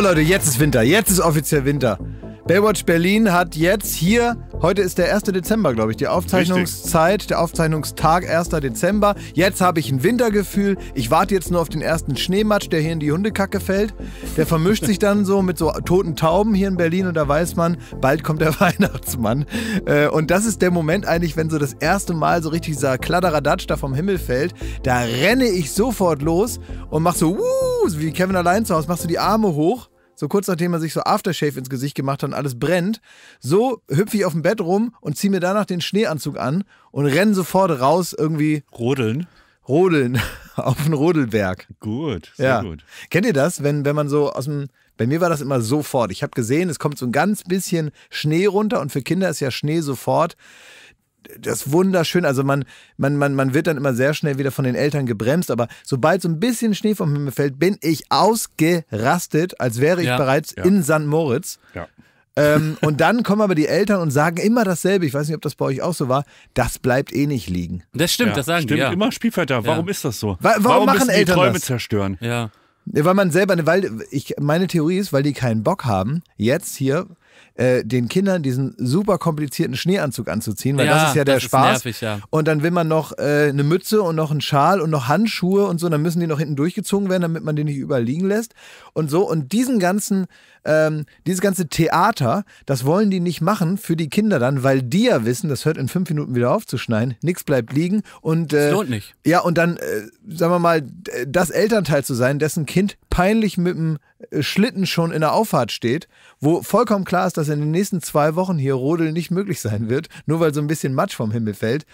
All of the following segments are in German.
Leute, jetzt ist Winter. Jetzt ist offiziell Winter. Baywatch Berlin hat jetzt hier, heute ist der 1. Dezember, glaube ich, die Aufzeichnungszeit, Richtig. der Aufzeichnungstag 1. Dezember. Jetzt habe ich ein Wintergefühl. Ich warte jetzt nur auf den ersten Schneematsch, der hier in die Hundekacke fällt. Der vermischt sich dann so mit so toten Tauben hier in Berlin und da weiß man, bald kommt der Weihnachtsmann. Äh, und das ist der Moment eigentlich, wenn so das erste Mal so richtig dieser Kladderadatsch da vom Himmel fällt. Da renne ich sofort los und mach so, wuh, wie Kevin allein zu Hause, machst so du die Arme hoch so kurz nachdem man sich so Aftershave ins Gesicht gemacht hat und alles brennt, so hüpfe ich auf dem Bett rum und ziehe mir danach den Schneeanzug an und renne sofort raus irgendwie. Rodeln. Rodeln. auf den Rodelberg. Gut, sehr ja. gut. Kennt ihr das, wenn, wenn man so aus dem. Bei mir war das immer sofort. Ich habe gesehen, es kommt so ein ganz bisschen Schnee runter und für Kinder ist ja Schnee sofort das wunderschön. Also man, man, man, man wird dann immer sehr schnell wieder von den Eltern gebremst, aber sobald so ein bisschen Schnee vom Himmel fällt, bin ich ausgerastet, als wäre ich ja, bereits ja. in St. Moritz. Ja. ähm, und dann kommen aber die Eltern und sagen immer dasselbe. Ich weiß nicht, ob das bei euch auch so war. Das bleibt eh nicht liegen. Das stimmt, ja, das sagen stimmt. die. Ja. Immer Spielverderber. Warum ja. ist das so? Wa warum, warum machen Eltern die Träume das? zerstören? Ja. Weil man selber, weil ich, meine Theorie ist, weil die keinen Bock haben, jetzt hier äh, den Kindern diesen super komplizierten Schneeanzug anzuziehen, weil ja, das ist ja der Spaß. Ist Nervig, ja. Und dann will man noch äh, eine Mütze und noch einen Schal und noch Handschuhe und so, dann müssen die noch hinten durchgezogen werden, damit man den nicht überliegen lässt und so. Und diesen ganzen, ähm, dieses ganze Theater, das wollen die nicht machen für die Kinder dann, weil die ja wissen, das hört in fünf Minuten wieder aufzuschneiden, nichts bleibt liegen. Und, äh, das lohnt nicht. Ja, und dann, äh, sagen wir mal, das Elternteil zu sein, dessen Kind peinlich mit dem äh, Schlitten schon in der Auffahrt steht, wo vollkommen klar ist, dass in den nächsten zwei Wochen hier Rodel nicht möglich sein wird, nur weil so ein bisschen Matsch vom Himmel fällt.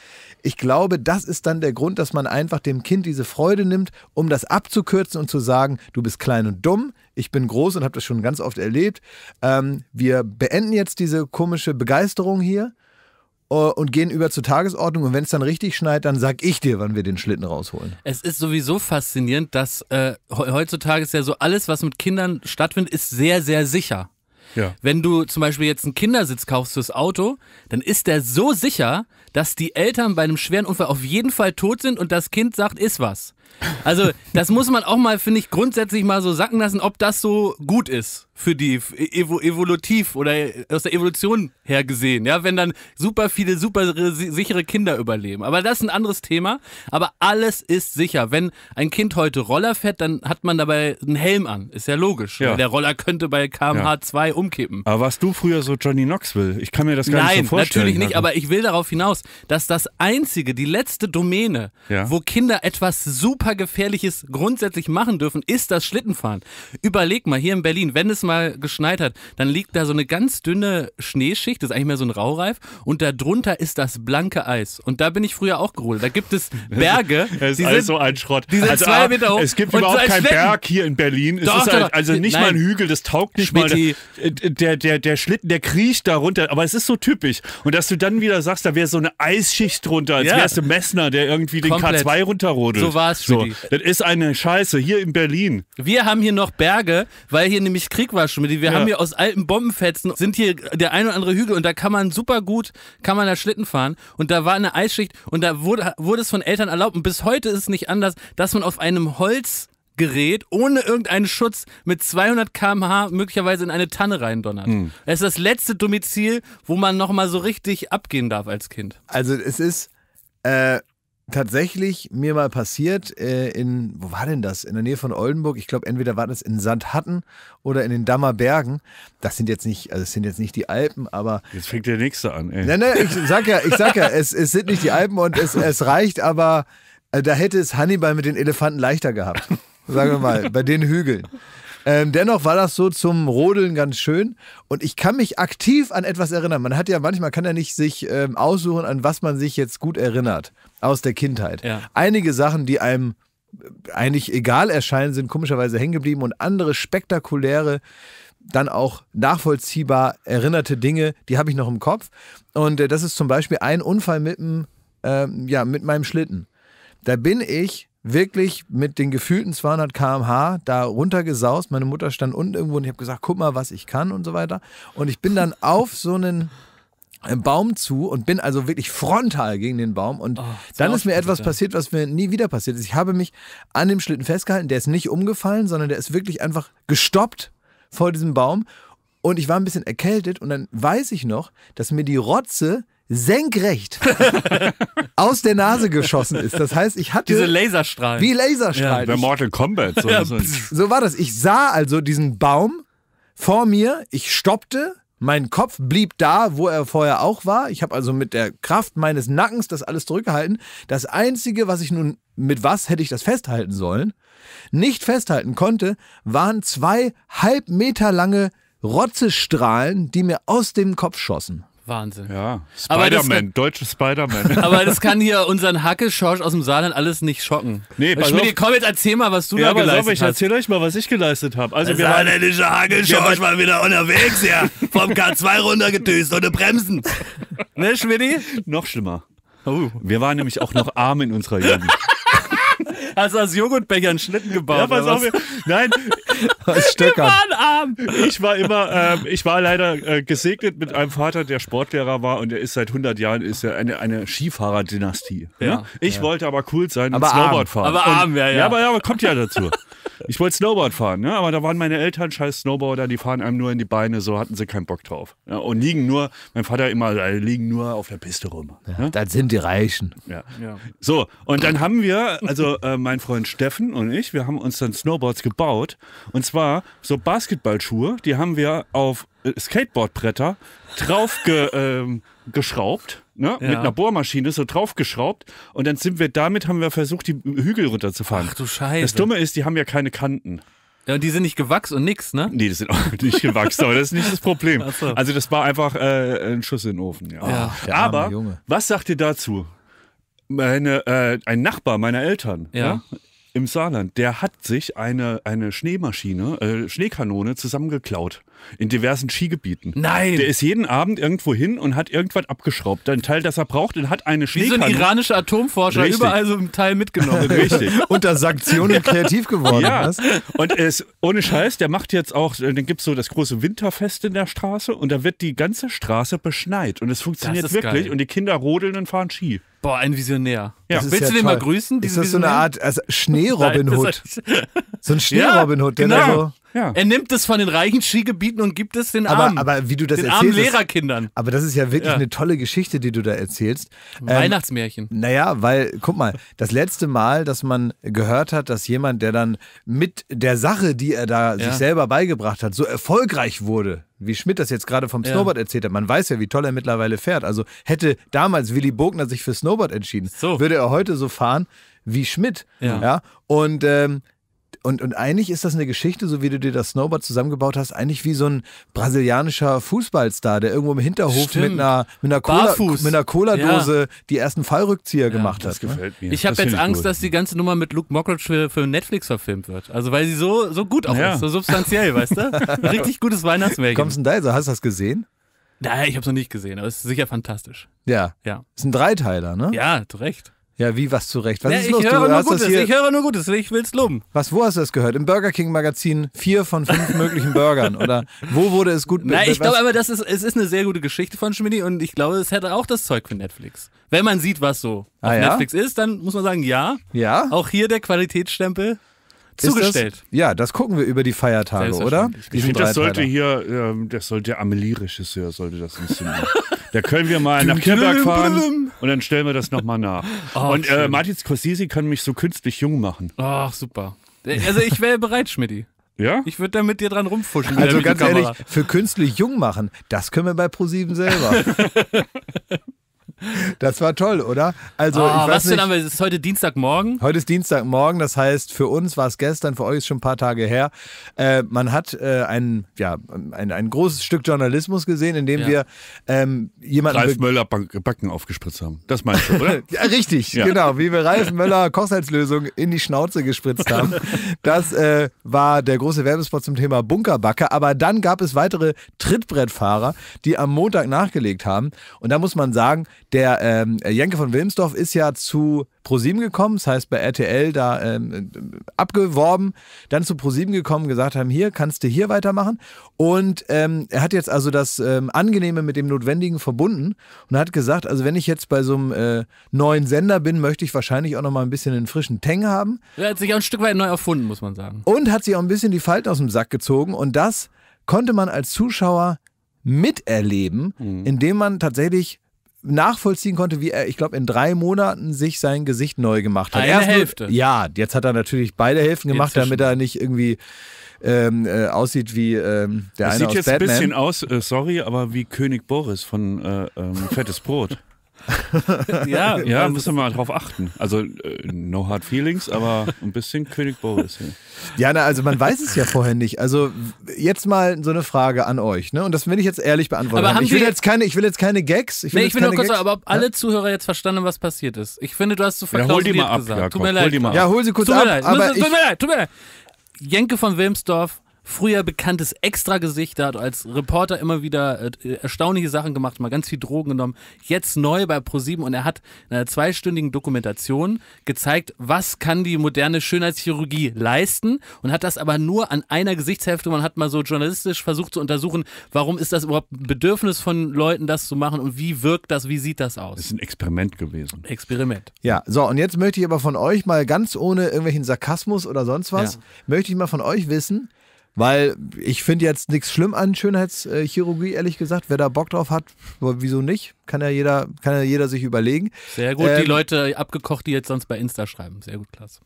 Ich glaube, das ist dann der Grund, dass man einfach dem Kind diese Freude nimmt, um das abzukürzen und zu sagen, du bist klein und dumm, ich bin groß und habe das schon ganz oft erlebt. Ähm, wir beenden jetzt diese komische Begeisterung hier äh, und gehen über zur Tagesordnung. Und wenn es dann richtig schneit, dann sag ich dir, wann wir den Schlitten rausholen. Es ist sowieso faszinierend, dass äh, heutzutage ist ja so alles, was mit Kindern stattfindet, ist sehr, sehr sicher. Ja. Wenn du zum Beispiel jetzt einen Kindersitz kaufst fürs Auto, dann ist der so sicher, dass die Eltern bei einem schweren Unfall auf jeden Fall tot sind und das Kind sagt, ist was. Also das muss man auch mal, finde ich, grundsätzlich mal so sacken lassen, ob das so gut ist für die e-, evolutiv oder äh, aus der Evolution her gesehen, ja, wenn dann super viele super sichere Kinder überleben. Aber das ist ein anderes Thema. Aber alles ist sicher. Wenn ein Kind heute Roller fährt, dann hat man dabei einen Helm an. Ist ja logisch. Ja. Der Roller könnte bei KMH 2 ja. umkippen. Aber warst du früher so Johnny Knox will? Ich kann mir das gar Nein, nicht so vorstellen. Nein, natürlich nicht. Also. Aber ich will darauf hinaus, dass das einzige, die letzte Domäne, ja. wo Kinder etwas super gefährliches grundsätzlich machen dürfen, ist das Schlittenfahren. Überleg mal hier in Berlin, wenn es letzten Mal geschneit hat, dann liegt da so eine ganz dünne Schneeschicht, das ist eigentlich mehr so ein Raureif, und darunter ist das blanke Eis. Und da bin ich früher auch geholt. Da gibt es Berge. Es ist alles so ein Schrott. Die sind also, zwei ah, Meter hoch. Es gibt überhaupt keinen Berg hier in Berlin. Es doch, ist halt, also äh, nicht nein. mal ein Hügel, das taugt nicht Schmitty. mal. Äh, der, der, der Schlitten, der kriecht darunter. Aber es ist so typisch. Und dass du dann wieder sagst, da wäre so eine Eisschicht drunter, als ja. wärst du Messner, der irgendwie den Komplett. K2 runterrodelt. So war es, schon. Das ist eine Scheiße hier in Berlin. Wir haben hier noch Berge, weil hier nämlich Krieg war, Wir ja. haben hier aus alten Bombenfetzen, sind hier der ein oder andere Hügel und da kann man super gut, kann man da Schlitten fahren. Und da war eine Eisschicht und da wurde, wurde es von Eltern erlaubt. Und bis heute ist es nicht anders, dass man auf einem Holzgerät ohne irgendeinen Schutz mit 200 km/h möglicherweise in eine Tanne reindonnert. Mhm. Es ist das letzte Domizil, wo man nochmal so richtig abgehen darf als Kind. Also es ist äh, tatsächlich mir mal passiert äh, in, wo war denn das? In der Nähe von Oldenburg. Ich glaube, entweder war das in Sandhatten oder in den Dammer Bergen. Das sind jetzt nicht, also es sind jetzt nicht die Alpen, aber. Jetzt fängt der nächste an, ey. Nein, nein, ich sag ja, ich sag ja, es, es sind nicht die Alpen und es, es reicht, aber äh, da hätte es Hannibal mit den Elefanten leichter gehabt. Sagen wir mal, bei den Hügeln. Ähm, dennoch war das so zum Rodeln ganz schön. Und ich kann mich aktiv an etwas erinnern. Man hat ja manchmal kann ja nicht sich ähm, aussuchen, an was man sich jetzt gut erinnert aus der Kindheit. Ja. Einige Sachen, die einem äh, eigentlich egal erscheinen, sind komischerweise hängen geblieben und andere spektakuläre, dann auch nachvollziehbar erinnerte Dinge, die habe ich noch im Kopf. Und äh, das ist zum Beispiel ein Unfall mit, dem, ähm, ja, mit meinem Schlitten. Da bin ich wirklich mit den gefühlten 200 km/h da runtergesaust. Meine Mutter stand unten irgendwo und ich habe gesagt, guck mal, was ich kann und so weiter. Und ich bin dann auf so einen äh, Baum zu und bin also wirklich frontal gegen den Baum. Und oh, dann ist mir etwas passiert, was mir nie wieder passiert ist. Ich habe mich an dem Schlitten festgehalten. Der ist nicht umgefallen, sondern der ist wirklich einfach gestoppt vor diesem Baum. Und ich war ein bisschen erkältet und dann weiß ich noch, dass mir die Rotze senkrecht aus der Nase geschossen ist. Das heißt, ich hatte. Diese Laserstrahlen. Wie Laserstrahlen. Ja, bei Mortal Kombat. So, ja, so war das. Ich sah also diesen Baum vor mir, ich stoppte. Mein Kopf blieb da, wo er vorher auch war. Ich habe also mit der Kraft meines Nackens das alles zurückgehalten. Das Einzige, was ich nun mit was hätte ich das festhalten sollen, nicht festhalten konnte, waren zwei halb Meter lange Rotzestrahlen, die mir aus dem Kopf schossen. Wahnsinn. Ja, Spider-Man, deutsche Spider-Man. Aber das kann hier unseren Hacke-Schorsch aus dem Saarland alles nicht schocken. Nee, pass Schmiede, komm, jetzt erzähl mal, was du ja, da geleistet auf, hast. Ich erzähl euch mal, was ich geleistet habe. Also, der saarländische Hacke-Schorsch war wieder unterwegs, ja. Vom K2 runtergedüst ohne Bremsen. Ne, Schmidti? Noch schlimmer. Oh. Wir waren nämlich auch noch arm in unserer Jugend. Hast du aus Joghurtbechern Schlitten gebaut? Ja, pass auf, nein, Aus Stöckern. Wir waren arm. Ich war immer, ähm, ich war leider äh, gesegnet mit einem Vater, der Sportlehrer war und der ist seit 100 Jahren ist ja eine, eine Skifahrerdynastie. Ja, ne? ja? Ich ja. wollte aber cool sein aber und Snowboard arm. fahren. Aber arm, ja, ja. Ja, aber, ja, aber kommt ja dazu. Ich wollte Snowboard fahren, ne? aber da waren meine Eltern scheiß Snowboarder, die fahren einem nur in die Beine, so hatten sie keinen Bock drauf. Ja, ne? und liegen nur, mein Vater immer, äh, liegen nur auf der Piste rum. Ja, ne? Dann sind die Reichen. Ja. ja. So, und dann haben wir, also äh, mein Freund Steffen und ich, wir haben uns dann Snowboards gebaut und zwar so Basketballschuhe, die haben wir auf äh, Skateboardbretter drauf ge, ähm, geschraubt. Ne? Ja. mit einer Bohrmaschine so draufgeschraubt und dann sind wir damit haben wir versucht die Hügel runterzufahren. Ach du Scheiße. Das Dumme ist, die haben ja keine Kanten. Ja, und die sind nicht gewachsen und nix, ne? Nee, die sind auch nicht gewachsen, aber das ist nicht das Problem. So. Also das war einfach äh, ein Schuss in den Ofen, ja. ja. Oh, aber was sagt ihr dazu? Meine, äh, ein Nachbar meiner Eltern, ja. ja? Ne? im Saarland, der hat sich eine, eine Schneemaschine, äh, Schneekanone zusammengeklaut. In diversen Skigebieten. Nein! Der ist jeden Abend irgendwo hin und hat irgendwas abgeschraubt. Ein Teil, das er braucht, und hat eine Schneekanone. Wie so ein iranischer Atomforscher, Richtig. überall so ein Teil mitgenommen. Richtig. Unter Sanktionen kreativ geworden. Ja. Was? Und es, ohne Scheiß, der macht jetzt auch, äh, dann gibt es so das große Winterfest in der Straße und da wird die ganze Straße beschneit. Und es funktioniert wirklich. Geil. Und die Kinder rodeln und fahren Ski. Boah, ein Visionär. Ja, willst ja du den mal grüßen? Ist das so eine Art also Schnee-Robin Hood? so ein Schnee-Robin Hood, ja, genau. der so ja. Er nimmt es von den reichen Skigebieten und gibt es den armen, aber wie du das den armen Lehrerkindern. aber das ist ja wirklich ja. eine tolle Geschichte, die du da erzählst. Ähm, Weihnachtsmärchen. Naja, weil, guck mal, das letzte Mal, dass man gehört hat, dass jemand, der dann mit der Sache, die er da ja. sich selber beigebracht hat, so erfolgreich wurde, wie Schmidt das jetzt gerade vom Snowboard erzählt hat. Man weiß ja, wie toll er mittlerweile fährt. Also hätte damals Willy Bogner sich für Snowboard entschieden, so. würde er heute so fahren wie Schmidt. Ja. ja? Und ähm, und, und eigentlich ist das eine Geschichte, so wie du dir das Snowboard zusammengebaut hast, eigentlich wie so ein brasilianischer Fußballstar, der irgendwo im Hinterhof Stimmt. mit einer, mit einer, Cola, mit einer Cola-Dose ja. die ersten Fallrückzieher ja, gemacht das hat. Das ne? gefällt ne? mir. Ich habe jetzt Angst, gut. dass die ganze Nummer mit Luke Mockridge für, für Netflix verfilmt wird. Also weil sie so, so gut auch ja. ist, so substanziell, weißt du? Richtig gutes Weihnachtsmärchen. Kommst du denn da? Also hast du das gesehen? Naja, ich habe es noch nicht gesehen, aber es ist sicher fantastisch. Ja. ja. Ist ein Dreiteiler, ne? Ja, zu Recht. Ja, wie was zurecht? Was ja, ist ich los? Höre du nur hier ich höre nur Gutes, ich will's loben. Was, wo hast du das gehört? Im Burger King Magazin vier von fünf möglichen Burgern oder wo wurde es gut Nein, ich glaube aber, das ist, es ist eine sehr gute Geschichte von Schmidt und ich glaube, es hätte auch das Zeug für Netflix. Wenn man sieht, was so ah, auf ja? Netflix ist, dann muss man sagen, ja. Ja. Auch hier der Qualitätsstempel zugestellt. Das, ja, das gucken wir über die Feiertage, oder? Ich finde, das sollte hier, ähm, das sollte Amelie-Regisseur sollte das ein bisschen machen. Da können wir mal nach Kirchberg fahren. Und dann stellen wir das nochmal nach. Oh, und äh, Martin Scorsese kann mich so künstlich jung machen. Ach, super. Also ich wäre bereit, Schmidti. Ja? Ich würde da mit dir dran rumfuschen. Also ganz ehrlich, für künstlich jung machen, das können wir bei ProSieben selber. Das war toll, oder? Also, oh, ich ah, weiß was nicht, denn haben wir? Ist heute Dienstagmorgen? Heute ist Dienstagmorgen, das heißt, für uns war es gestern, für euch ist schon ein paar Tage her. Äh, man hat äh, ein, ja, ein, ein großes Stück Journalismus gesehen, in dem ja. wir ähm, jemanden. Ralf Möller Backen aufgespritzt haben. Das meinst du, oder? ja, richtig, ja. genau. Wie wir Ralf Möller Kochsalzlösung in die Schnauze gespritzt haben. Das äh, war der große Werbespot zum Thema Bunkerbacke. Aber dann gab es weitere Trittbrettfahrer, die am Montag nachgelegt haben. Und da muss man sagen, der ähm, Jenke von Wilmsdorf ist ja zu ProSieben gekommen, das heißt bei RTL da ähm, abgeworben, dann zu ProSieben gekommen, gesagt haben, hier kannst du hier weitermachen. Und ähm, er hat jetzt also das ähm, Angenehme mit dem Notwendigen verbunden und hat gesagt, also wenn ich jetzt bei so einem äh, neuen Sender bin, möchte ich wahrscheinlich auch noch mal ein bisschen einen frischen Tang haben. Er hat sich auch ein Stück weit neu erfunden, muss man sagen. Und hat sich auch ein bisschen die Falten aus dem Sack gezogen und das konnte man als Zuschauer miterleben, mhm. indem man tatsächlich nachvollziehen konnte, wie er, ich glaube, in drei Monaten sich sein Gesicht neu gemacht hat. Eine Erst Hälfte. Nur, ja, jetzt hat er natürlich beide Hälften gemacht, damit er nicht irgendwie ähm, äh, aussieht wie ähm, der das eine sieht jetzt ein bisschen aus, äh, sorry, aber wie König Boris von äh, ähm, Fettes Brot. ja, ja müssen wir mal drauf achten. Also, äh, no hard feelings, aber ein bisschen König Boris. Ja, na, also man weiß es ja vorher nicht. Also, jetzt mal so eine Frage an euch, ne? Und das will ich jetzt ehrlich beantworten. Aber ich, will jetzt keine, ich will jetzt keine Gags. Ich will, nee, ich will nur kurz, Gags. aber ob alle Zuhörer jetzt verstanden, was passiert ist. Ich finde, du hast zu so ja, hol die mal ab, gesagt. Jakob, tut mir leid. Hol die mal ab. Ja, hol sie kurz tut ab. Mir leid. Aber tut mir leid, tut mir leid. Jenke von Wilmsdorf früher bekanntes Extragesicht. Der hat als Reporter immer wieder äh, erstaunliche Sachen gemacht, mal ganz viel Drogen genommen. Jetzt neu bei ProSieben und er hat in einer zweistündigen Dokumentation gezeigt, was kann die moderne Schönheitschirurgie leisten und hat das aber nur an einer Gesichtshälfte. Man hat mal so journalistisch versucht zu untersuchen, warum ist das überhaupt ein Bedürfnis von Leuten, das zu machen und wie wirkt das, wie sieht das aus? Das ist ein Experiment gewesen. Experiment. Ja, so und jetzt möchte ich aber von euch mal ganz ohne irgendwelchen Sarkasmus oder sonst was, ja. möchte ich mal von euch wissen, weil ich finde jetzt nichts schlimm an Schönheitschirurgie, ehrlich gesagt. Wer da Bock drauf hat, wieso nicht? Kann ja jeder, kann ja jeder sich überlegen. Sehr gut, ähm, die Leute abgekocht, die jetzt sonst bei Insta schreiben. Sehr gut, klasse.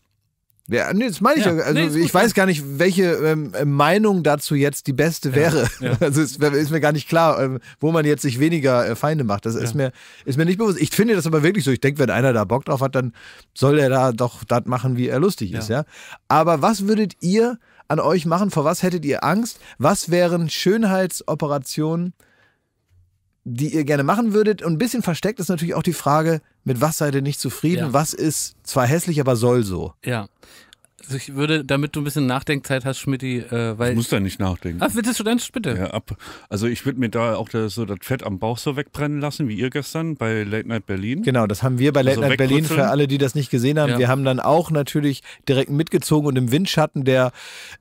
Ja, nee, das meine ich ja. ja. Also, nee, ich weiß gar nicht, welche ähm, Meinung dazu jetzt die beste wäre. Ja, ja. Also ist, ist, mir gar nicht klar, ähm, wo man jetzt sich weniger äh, Feinde macht. Das ist, mir, ist mir nicht bewusst. Ich finde das aber wirklich so. Ich denke, wenn einer da Bock drauf hat, dann soll er da doch das machen, wie er lustig ist. Ja? Aber was würdet ihr an euch machen? Vor was hättet ihr Angst? Was wären Schönheitsoperationen, die ihr gerne machen würdet? Und ein bisschen versteckt ist natürlich auch die Frage, mit was seid ihr nicht zufrieden? Ja. Was ist zwar hässlich, aber soll so? Ja. Also ich würde, damit du ein bisschen Nachdenkzeit hast, Schmidti, äh, weil. Du musst da nicht nachdenken. Ach, willst du denn, bitte? Ja, ab. Also ich würde mir da auch das, so das Fett am Bauch so wegbrennen lassen, wie ihr gestern bei Late Night Berlin. Genau, das haben wir bei Late also Night Berlin für alle, die das nicht gesehen haben. Ja. Wir haben dann auch natürlich direkt mitgezogen und im Windschatten der,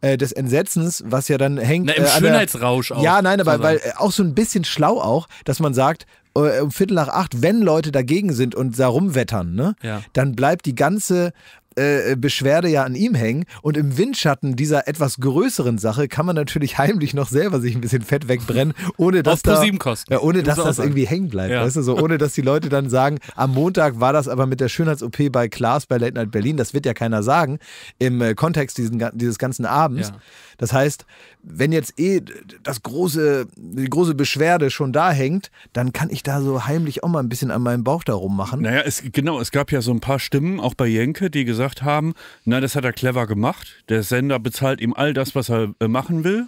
äh, des Entsetzens, was ja dann hängt. Na, äh, im äh, Schönheitsrausch auch. Ja, nein, aber weil, weil äh, auch so ein bisschen schlau auch, dass man sagt, äh, um Viertel nach acht, wenn Leute dagegen sind und da rumwettern, ne, ja. dann bleibt die ganze äh, äh, Beschwerde ja an ihm hängen. Und im Windschatten dieser etwas größeren Sache kann man natürlich heimlich noch selber sich ein bisschen Fett wegbrennen, ohne dass, da, ja, ohne dass das irgendwie hängen bleibt. Ja. Weißt du, so, ohne dass die Leute dann sagen, am Montag war das aber mit der Schönheits-OP bei Klaas bei Late Night Berlin. Das wird ja keiner sagen im äh, Kontext diesen, dieses ganzen Abends. Ja. Das heißt, wenn jetzt eh das große, die große Beschwerde schon da hängt, dann kann ich da so heimlich auch mal ein bisschen an meinem Bauch darum machen. Naja, es, genau, es gab ja so ein paar Stimmen, auch bei Jenke, die gesagt haben, na, das hat er clever gemacht. Der Sender bezahlt ihm all das, was er äh, machen will.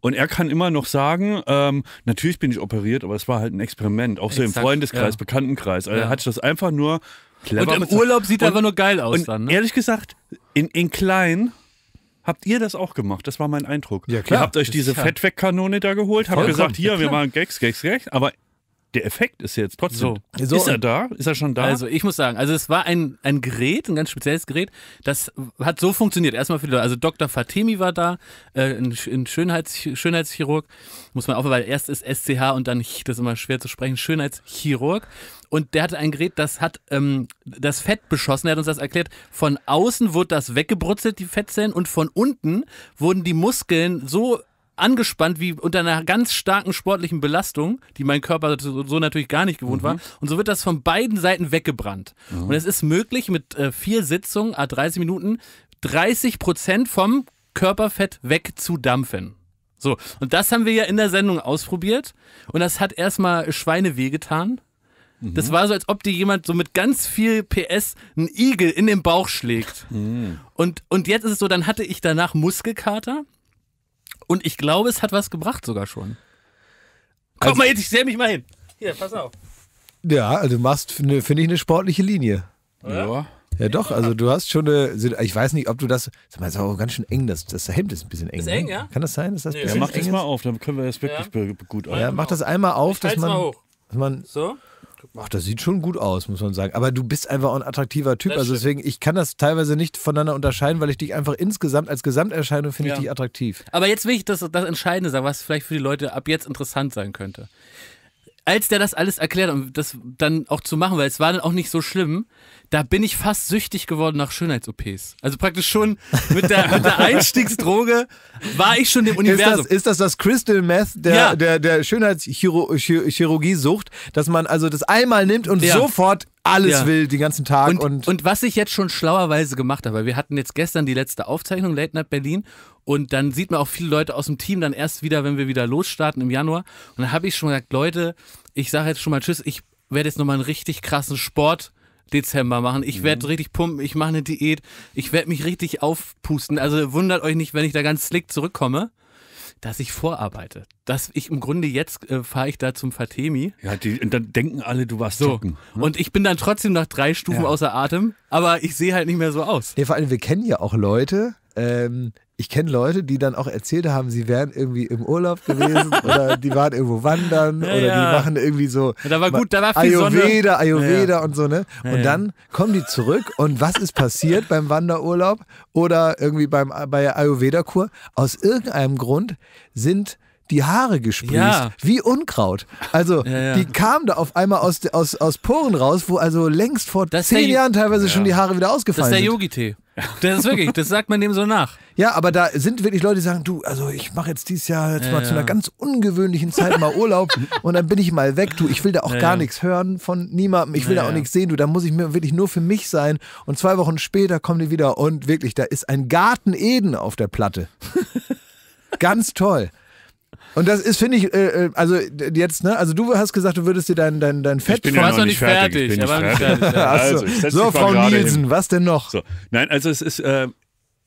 Und er kann immer noch sagen, ähm, natürlich bin ich operiert, aber es war halt ein Experiment. Auch so Exakt, im Freundeskreis, ja. Bekanntenkreis. Also ja. hat das einfach nur Clever. Und im Urlaub sieht er einfach nur geil aus und dann. Ne? Ehrlich gesagt, in, in klein Habt ihr das auch gemacht? Das war mein Eindruck. Ja, klar. Ihr habt euch diese Fettwegkanone da geholt, habt gesagt, hier, wir machen Gags, Gags, Gags. Aber der Effekt ist jetzt trotzdem. So. Ist er da? Ist er schon da? Also ich muss sagen, also es war ein, ein Gerät, ein ganz spezielles Gerät, das hat so funktioniert. Erstmal für die Leute. also Dr. Fatemi war da, äh, ein, Schönheits, Schönheitschirurg, muss man aufhören, weil erst ist SCH und dann, das ist immer schwer zu sprechen, Schönheitschirurg. Und der hatte ein Gerät, das hat ähm, das Fett beschossen. Er hat uns das erklärt. Von außen wurde das weggebrutzelt, die Fettzellen, und von unten wurden die Muskeln so angespannt wie unter einer ganz starken sportlichen Belastung, die mein Körper so, so natürlich gar nicht gewohnt mhm. war. Und so wird das von beiden Seiten weggebrannt. Mhm. Und es ist möglich, mit äh, vier Sitzungen, a äh, 30 Minuten, 30 Prozent vom Körperfett wegzudampfen. So, und das haben wir ja in der Sendung ausprobiert. Und das hat erstmal Schweine wehgetan. Mhm. Das war so, als ob dir jemand so mit ganz viel PS einen Igel in den Bauch schlägt. Mhm. Und, und jetzt ist es so, dann hatte ich danach Muskelkater. Und ich glaube, es hat was gebracht sogar schon. Komm also, mal jetzt, ich stell mich mal hin. Hier, pass auf. Ja, also du machst, ne, finde ich, eine sportliche Linie. Oder? Ja. Ja, doch, also du hast schon eine. Ich weiß nicht, ob du das. Sag mal, ist auch ganz schön eng. Das, das Hemd ist ein bisschen eng. Ist ne? eng, ja? Kann das sein? Ist das ja, mach das mal auf, dann können wir das wirklich ja. gut auf. Ja, mach das einmal auf, dass man. Mal hoch. man so? Ach, das sieht schon gut aus, muss man sagen. Aber du bist einfach auch ein attraktiver Typ. also deswegen, stimmt. ich kann das teilweise nicht voneinander unterscheiden, weil ich dich einfach insgesamt als Gesamterscheinung finde ja. ich dich attraktiv. Aber jetzt will ich das, das Entscheidende sagen, was vielleicht für die Leute ab jetzt interessant sein könnte als der das alles erklärt um das dann auch zu machen, weil es war dann auch nicht so schlimm, da bin ich fast süchtig geworden nach Schönheits-OPs. Also praktisch schon mit der, mit der Einstiegsdroge war ich schon im Universum. Ist das ist das, das Crystal Meth der, ja. der, der Schönheitschirurgie-Sucht, dass man also das einmal nimmt und ja. sofort alles ja. will, den ganzen Tag. Und, und, und was ich jetzt schon schlauerweise gemacht habe, weil wir hatten jetzt gestern die letzte Aufzeichnung, Late Night Berlin, und dann sieht man auch viele Leute aus dem Team dann erst wieder, wenn wir wieder losstarten im Januar. Und dann habe ich schon gesagt, Leute, ich sage jetzt schon mal Tschüss, ich werde jetzt nochmal einen richtig krassen Sport. Dezember machen. Ich mhm. werde richtig pumpen, ich mache eine Diät, ich werde mich richtig aufpusten. Also wundert euch nicht, wenn ich da ganz slick zurückkomme, dass ich vorarbeite. Dass ich im Grunde jetzt äh, fahre ich da zum Fatemi. Ja, die, und dann denken alle, du warst so. Joggen, ne? Und ich bin dann trotzdem nach drei Stufen ja. außer Atem, aber ich sehe halt nicht mehr so aus. Nee, vor allem, wir kennen ja auch Leute, ähm, ich kenne Leute, die dann auch erzählt haben, sie wären irgendwie im Urlaub gewesen oder die waren irgendwo wandern ja, oder die machen irgendwie so da war gut, da war viel Ayurveda, Ayurveda ja, und so, ne? und dann kommen die zurück und was ist passiert beim Wanderurlaub oder irgendwie beim, bei der Ayurveda-Kur? Aus irgendeinem Grund sind die Haare gesprießt, ja. wie Unkraut. Also ja, ja. die kamen da auf einmal aus, aus, aus Poren raus, wo also längst vor das zehn Jahren teilweise schon die Haare wieder ausgefallen sind. Das ist der Yogi-Tee. Das ist wirklich, das sagt man dem so nach. Ja, aber da sind wirklich Leute, die sagen, du, also ich mache jetzt dieses Jahr jetzt ja, mal ja. zu einer ganz ungewöhnlichen Zeit mal Urlaub und dann bin ich mal weg, du, ich will da auch ja, gar nichts hören von niemandem, ich will da auch nichts sehen, du, da muss ich mir wirklich nur für mich sein und zwei Wochen später kommen die wieder und wirklich, da ist ein Garten Eden auf der Platte. ganz toll. Und das ist, finde ich, äh, äh also jetzt, ne? Also du hast gesagt, du würdest dir dein, dein, dein Fett... Ich bin ja noch, noch nicht fertig. fertig. Also, also, ich bin nicht fertig. also, so, so Frau Nielsen, hin. was denn noch? So. Nein, also es ist... Äh,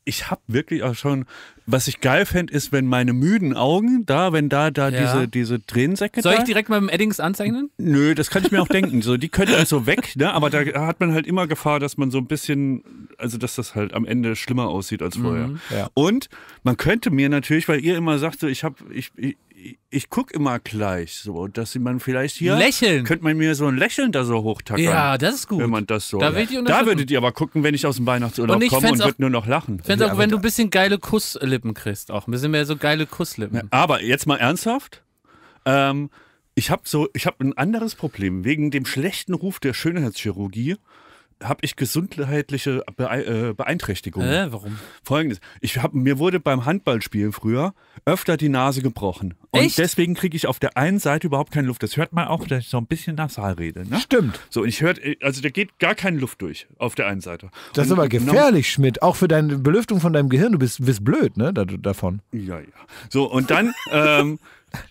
ich habe wirklich auch schon, was ich geil fände, ist, wenn meine müden Augen da, wenn da, da ja. diese, diese Tränensäcke Soll ich direkt mal mit dem Eddings anzeichnen? Nö, das kann ich mir auch denken. So, die können halt so weg, ne? aber da hat man halt immer Gefahr, dass man so ein bisschen, also dass das halt am Ende schlimmer aussieht als vorher. Mhm. Ja. Und man könnte mir natürlich, weil ihr immer sagt, so, ich habe, ich, ich ich gucke immer gleich so, dass man vielleicht hier. Lächeln. Könnte man mir so ein Lächeln da so hochtackern. Ja, das ist gut. Wenn man das so. Da, ja. da würdet ihr aber gucken, wenn ich aus dem Weihnachtsurlaub komme und würde nur noch lachen. Ich fände auch, wenn du ein bisschen geile Kusslippen kriegst, auch ein bisschen mehr so geile Kusslippen. Ja, aber jetzt mal ernsthaft. Ähm, ich habe so, ich habe ein anderes Problem. Wegen dem schlechten Ruf der Schönheitschirurgie habe ich gesundheitliche äh, Beeinträchtigungen. Äh, warum? Folgendes. Ich hab, mir wurde beim Handballspielen früher öfter die Nase gebrochen. Und Echt? deswegen kriege ich auf der einen Seite überhaupt keine Luft. Das hört man auch, dass ich so ein bisschen nasal rede. Ne? Stimmt. So, ich hört, also da geht gar keine Luft durch auf der einen Seite. Das und, ist aber gefährlich, Schmidt. Auch für deine Belüftung von deinem Gehirn. Du bist, bist blöd, ne? davon. Ja, ja. So, und dann. ähm,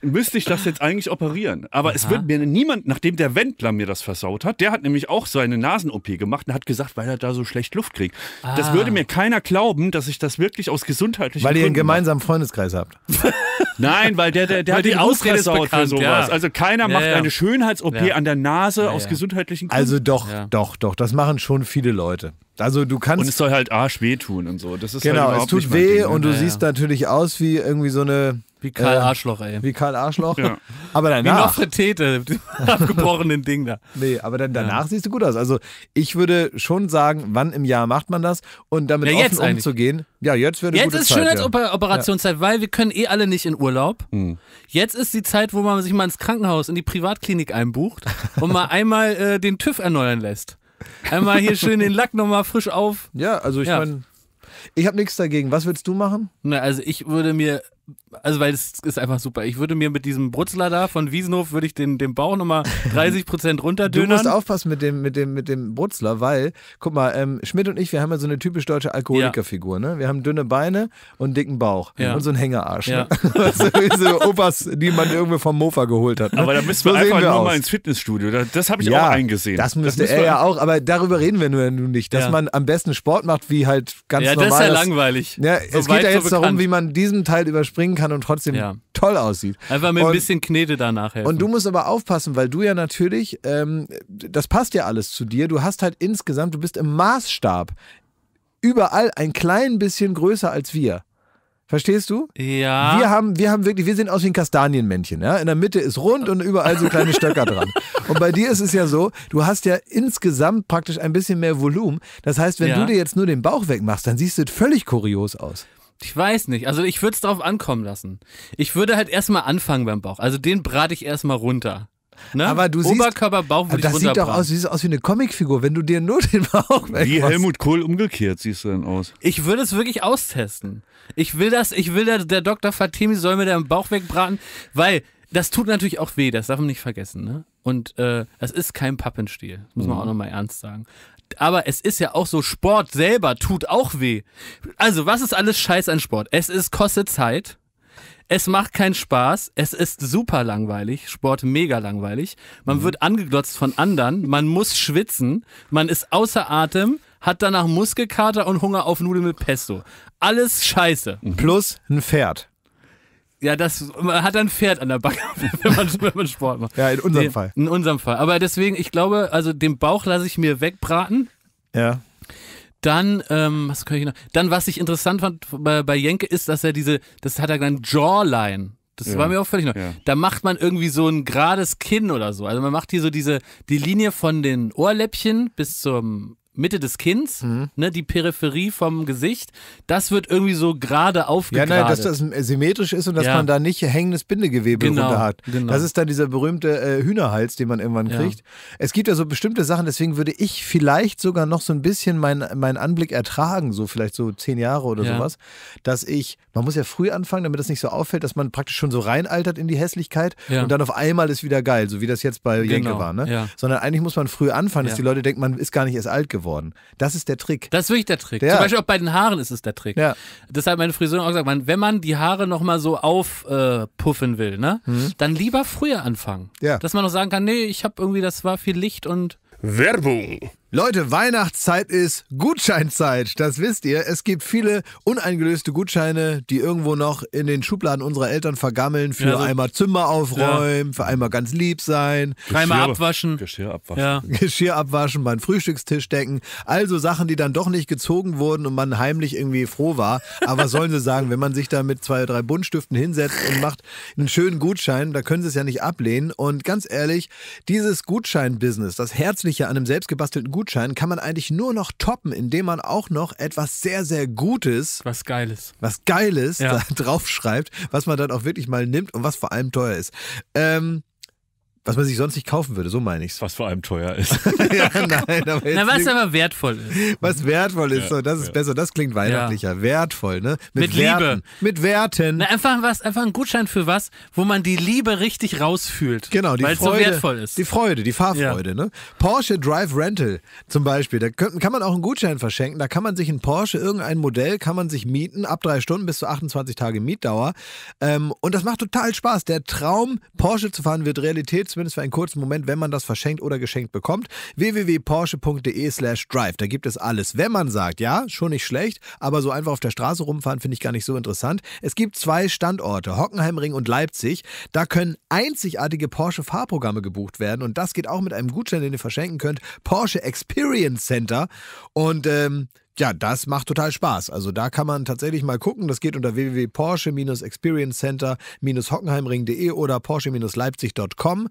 müsste ich das jetzt eigentlich operieren. Aber Aha. es wird mir niemand, nachdem der Wendler mir das versaut hat, der hat nämlich auch seine Nasen-OP gemacht und hat gesagt, weil er da so schlecht Luft kriegt. Ah. Das würde mir keiner glauben, dass ich das wirklich aus gesundheitlichen weil Gründen... Weil ihr einen gemeinsamen Freundeskreis habt. Nein, weil der, der, der weil hat die Ausrede bekannt, für sowas. Ja. Also keiner ja, macht ja. eine Schönheits-OP an der Nase aus gesundheitlichen Gründen. Also doch, doch, doch. Das machen schon viele Leute. Also du kannst. Und es soll halt Arsch wehtun und so. Das ist halt genau, halt es tut weh Ding, und du ne? ja, siehst natürlich aus wie irgendwie so eine. Wie Karl äh, Arschloch, ey. Wie Karl Arschloch. Ja. Aber danach. Wie Nofre Tete, abgebrochenen Ding da. Nee, aber dann danach siehst du gut aus. Also ich würde schon sagen, wann im Jahr macht man das und damit ja, offen umzugehen. Eigentlich. Ja, jetzt wäre Jetzt ist Schönheitsoperationszeit, weil wir können eh alle nicht in Urlaub. Mhm. Jetzt ist die Zeit, wo man sich mal ins Krankenhaus, in die Privatklinik einbucht und mal einmal äh, den TÜV erneuern lässt. Einmal hier schön den Lack nochmal frisch auf. Ja, also ich ja. meine, ich habe nichts dagegen. Was willst du machen? Na, also ich würde mir also weil es ist einfach super. Ich würde mir mit diesem Brutzler da von Wiesenhof würde ich den, den Bauch nochmal 30 Prozent runterdünnen. Du musst aufpassen mit dem, mit dem, mit dem Brutzler, weil, guck mal, ähm, Schmidt und ich, wir haben ja so eine typisch deutsche Alkoholikerfigur, ne? Wir haben dünne Beine und dicken Bauch ja. und so einen Hängerarsch. Ja. Ne? so, so Opas, die man irgendwie vom Mofa geholt hat. Ne? Aber da müssen wir so einfach wir nur aus. mal ins Fitnessstudio. Das habe ich ja, auch eingesehen. Das müsste das er ja auch, aber darüber reden wir nur, nur nicht. Dass man am besten Sport macht, wie halt ganz normal. Ja, das ist ja langweilig. Ja, es geht ja jetzt so darum, wie man diesen Teil überspringt springen kann und trotzdem ja. toll aussieht. Einfach mit und, ein bisschen Knete danach helfen. Und du musst aber aufpassen, weil du ja natürlich, ähm, das passt ja alles zu dir. Du hast halt insgesamt, du bist im Maßstab überall ein klein bisschen größer als wir. Verstehst du? Ja. Wir haben, wir haben wirklich, wir sehen aus wie ein Kastanienmännchen. Ja? In der Mitte ist rund und überall so kleine Stöcker dran. Und bei dir ist es ja so, du hast ja insgesamt praktisch ein bisschen mehr Volumen. Das heißt, wenn ja. du dir jetzt nur den Bauch wegmachst, dann siehst du völlig kurios aus. Ich weiß nicht. Also ich würde es darauf ankommen lassen. Ich würde halt erstmal anfangen beim Bauch. Also den brate ich erstmal runter. Ne? Aber du Oberkörper, Bauch, aber das sieht doch aus, sieht aus wie eine Comicfigur, wenn du dir nur den Bauch Wie machst. Helmut Kohl umgekehrt siehst du denn aus. Ich würde es wirklich austesten. Ich will das, ich will, der, der Dr. Fatimi soll mir den Bauch wegbraten, weil das tut natürlich auch weh, das darf man nicht vergessen. Ne? Und äh, ist kein Pappenstiel, muss man mhm. auch nochmal ernst sagen aber es ist ja auch so, Sport selber tut auch weh. Also, was ist alles Scheiß an Sport? Es ist, kostet Zeit. Es macht keinen Spaß, es ist super langweilig, Sport mega langweilig. Man mhm. wird angeglotzt von anderen, man muss schwitzen, man ist außer Atem, hat danach Muskelkater und Hunger auf Nudeln mit Pesto. Alles scheiße. Mhm. Plus ein Pferd. Ja, das man hat ein Pferd an der Backe, wenn man, wenn man Sport macht. Ja, in unserem nee, Fall. In unserem Fall. Aber deswegen, ich glaube, also den Bauch lasse ich mir wegbraten. Ja. Dann, ähm, was kann ich noch? Dann, was ich interessant fand bei, bei Jenke, ist, dass er diese, das hat er dann Jawline. Das ja. war mir auch völlig neu. Ja. Da macht man irgendwie so ein gerades Kinn oder so. Also man macht hier so diese, die Linie von den Ohrläppchen bis zum Mitte des Kinns, mhm. ne, die Peripherie vom Gesicht, das wird irgendwie so gerade aufgegradet. Ja, nein, dass das symmetrisch ist und dass ja. man da nicht hängendes Bindegewebe genau, runter hat. Genau. Das ist dann dieser berühmte äh, Hühnerhals, den man irgendwann ja. kriegt. Es gibt ja so bestimmte Sachen, deswegen würde ich vielleicht sogar noch so ein bisschen meinen mein Anblick ertragen, so vielleicht so zehn Jahre oder ja. sowas, dass ich, man muss ja früh anfangen, damit das nicht so auffällt, dass man praktisch schon so reinaltert in die Hässlichkeit und dann auf einmal ist wieder geil, so wie das jetzt bei genau. Jenke war. Ne? Sondern eigentlich muss man früh anfangen, dass die Leute denken, man ist gar nicht erst alt geworden geworden. Das ist der Trick. Das ist wirklich der Trick. Ja. Zum Beispiel auch bei den Haaren ist es der Trick. Ja. Das hat meine Friseurin auch gesagt, man, wenn man die Haare nochmal so aufpuffen äh, will, ne, mhm. dann lieber früher anfangen. Ja. Dass man noch sagen kann, nee, ich habe irgendwie, das war viel Licht und... Werbung! Leute, Weihnachtszeit ist Gutscheinzeit. Das wisst ihr. Es gibt viele uneingelöste Gutscheine, die irgendwo noch in den Schubladen unserer Eltern vergammeln. Für ja, so einmal Zimmer aufräumen, ja. für einmal ganz lieb sein. Geschirr, einmal abwaschen. Geschirr abwaschen. Ja. Geschirr abwaschen, beim Frühstückstisch decken. Also Sachen, die dann doch nicht gezogen wurden und man heimlich irgendwie froh war. Aber was sollen sie sagen, wenn man sich da mit zwei, drei Buntstiften hinsetzt und macht einen schönen Gutschein, da können sie es ja nicht ablehnen. Und ganz ehrlich, dieses Gutschein-Business, das Herzliche an einem selbstgebastelten Gutschein, Gutschein kann man eigentlich nur noch toppen, indem man auch noch etwas sehr, sehr Gutes. Was Geiles. Was Geiles ja. da draufschreibt, was man dann auch wirklich mal nimmt und was vor allem teuer ist. Ähm, was man sich sonst nicht kaufen würde, so meine ich es. Was vor allem teuer ist. ja, nein, aber Na, was aber wertvoll ist. Was wertvoll ist, ja, so, das ist ja. besser, das klingt weihnachtlicher. Ja. Wertvoll, ne? Mit, Mit Liebe. Mit Werten. Na, einfach was, einfach ein Gutschein für was, wo man die Liebe richtig rausfühlt. Genau, die Freude. so wertvoll ist. Die Freude, die Fahrfreude, ne? Porsche Drive Rental zum Beispiel, da kann, kann man auch einen Gutschein verschenken, da kann man sich in Porsche, irgendein Modell, kann man sich mieten, ab drei Stunden bis zu 28 Tage Mietdauer. Ähm, und das macht total Spaß. Der Traum, Porsche zu fahren, wird Realität zumindest für einen kurzen Moment, wenn man das verschenkt oder geschenkt bekommt. www.porsche.de slash drive, da gibt es alles. Wenn man sagt, ja, schon nicht schlecht, aber so einfach auf der Straße rumfahren finde ich gar nicht so interessant. Es gibt zwei Standorte, Hockenheimring und Leipzig. Da können einzigartige Porsche-Fahrprogramme gebucht werden und das geht auch mit einem Gutschein, den ihr verschenken könnt. Porsche Experience Center und ähm, ja, das macht total Spaß. Also da kann man tatsächlich mal gucken. Das geht unter www.porsche-experiencecenter-hockenheimring.de oder porsche-leipzig.com.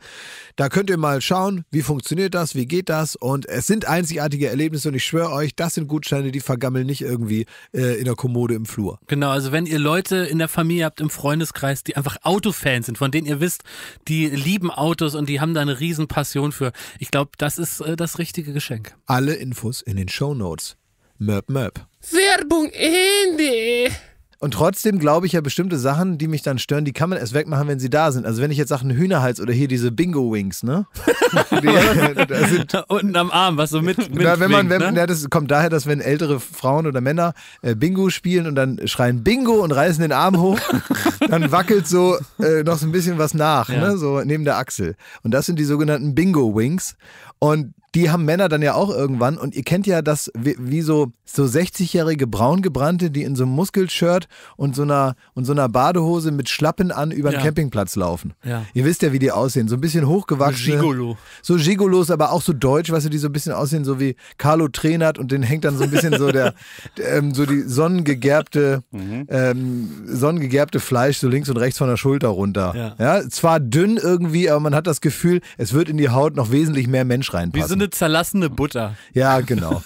Da könnt ihr mal schauen, wie funktioniert das, wie geht das. Und es sind einzigartige Erlebnisse und ich schwöre euch, das sind Gutscheine, die vergammeln nicht irgendwie äh, in der Kommode im Flur. Genau, also wenn ihr Leute in der Familie habt, im Freundeskreis, die einfach Autofans sind, von denen ihr wisst, die lieben Autos und die haben da eine riesen Passion für. Ich glaube, das ist äh, das richtige Geschenk. Alle Infos in den Show Notes. Möp, möp. Werbung Ende. Und trotzdem glaube ich ja bestimmte Sachen, die mich dann stören, die kann man erst wegmachen, wenn sie da sind. Also wenn ich jetzt sage, einen Hühnerhals oder hier diese Bingo-Wings, ne? die, äh, sind, Unten am Arm, was so mit. mit da, wenn man, wenn, ne? ja, das kommt daher, dass wenn ältere Frauen oder Männer äh, Bingo spielen und dann schreien Bingo und reißen den Arm hoch, dann wackelt so äh, noch so ein bisschen was nach, ja. ne? so neben der Achsel. Und das sind die sogenannten Bingo-Wings. Und die haben Männer dann ja auch irgendwann und ihr kennt ja das, wie, wie so, so 60-jährige Braungebrannte, die in so einem Muskelshirt und so einer, und so einer Badehose mit Schlappen an über den ja. Campingplatz laufen. Ja. Ihr wisst ja, wie die aussehen, so ein bisschen hochgewachsen. Gigolo. So Gigolos, aber auch so deutsch, weißt du, die so ein bisschen aussehen, so wie Carlo Trenert und den hängt dann so ein bisschen so der, ähm, so die sonnengegerbte, mhm. ähm, sonnengegerbte Fleisch so links und rechts von der Schulter runter. Ja. ja. zwar dünn irgendwie, aber man hat das Gefühl, es wird in die Haut noch wesentlich mehr Mensch reinpassen zerlassene Butter. Ja, genau.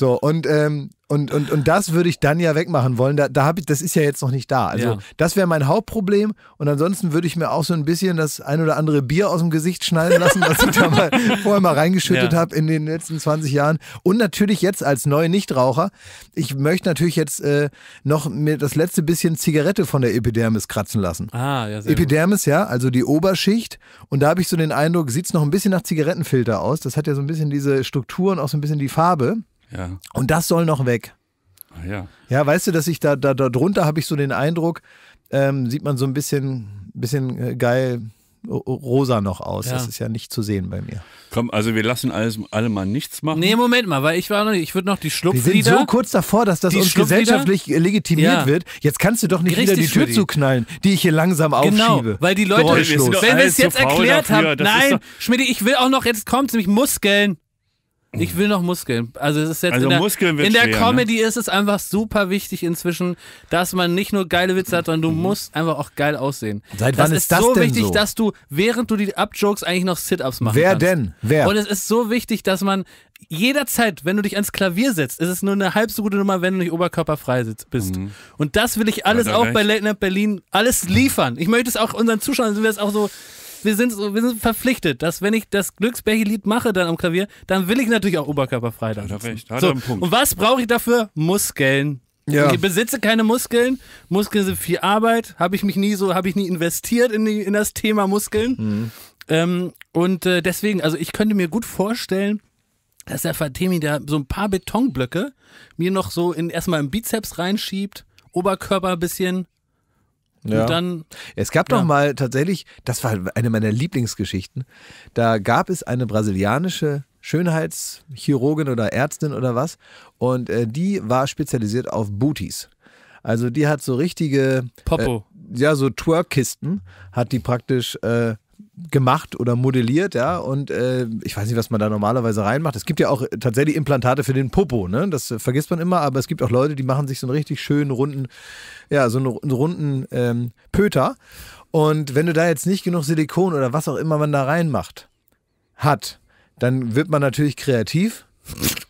So, und, ähm, und, und, und das würde ich dann ja wegmachen wollen. Da, da ich, das ist ja jetzt noch nicht da. Also, ja. das wäre mein Hauptproblem. Und ansonsten würde ich mir auch so ein bisschen das ein oder andere Bier aus dem Gesicht schneiden lassen, was ich da mal vorher mal reingeschüttet ja. habe in den letzten 20 Jahren. Und natürlich jetzt als neuer Nichtraucher, ich möchte natürlich jetzt äh, noch mir das letzte bisschen Zigarette von der Epidermis kratzen lassen. Ah, ja, sehr Epidermis, gut. ja, also die Oberschicht. Und da habe ich so den Eindruck, sieht es noch ein bisschen nach Zigarettenfilter aus. Das hat ja so ein bisschen diese Struktur und auch so ein bisschen die Farbe. Ja. Und das soll noch weg. Ah, ja. ja, weißt du, dass ich da, da, da drunter habe ich so den Eindruck, ähm, sieht man so ein bisschen, bisschen äh, geil rosa noch aus. Ja. Das ist ja nicht zu sehen bei mir. Komm, also wir lassen alles, alle mal nichts machen. Nee, Moment mal, weil ich war noch ich würde noch die Schlupflieder. Wir sind so kurz davor, dass das uns gesellschaftlich legitimiert ja. wird. Jetzt kannst du doch nicht Richtig wieder die Tür die. zuknallen, die ich hier langsam genau, aufschiebe. weil die Leute, wenn wir es jetzt erklärt haben, nein, Schmidt, ich will auch noch, jetzt kommt's nämlich Muskeln. Ich will noch Muskeln. Also es ist jetzt also in der, Muskeln in der schwer, ne? Comedy ne? ist es einfach super wichtig inzwischen, dass man nicht nur geile Witze hat, sondern du mhm. musst einfach auch geil aussehen. Seit das wann ist, ist das so denn wichtig, so? dass du während du die Upjokes eigentlich noch Sit-ups machst. Wer kannst. denn? Wer? Und es ist so wichtig, dass man jederzeit, wenn du dich ans Klavier setzt, ist es nur eine halb so gute Nummer, wenn du nicht oberkörperfrei sitzt, bist. Mhm. Und das will ich alles auch recht. bei Late Night Berlin alles liefern. Ich möchte es auch unseren Zuschauern, sind wir es auch so wir sind, so, wir sind verpflichtet, dass wenn ich das Glücksbärchenlied mache dann am Klavier, dann will ich natürlich auch oberkörperfrei da so. Und was brauche ich dafür? Muskeln. Ja. Ich besitze keine Muskeln. Muskeln sind viel Arbeit. Habe ich mich nie so, habe ich nie investiert in, die, in das Thema Muskeln. Mhm. Ähm, und äh, deswegen, also ich könnte mir gut vorstellen, dass der Fatemi da so ein paar Betonblöcke mir noch so in, erstmal im Bizeps reinschiebt, Oberkörper ein bisschen ja. Und dann, es gab ja. doch mal tatsächlich, das war eine meiner Lieblingsgeschichten, da gab es eine brasilianische Schönheitschirurgin oder Ärztin oder was und äh, die war spezialisiert auf Booties. Also die hat so richtige Popo. Äh, ja, so Twerkkisten hat die praktisch äh, gemacht oder modelliert, ja. Und äh, ich weiß nicht, was man da normalerweise reinmacht. Es gibt ja auch tatsächlich Implantate für den Popo, ne? Das vergisst man immer, aber es gibt auch Leute, die machen sich so einen richtig schönen, runden ja, so einen, runden ähm, Pöter. Und wenn du da jetzt nicht genug Silikon oder was auch immer man da reinmacht, hat, dann wird man natürlich kreativ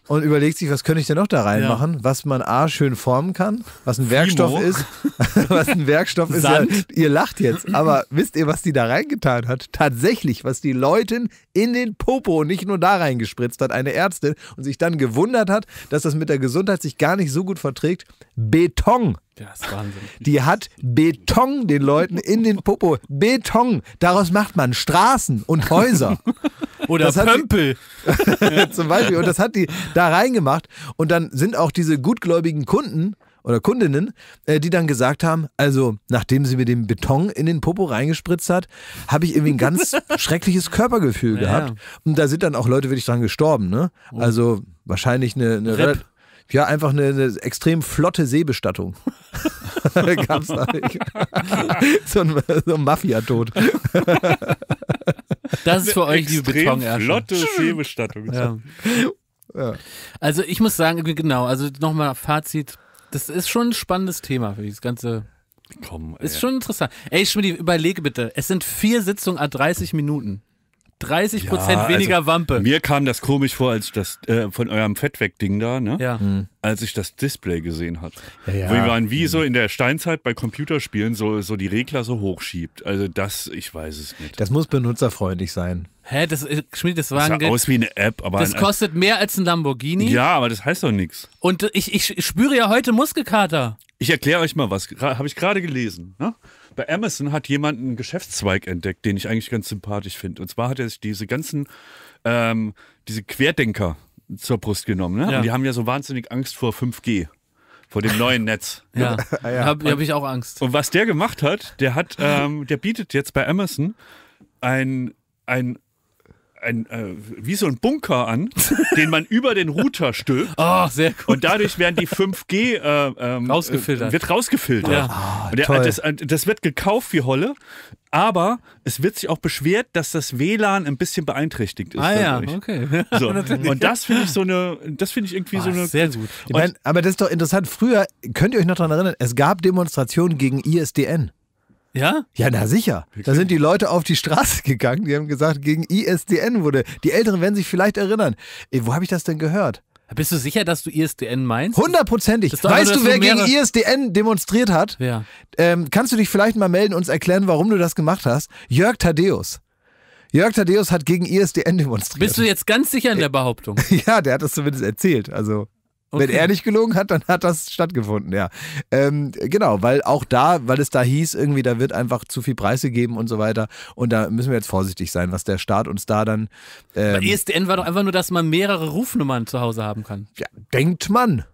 und überlegt sich, was könnte ich denn noch da reinmachen, ja. was man A schön formen kann, was ein Fimo. Werkstoff ist, was ein Werkstoff ist. Ja, ihr lacht jetzt, aber wisst ihr, was die da reingetan hat? Tatsächlich, was die Leuten in den Popo nicht nur da reingespritzt hat, eine Ärztin und sich dann gewundert hat, dass das mit der Gesundheit sich gar nicht so gut verträgt. Beton. Das ist Wahnsinn. Die hat Beton den Leuten in den Popo. Beton. Daraus macht man Straßen und Häuser. Oder das Pömpel. Die, zum Beispiel. Und das hat die da reingemacht. Und dann sind auch diese gutgläubigen Kunden oder Kundinnen, äh, die dann gesagt haben, also nachdem sie mir den Beton in den Popo reingespritzt hat, habe ich irgendwie ein ganz schreckliches Körpergefühl gehabt. Ja. Und da sind dann auch Leute wirklich dran gestorben. Ne? Oh. Also wahrscheinlich eine, eine Rep. Ja, einfach eine, eine extrem flotte Seebestattung. Gab's da nicht. so ein, so ein Mafia-Tod. Das ist für euch die Betonärsche. Flotte Seebestattung. Ja. Ja. Also ich muss sagen, genau, also nochmal Fazit, das ist schon ein spannendes Thema für dieses ganze. Komm, Ist schon interessant. Ey, Schmidt, überlege bitte, es sind vier Sitzungen a 30 Minuten. 30 ja, also weniger also, Wampe. Mir kam das komisch vor, als ich das äh, von eurem Fettweg-Ding da, ne? Ja. Mhm. Als ich das Display gesehen habe. Ja, ja. Wir waren wie mhm. so in der Steinzeit bei Computerspielen, so, so die Regler so hochschiebt. Also das, ich weiß es nicht. Das muss benutzerfreundlich sein. Hä, das, äh, Schmied, das war das sah aus wie eine App, aber. Das kostet mehr als ein Lamborghini. Ja, aber das heißt doch nichts. Und ich, ich spüre ja heute Muskelkater. Ich erkläre euch mal was, habe ich gerade gelesen. Ne? bei Amazon hat jemand einen Geschäftszweig entdeckt, den ich eigentlich ganz sympathisch finde. Und zwar hat er sich diese ganzen, ähm, diese Querdenker zur Brust genommen. Ne? Ja. Und die haben ja so wahnsinnig Angst vor 5G vor dem neuen Netz. Ja, ah, ja. habe hab ich auch Angst. Und was der gemacht hat, der hat, ähm, der bietet jetzt bei Amazon ein, ein ein, äh, wie so ein Bunker an, den man über den Router stülpt. oh, sehr gut. Und dadurch werden die 5G äh, ähm, rausgefiltert. Wird rausgefiltert. Ja. Oh, der, das, äh, das, wird gekauft wie Holle, aber es wird sich auch beschwert, dass das WLAN ein bisschen beeinträchtigt ist. Ah dadurch. ja, okay. So. und das finde ich so eine, das finde ich irgendwie oh, so eine. Sehr gut. Ich mein, aber das ist doch interessant. Früher, könnt ihr euch noch daran erinnern, es gab Demonstrationen gegen ISDN. Ja? Ja, na sicher. Wirklich? Da sind die Leute auf die Straße gegangen, die haben gesagt, gegen ISDN wurde. Die Älteren werden sich vielleicht erinnern. Ey, wo habe ich das denn gehört? Bist du sicher, dass du ISDN meinst? Hundertprozentig. Weißt du, wer gegen ISDN demonstriert hat? Ja. Ähm, kannst du dich vielleicht mal melden und uns erklären, warum du das gemacht hast? Jörg Tadeus. Jörg Tadeus hat gegen ISDN demonstriert. Bist du jetzt ganz sicher in der Behauptung? ja, der hat das zumindest erzählt. Also Okay. Wenn er nicht gelogen hat, dann hat das stattgefunden, ja. Ähm, genau, weil auch da, weil es da hieß, irgendwie, da wird einfach zu viel Preise geben und so weiter. Und da müssen wir jetzt vorsichtig sein, was der Staat uns da dann. Ähm, Bei ISDN war doch einfach nur, dass man mehrere Rufnummern zu Hause haben kann. Ja, denkt man.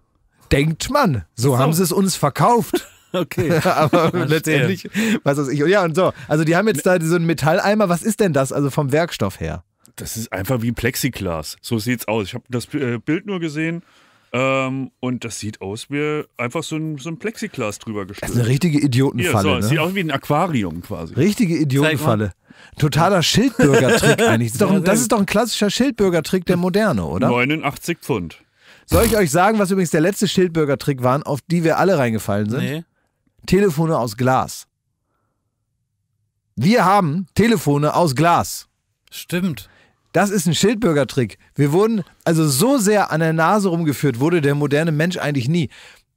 Denkt man. so. so. haben sie es uns verkauft. Okay. aber letztendlich, was weiß ich. Ja, und so. Also, die haben jetzt ne da so einen Metalleimer. Was ist denn das? Also vom Werkstoff her. Das ist einfach wie Plexiglas. So sieht's aus. Ich habe das äh, Bild nur gesehen. Ähm, und das sieht aus wie einfach so ein, so ein Plexiglas drüber gestülpt. Das ist eine richtige Idiotenfalle. Ja, so, ne? Sieht aus wie ein Aquarium quasi. Richtige Idiotenfalle. Totaler Schildbürgertrick eigentlich. Das ist, ein, das ist, doch ein, klassischer Schildbürgertrick der Moderne, oder? 89 Pfund. Soll ich euch sagen, was übrigens der letzte Schildbürgertrick war, auf die wir alle reingefallen sind? Nee. Telefone aus Glas. Wir haben Telefone aus Glas. Stimmt. Das ist ein Schildbürgertrick. Wir wurden also so sehr an der Nase rumgeführt, wurde der moderne Mensch eigentlich nie.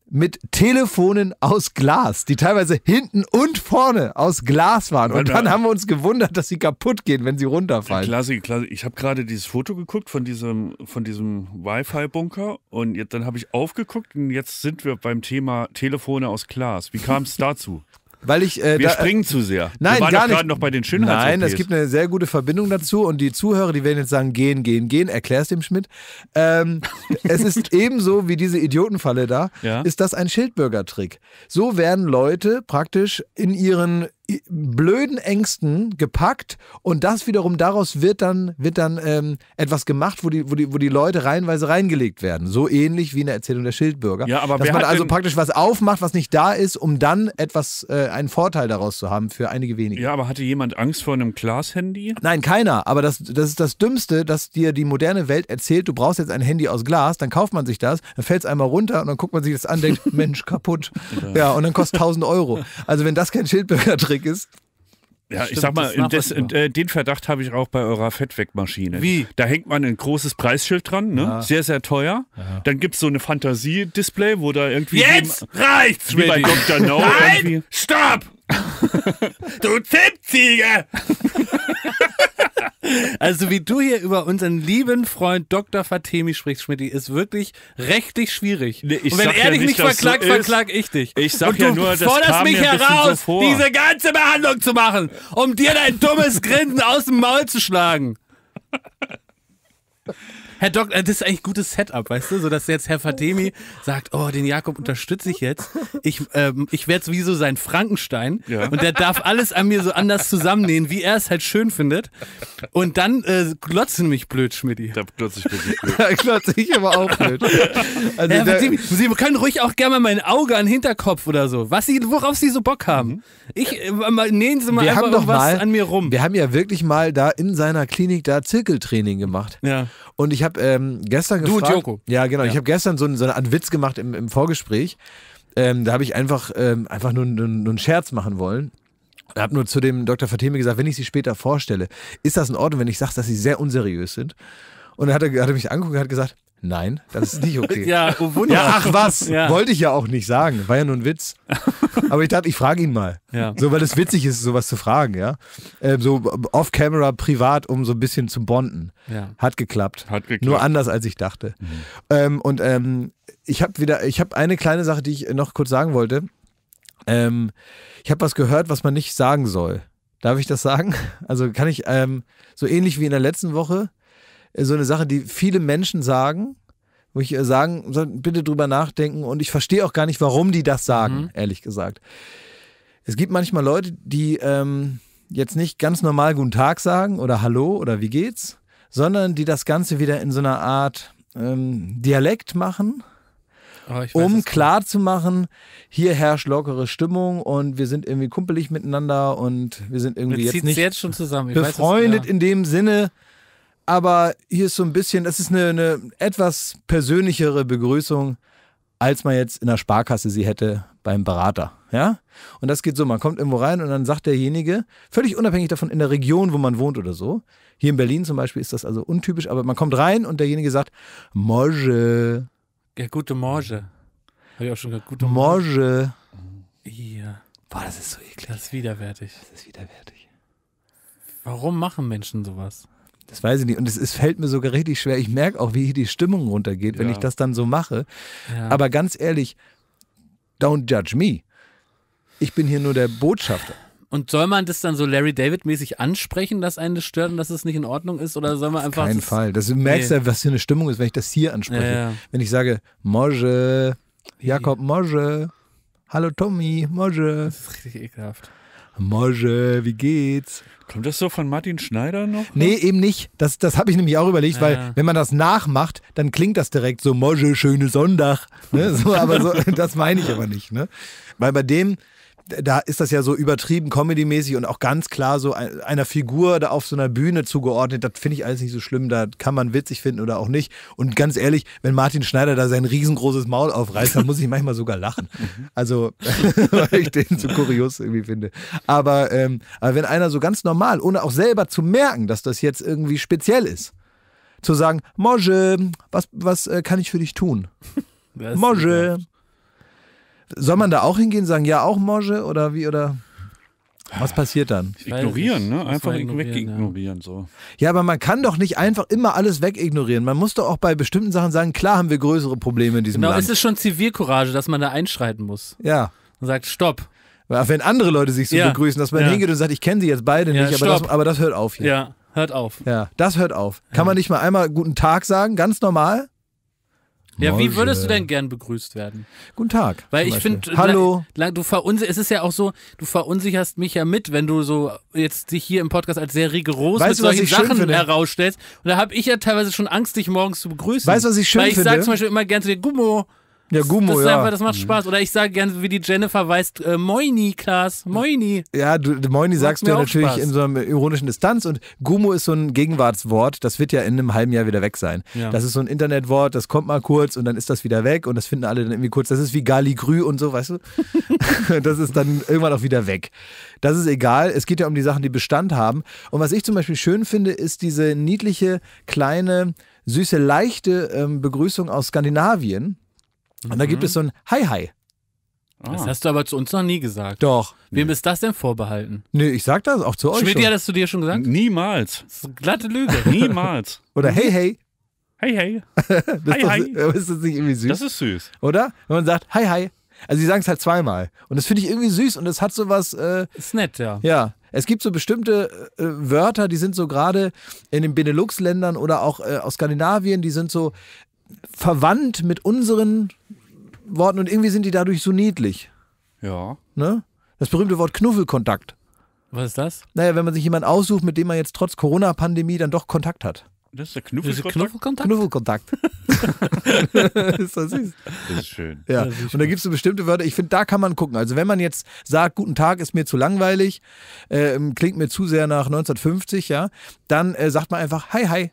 Mit Telefonen aus Glas, die teilweise hinten und vorne aus Glas waren. Und dann haben wir uns gewundert, dass sie kaputt gehen, wenn sie runterfallen. Klasse, klasse. Ich habe gerade dieses Foto geguckt von diesem, von diesem Wi-Fi-Bunker und jetzt, dann habe ich aufgeguckt und jetzt sind wir beim Thema Telefone aus Glas. Wie kam es dazu? Weil ich, äh, Wir da, springen zu sehr. Nein, Wir waren gar nicht. noch bei den Schönheits Nein, es gibt eine sehr gute Verbindung dazu und die Zuhörer, die werden jetzt sagen, gehen, gehen, gehen, erklär's dem Schmidt. Ähm, es ist ebenso wie diese Idiotenfalle da, ja? ist das ein Schildbürgertrick. So werden Leute praktisch in ihren blöden Ängsten gepackt und das wiederum daraus wird dann, wird dann ähm, etwas gemacht, wo die, wo, die, wo die Leute reihenweise reingelegt werden. So ähnlich wie in der Erzählung der Schildbürger. Ja, aber Dass man also praktisch was aufmacht, was nicht da ist, um dann etwas, äh, einen Vorteil daraus zu haben für einige wenige. Ja, aber hatte jemand Angst vor einem Glashandy? Nein, keiner. Aber das, das ist das Dümmste, dass dir die moderne Welt erzählt, du brauchst jetzt ein Handy aus Glas, dann kauft man sich das, dann fällt es einmal runter und dann guckt man sich das an, denkt, Mensch, kaputt. Ja. ja, und dann kostet 1000 Euro. Also wenn das kein Schildbürger trägt, Zeug ist. Ja, Stimmt, ich sag mal, des, äh, den Verdacht habe ich auch bei eurer Fettwegmaschine. Wie? Da hängt man ein großes Preisschild dran, ne? Ja. sehr, sehr teuer. Ja. Dann gibt es so eine Fantasie-Display, wo da irgendwie. Jetzt wie, reicht's! Wie bei Dr. No. Nein! Stopp! du Zipziege! also wie du hier über unseren lieben Freund Dr. Fatemi sprichst, Schmidt, ist wirklich rechtlich schwierig. Nee, und wenn er ja dich nicht, verklagt, so verklag ich dich. Ich sag und ja nur, das forderst mich heraus, so diese ganze Behandlung zu machen, um dir dein dummes Grinsen aus dem Maul zu schlagen. Herr Doktor, äh, das ist eigentlich gutes Setup, weißt du? So dass jetzt Herr Fademi sagt, oh, den Jakob unterstütze ich jetzt. Ich, ähm, ich werde sowieso sein Frankenstein ja. und der darf alles an mir so anders zusammennähen, wie er es halt schön findet. Und dann äh, glotzen mich blöd, Schmidti. Da glotze ich mich blöd. da glotze ich aber auch blöd. Also Herr Fademi, Sie können ruhig auch gerne mal mein Auge an den Hinterkopf oder so. Was Sie, worauf Sie so Bock haben. Mhm. Ich, äh, mal, nähen Sie mal wir einfach was an mir rum. Wir haben ja wirklich mal da in seiner Klinik da Zirkeltraining gemacht. Ja. Und ich habe habe ähm, gestern du gefragt. Du und Joko. Ja, genau. Ja. Ich habe gestern so, so Art Witz gemacht im, im Vorgespräch. Ähm, da habe ich einfach, ähm, einfach nur, nur, nur einen Scherz machen wollen. Ich habe nur zu dem Dr. Fateme gesagt, wenn ich sie später vorstelle, ist das in Ordnung, wenn ich sage, dass sie sehr unseriös sind? Und dann hat er, hat er mich angeguckt und hat gesagt, Nein, das ist nicht okay. ja, oh Wunder. Ja, ach was, ja. wollte ich ja auch nicht sagen. War ja nur ein Witz. Aber ich dachte, ich frage ihn mal. Ja. So, weil es witzig ist, sowas zu fragen, ja. Ähm, so off-camera, privat, um so ein bisschen zu bonden. Ja. Hat geklappt. Hat geklappt. Nur anders, als ich dachte. Mhm. Ähm, und ähm, ich habe wieder, ich habe eine kleine Sache, die ich noch kurz sagen wollte. Ähm, ich habe was gehört, was man nicht sagen soll. Darf ich das sagen? Also kann ich, ähm, so ähnlich wie in der letzten Woche, äh, so eine Sache, die viele Menschen sagen, wo ich äh, sagen, bitte drüber nachdenken und ich verstehe auch gar nicht, warum die das sagen, mhm. ehrlich gesagt. Es gibt manchmal Leute, die ähm, jetzt nicht ganz normal Guten Tag sagen oder Hallo oder wie geht's, sondern die das Ganze wieder in so einer Art ähm, Dialekt machen. Oh, um klar zu machen, hier herrscht lockere Stimmung und wir sind irgendwie kumpelig miteinander und wir sind irgendwie wir jetzt nicht jetzt schon zusammen. Ich befreundet weiß, ja. in dem Sinne, aber hier ist so ein bisschen, das ist eine, eine etwas persönlichere Begrüßung, als man jetzt in der Sparkasse sie hätte beim Berater. Ja? Und das geht so: man kommt irgendwo rein und dann sagt derjenige, völlig unabhängig davon, in der Region, wo man wohnt oder so. Hier in Berlin zum Beispiel ist das also untypisch, aber man kommt rein und derjenige sagt, Morge. Ja, gute Morge. Habe ich auch schon gesagt, gute Morge. Ja. Boah, das ist so eklig. Das ist widerwärtig. Das ist widerwärtig. Warum machen Menschen sowas? Das weiß ich nicht. Und es, es fällt mir sogar richtig schwer. Ich merke auch, wie hier die Stimmung runtergeht, wenn ich das dann so mache. Ja. Aber ganz ehrlich, don't judge me. Ich bin hier nur der Botschafter. Und soll man das dann so Larry David-mäßig ansprechen, dass einen das stört und dass es nicht in Ordnung ist? Oder soll man einfach. Auf keinen das Fall. Das, du merkst nee. ja, was für eine Stimmung ist, wenn ich das hier anspreche. Ja, wenn ich sage, Moje, Jakob Moje, hallo Tommy, Moje. Das ist richtig ekelhaft. Moje, wie geht's? Kommt das so von Martin Schneider noch? noch? Nee, eben nicht. Das, das habe ich nämlich auch überlegt, ah. weil wenn man das nachmacht, dann klingt das direkt so Mosche, schöne Sonntag. Ne? So, aber so, das meine ich aber nicht. Ne? Weil bei dem da ist das ja so übertrieben comedymäßig und auch ganz klar so einer Figur da auf so einer Bühne zugeordnet. Das finde ich alles nicht so schlimm. Da kann man witzig finden oder auch nicht. Und ganz ehrlich, wenn Martin Schneider da sein riesengroßes Maul aufreißt, dann muss ich manchmal sogar lachen. Mhm. Also, weil ich den so kurios irgendwie finde. Aber, ähm, aber wenn einer so ganz normal, ohne auch selber zu merken, dass das jetzt irgendwie speziell ist, zu sagen, Moje, was, was äh, kann ich für dich tun? Moje, soll man da auch hingehen, und sagen, ja, auch Morge oder wie oder was passiert dann? Ignorieren, ne? Einfach wegignorieren. Ja. So. ja, aber man kann doch nicht einfach immer alles wegignorieren. Man muss doch auch bei bestimmten Sachen sagen, klar haben wir größere Probleme in diesem genau, Land. Genau, es ist schon Zivilcourage, dass man da einschreiten muss. Ja. Und sagt, stopp. Wenn andere Leute sich so ja. begrüßen, dass man ja. hingeht und sagt, ich kenne sie jetzt beide nicht, aber das, aber das, hört auf hier. Ja, hört auf. Ja, das hört auf. Kann man nicht mal einmal guten Tag sagen, ganz normal? Ja, wie würdest du denn gern begrüßt werden? Guten Tag. Weil ich finde, hallo. Du verunsicherst, es ist ja auch so, du verunsicherst mich ja mit, wenn du so jetzt dich hier im Podcast als sehr rigoros weißt mit du, solchen Sachen herausstellst. Und da habe ich ja teilweise schon Angst, dich morgens zu begrüßen. Weißt du, was ich schön finde? weil ich finde? Ich sage zum Beispiel immer gern zu dir, Gummo. Ja, Gummo, das ist ja. einfach, das macht mhm. Spaß. Oder ich sage gerne, wie die Jennifer weiß, äh, Moini, Klaas, Moini. Ja, du, Moini macht sagst du ja natürlich Spaß. in so einem ironischen Distanz und Gummo ist so ein Gegenwartswort, das wird ja in einem halben Jahr wieder weg sein. Ja. Das ist so ein Internetwort, das kommt mal kurz und dann ist das wieder weg und das finden alle dann irgendwie kurz. Das ist wie Galigrü und so, weißt du? das ist dann irgendwann auch wieder weg. Das ist egal, es geht ja um die Sachen, die Bestand haben. Und was ich zum Beispiel schön finde, ist diese niedliche, kleine, süße, leichte ähm, Begrüßung aus Skandinavien und da gibt mhm. es so ein Hi-Hi. Ah. Das hast du aber zu uns noch nie gesagt. Doch. Wem nee. ist das denn vorbehalten? Nee, ich sag das auch zu euch. Schmidt, ja, das du dir schon gesagt? Niemals. Das ist eine glatte Lüge. Niemals. Oder hey, hey. Hey, hey. das hi, hi. Ist das nicht irgendwie süß? Das ist süß. Oder? Wenn man sagt, hi, hi. Also, sie sagen es halt zweimal. Und das finde ich irgendwie süß und das hat so was. Äh, ist nett, ja. Ja. Es gibt so bestimmte äh, Wörter, die sind so gerade in den Benelux-Ländern oder auch äh, aus Skandinavien, die sind so verwandt mit unseren Worten und irgendwie sind die dadurch so niedlich. Ja. Ne? Das berühmte Wort Knuffelkontakt. Was ist das? Naja, wenn man sich jemanden aussucht, mit dem man jetzt trotz Corona-Pandemie dann doch Kontakt hat. Das ist der Knuffelkontakt. Knuffelkontakt. Knuffelkontakt. ist das süß. Das ist schön. Ja. Ist und da gibt es so bestimmte Wörter. Ich finde, da kann man gucken. Also wenn man jetzt sagt, guten Tag ist mir zu langweilig, äh, klingt mir zu sehr nach 1950, ja, dann äh, sagt man einfach Hi, hi.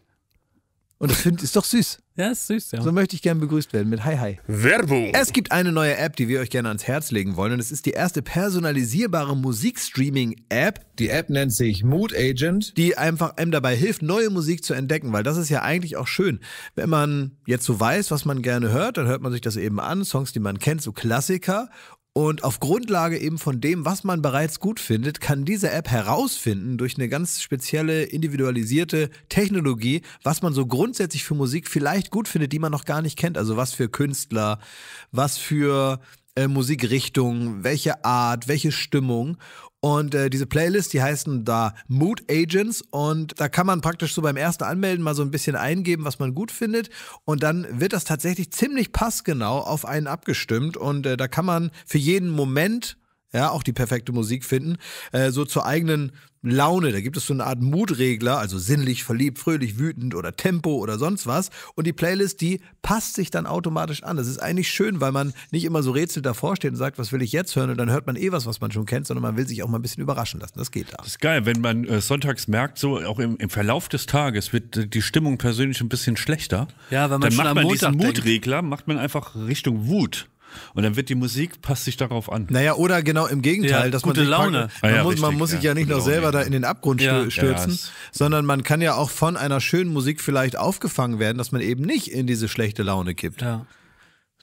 Und das find, ist doch süß. Ja, ist süß, ja. So möchte ich gerne begrüßt werden mit Hi Hi. Werbung. Es gibt eine neue App, die wir euch gerne ans Herz legen wollen und es ist die erste personalisierbare Musikstreaming-App. Die App nennt sich Mood Agent, die einfach einem dabei hilft, neue Musik zu entdecken, weil das ist ja eigentlich auch schön. Wenn man jetzt so weiß, was man gerne hört, dann hört man sich das eben an, Songs, die man kennt, so Klassiker und auf Grundlage eben von dem, was man bereits gut findet, kann diese App herausfinden durch eine ganz spezielle individualisierte Technologie, was man so grundsätzlich für Musik vielleicht gut findet, die man noch gar nicht kennt. Also was für Künstler, was für äh, Musikrichtung, welche Art, welche Stimmung. Und äh, diese Playlist, die heißen da Mood Agents und da kann man praktisch so beim ersten Anmelden mal so ein bisschen eingeben, was man gut findet und dann wird das tatsächlich ziemlich passgenau auf einen abgestimmt und äh, da kann man für jeden Moment ja, auch die perfekte Musik finden, äh, so zur eigenen Laune, da gibt es so eine Art Mutregler, also sinnlich, verliebt, fröhlich, wütend oder Tempo oder sonst was. Und die Playlist, die passt sich dann automatisch an. Das ist eigentlich schön, weil man nicht immer so rätselt davor steht und sagt, was will ich jetzt hören? Und dann hört man eh was, was man schon kennt, sondern man will sich auch mal ein bisschen überraschen lassen. Das geht da. Das ist geil, wenn man äh, sonntags merkt, so auch im, im, Verlauf des Tages wird äh, die Stimmung persönlich ein bisschen schlechter. Ja, wenn man dann schon macht am man Montag diesen denkt. Mutregler, macht man einfach Richtung Wut. Und dann wird die Musik, passt sich darauf an. Naja, oder genau im Gegenteil, ja, dass gute man Laune. Packt, man, ah, ja, muss, richtig, man muss sich ja, nicht noch selber da in den Abgrund stürzen, sondern man kann ja auch von einer schönen Musik vielleicht aufgefangen werden, dass man eben nicht in diese schlechte Laune kippt. Ja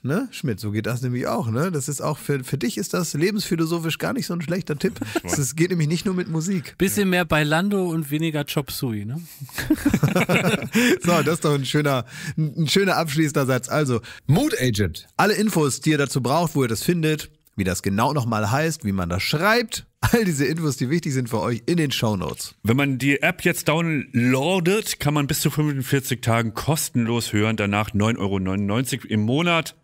ne, Schmidt, so geht das nämlich auch, ne? Das ist auch für, für dich ist das lebensphilosophisch gar nicht so ein schlechter Tipp. Es geht nämlich nicht nur mit Musik. Bisschen mehr bei Lando und weniger Chop Sui, ne? so, das ist doch ein schöner, ein schöner abschließender Satz. Also, Mood Agent. Alle Infos, die ihr dazu braucht, wo ihr das findet, wie das genau nochmal heißt, wie man das schreibt. All diese Infos, die wichtig sind für euch, in den Show Notes. Wenn man die App jetzt downloadet, kann man bis zu 45 Tagen kostenlos hören, danach 9,99 Euro im Monat.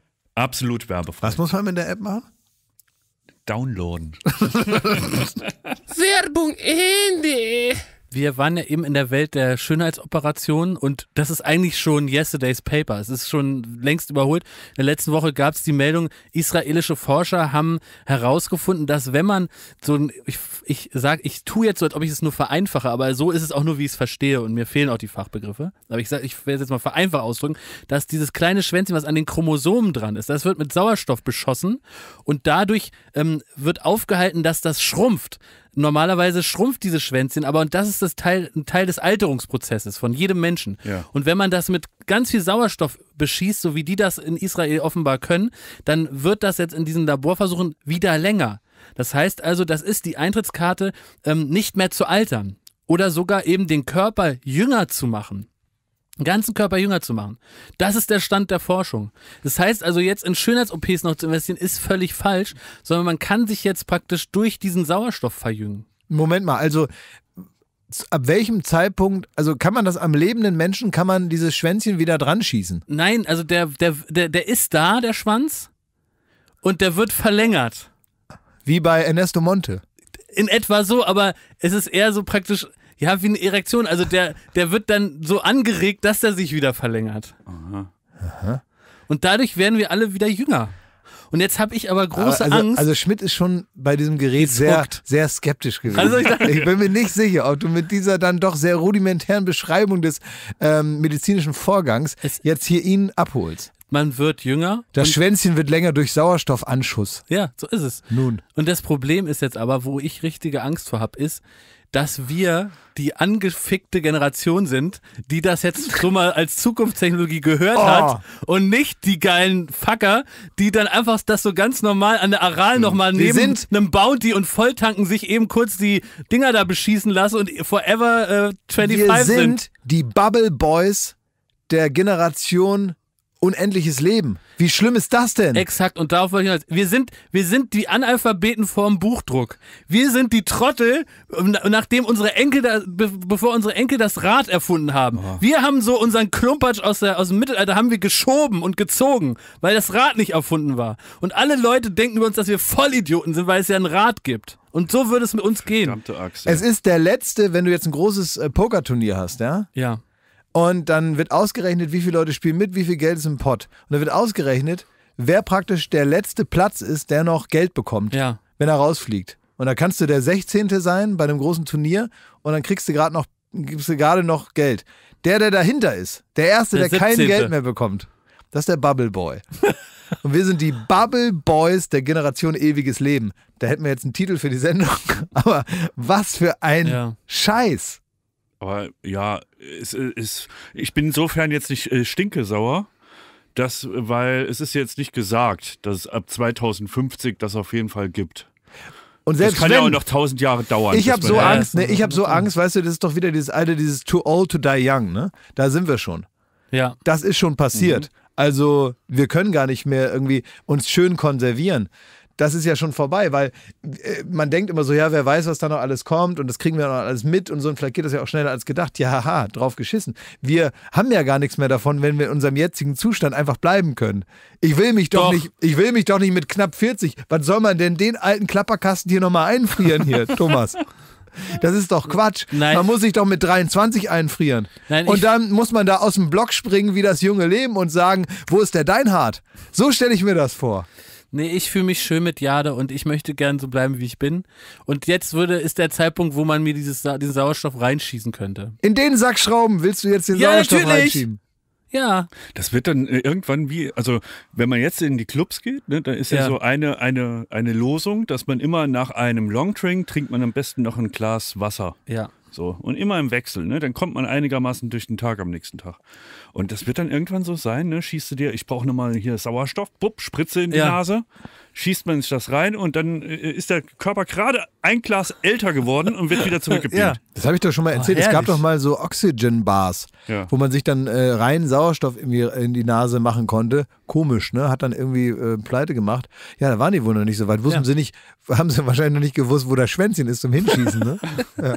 Absolut werbefrei. Was muss man mit der App machen? Downloaden. Werbung Ende wir waren ja eben in der Welt der Schönheitsoperationen und das ist eigentlich schon Yesterday's Paper. Es ist schon längst überholt. In der letzten Woche gab es die Meldung, israelische Forscher haben herausgefunden, dass wenn man so ein, ich, ich sage, ich tue jetzt so, als ob ich es nur vereinfache, aber so ist es auch nur, wie ich es verstehe und mir fehlen auch die Fachbegriffe. Aber ich sag, ich werde es jetzt mal vereinfacht ausdrücken, dass dieses kleine Schwänzchen, was an den Chromosomen dran ist, das wird mit Sauerstoff beschossen und dadurch ähm, wird aufgehalten, dass das schrumpft. Normalerweise schrumpft dieses Schwänzchen, aber und das ist das Teil, ein Teil des Alterungsprozesses von jedem Menschen. Ja. Und wenn man das mit ganz viel Sauerstoff beschießt, so wie die das in Israel offenbar können, dann wird das jetzt in diesen Laborversuchen wieder länger. Das heißt also, das ist die Eintrittskarte, ähm, nicht mehr zu altern oder sogar eben den Körper jünger zu machen ganzen Körper jünger zu machen. Das ist der Stand der Forschung. Das heißt also, jetzt in Schönheits-OPs noch zu investieren, ist völlig falsch, sondern man kann sich jetzt praktisch durch diesen Sauerstoff verjüngen. Moment mal, also ab welchem Zeitpunkt, also kann man das am lebenden Menschen, kann man dieses Schwänzchen wieder dran schießen? Nein, also der, der, der, der ist da, der Schwanz, und der wird verlängert. Wie bei Ernesto Monte. In etwa so, aber es ist eher so praktisch, ja, wie eine Erektion. Also der, der wird dann so angeregt, dass er sich wieder verlängert. Aha. Aha. Und dadurch werden wir alle wieder jünger. Und jetzt habe ich aber große aber also, Angst. Also Schmidt ist schon bei diesem Gerät sehr, sehr skeptisch gewesen. Also ich, ich, bin mir nicht sicher, ob du mit dieser dann doch sehr rudimentären Beschreibung des ähm, medizinischen Vorgangs es jetzt hier ihn abholst. Man wird jünger. Das Schwänzchen wird länger durch Sauerstoffanschuss. Ja, so ist es. Nun. Und das Problem ist jetzt aber, wo ich richtige Angst vor habe, ist, dass wir die angefickte Generation sind, die das jetzt schon mal als Zukunftstechnologie gehört oh. hat und nicht die geilen Fucker, die dann einfach das so ganz normal an der Aral nochmal neben sind einem Bounty und Volltanken sich eben kurz die Dinger da beschießen lassen und Forever äh, 25 wir sind. sind die Bubble Boys der Generation unendliches Leben. Wie schlimm ist das denn? Exakt, und darauf wollte ich hinaus. Wir sind, wir sind die Analphabeten vorm Buchdruck. Wir sind die Trottel, nachdem unsere Enkel, da, bevor unsere Enkel das Rad erfunden haben. Oh. Wir haben so unseren Klumpatsch aus, der, aus dem Mittelalter, haben wir geschoben und gezogen, weil das Rad nicht erfunden war. Und alle Leute denken über uns, dass wir Vollidioten sind, weil es ja ein Rad gibt. Und so würde es mit uns gehen. Es ist der letzte, wenn du jetzt ein großes äh, Pokerturnier hast, ja? Ja und dann wird ausgerechnet, wie viele Leute spielen mit, wie viel Geld ist im Pott. Und dann wird ausgerechnet, wer praktisch der letzte Platz ist, der noch Geld bekommt, ja. wenn er rausfliegt. Und da kannst du der 16. sein bei einem großen Turnier und dann kriegst du gerade noch, gibst du gerade noch Geld. Der, der dahinter ist, der Erste, der, der kein Geld mehr bekommt, das ist der Bubble Boy. und wir sind die Bubble Boys der Generation ewiges Leben. Da hätten wir jetzt einen Titel für die Sendung, aber was für ein ja. Scheiß. Aber ja, es, äh, es, ich bin insofern jetzt nicht äh, stinkesauer, dass, weil es ist jetzt nicht gesagt, dass es ab 2050 das auf jeden Fall gibt. Und selbst das kann wenn, ja auch noch tausend Jahre dauern. Ich habe so äh, Angst, ne? Ich habe so Angst, weißt du, das ist doch wieder dieses alte, dieses too old to die young, ne? Da sind wir schon. Ja. Das ist schon passiert. Mhm. Also wir können gar nicht mehr irgendwie uns schön konservieren das ist ja schon vorbei, weil äh, man denkt immer so, ja, wer weiß, was da noch alles kommt und das kriegen wir noch alles mit und so und vielleicht geht das ja auch schneller als gedacht. Ja, haha, drauf geschissen. Wir haben ja gar nichts mehr davon, wenn wir in unserem jetzigen Zustand einfach bleiben können. Ich will mich doch, doch. nicht, ich will mich doch nicht mit knapp 40. Was soll man denn den alten Klapperkasten hier nochmal einfrieren hier, Thomas? Das ist doch Quatsch. Nein. Man muss sich doch mit 23 einfrieren. Nein, und dann muss man da aus dem Block springen wie das junge Leben und sagen, wo ist der Deinhard? So stelle ich mir das vor nee, ich fühle mich schön mit Jade und ich möchte gern so bleiben, wie ich bin. Und jetzt würde, ist der Zeitpunkt, wo man mir dieses, diesen Sauerstoff reinschießen könnte. In den Sack Schrauben willst du jetzt den ja, Sauerstoff natürlich. reinschieben? Ja. Das wird dann äh, irgendwann wie, also wenn man jetzt in die Clubs geht, ne, da ist ja. ja, so eine, eine, eine Losung, dass man immer nach einem Longdrink trinkt man am besten noch ein Glas Wasser. Ja. So, und immer im Wechsel, ne? Dann kommt man einigermaßen durch den Tag am nächsten Tag. Und das wird dann irgendwann so sein, ne? Schießt du dir, ich brauche nochmal hier Sauerstoff, bupp, Spritze in die ja. Nase, schießt man sich das rein und dann äh, ist der Körper gerade ein Glas älter geworden und wird wieder zurückgebeamt. Ja. Das habe ich doch schon mal oh, erzählt. Oh, es gab doch mal so Oxygen-Bars, ja. wo man sich dann äh, rein Sauerstoff in die, Nase machen konnte. Komisch, ne? Hat dann irgendwie äh, pleite gemacht. Ja, da waren die wohl noch nicht so weit. Wussten sie nicht, haben sie wahrscheinlich noch nicht gewusst, wo das Schwänzchen ist zum Hinschießen, ne? ja.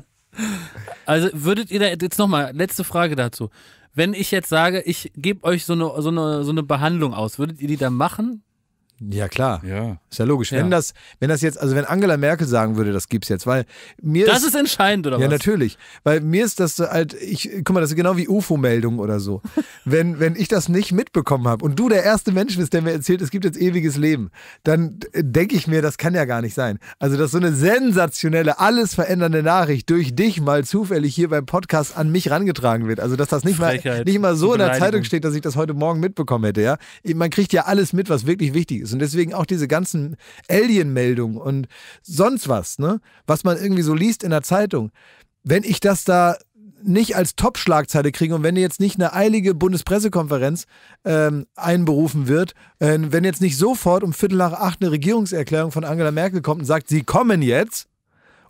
Also würdet ihr da jetzt nochmal, letzte Frage dazu. Wenn ich jetzt sage, ich gebe euch so eine, so, eine, so eine Behandlung aus, würdet ihr die dann machen? Ja, klar. Ja. Ist ja logisch. Ja. Wenn, das, wenn das jetzt, also wenn Angela Merkel sagen würde, das gibt's jetzt, weil mir. Das ist, ist entscheidend, oder ja, was? Ja, natürlich. Weil mir ist das halt, ich, guck mal, das ist genau wie UFO-Meldungen oder so. wenn, wenn ich das nicht mitbekommen habe und du der erste Mensch bist, der mir erzählt, es gibt jetzt ewiges Leben, dann denke ich mir, das kann ja gar nicht sein. Also, dass so eine sensationelle, alles verändernde Nachricht durch dich mal zufällig hier beim Podcast an mich rangetragen wird. Also, dass das nicht, mal, nicht mal so in der Zeitung steht, dass ich das heute Morgen mitbekommen hätte, ja. Man kriegt ja alles mit, was wirklich wichtig ist ist. Und deswegen auch diese ganzen Alien-Meldungen und sonst was, ne? was man irgendwie so liest in der Zeitung. Wenn ich das da nicht als Top-Schlagzeile kriege und wenn jetzt nicht eine eilige Bundespressekonferenz ähm, einberufen wird, äh, wenn jetzt nicht sofort um Viertel nach acht eine Regierungserklärung von Angela Merkel kommt und sagt, sie kommen jetzt,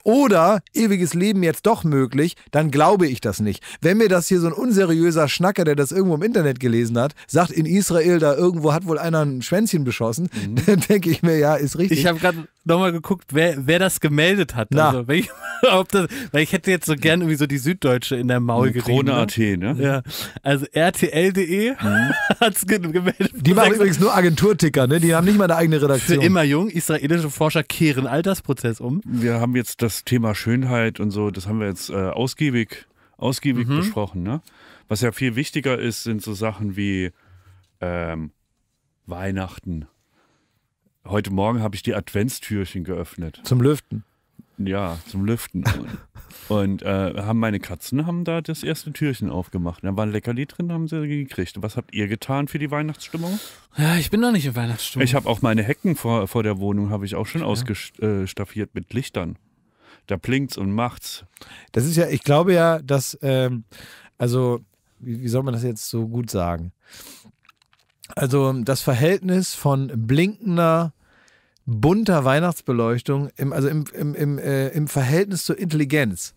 oder ewiges Leben jetzt doch möglich, dann glaube ich das nicht. Wenn mir das hier so ein unseriöser Schnacker, der das irgendwo im Internet gelesen hat, sagt, in Israel da irgendwo hat wohl einer ein Schwänzchen beschossen, mhm. dann denke ich mir, ja, ist richtig. Ich habe gerade nochmal geguckt, wer, wer das gemeldet hat. Na. Also, ich, das, weil ich hätte jetzt so gern irgendwie so die Süddeutsche in der Maul gerieben. Krone ne? AT, ne? Ja. Also RTL.de mhm. hat es gemeldet. Die machen übrigens nur Agenturticker, ne? Die haben nicht mal eine eigene Redaktion. Für immer jung, israelische Forscher kehren Altersprozess um. Wir haben jetzt das das Thema Schönheit und so, das haben wir jetzt äh, ausgiebig, ausgiebig mhm. besprochen. Ne? Was ja viel wichtiger ist, sind so Sachen wie ähm, Weihnachten. Heute Morgen habe ich die Adventstürchen geöffnet. Zum Lüften. Ja, zum Lüften. und äh, haben meine Katzen haben da das erste Türchen aufgemacht. Da war ein Leckerli drin, haben sie gekriegt. Was habt ihr getan für die Weihnachtsstimmung? Ja, ich bin noch nicht in Weihnachtsstimmung. Ich habe auch meine Hecken vor, vor der Wohnung habe ich auch schon ja. ausgestaffiert äh, mit Lichtern da blinkt's und macht's. Das ist ja, ich glaube ja, dass, ähm, also, wie, wie soll man das jetzt so gut sagen? Also, das Verhältnis von blinkender, bunter Weihnachtsbeleuchtung, im, also im, im, im, äh, im Verhältnis zur Intelligenz,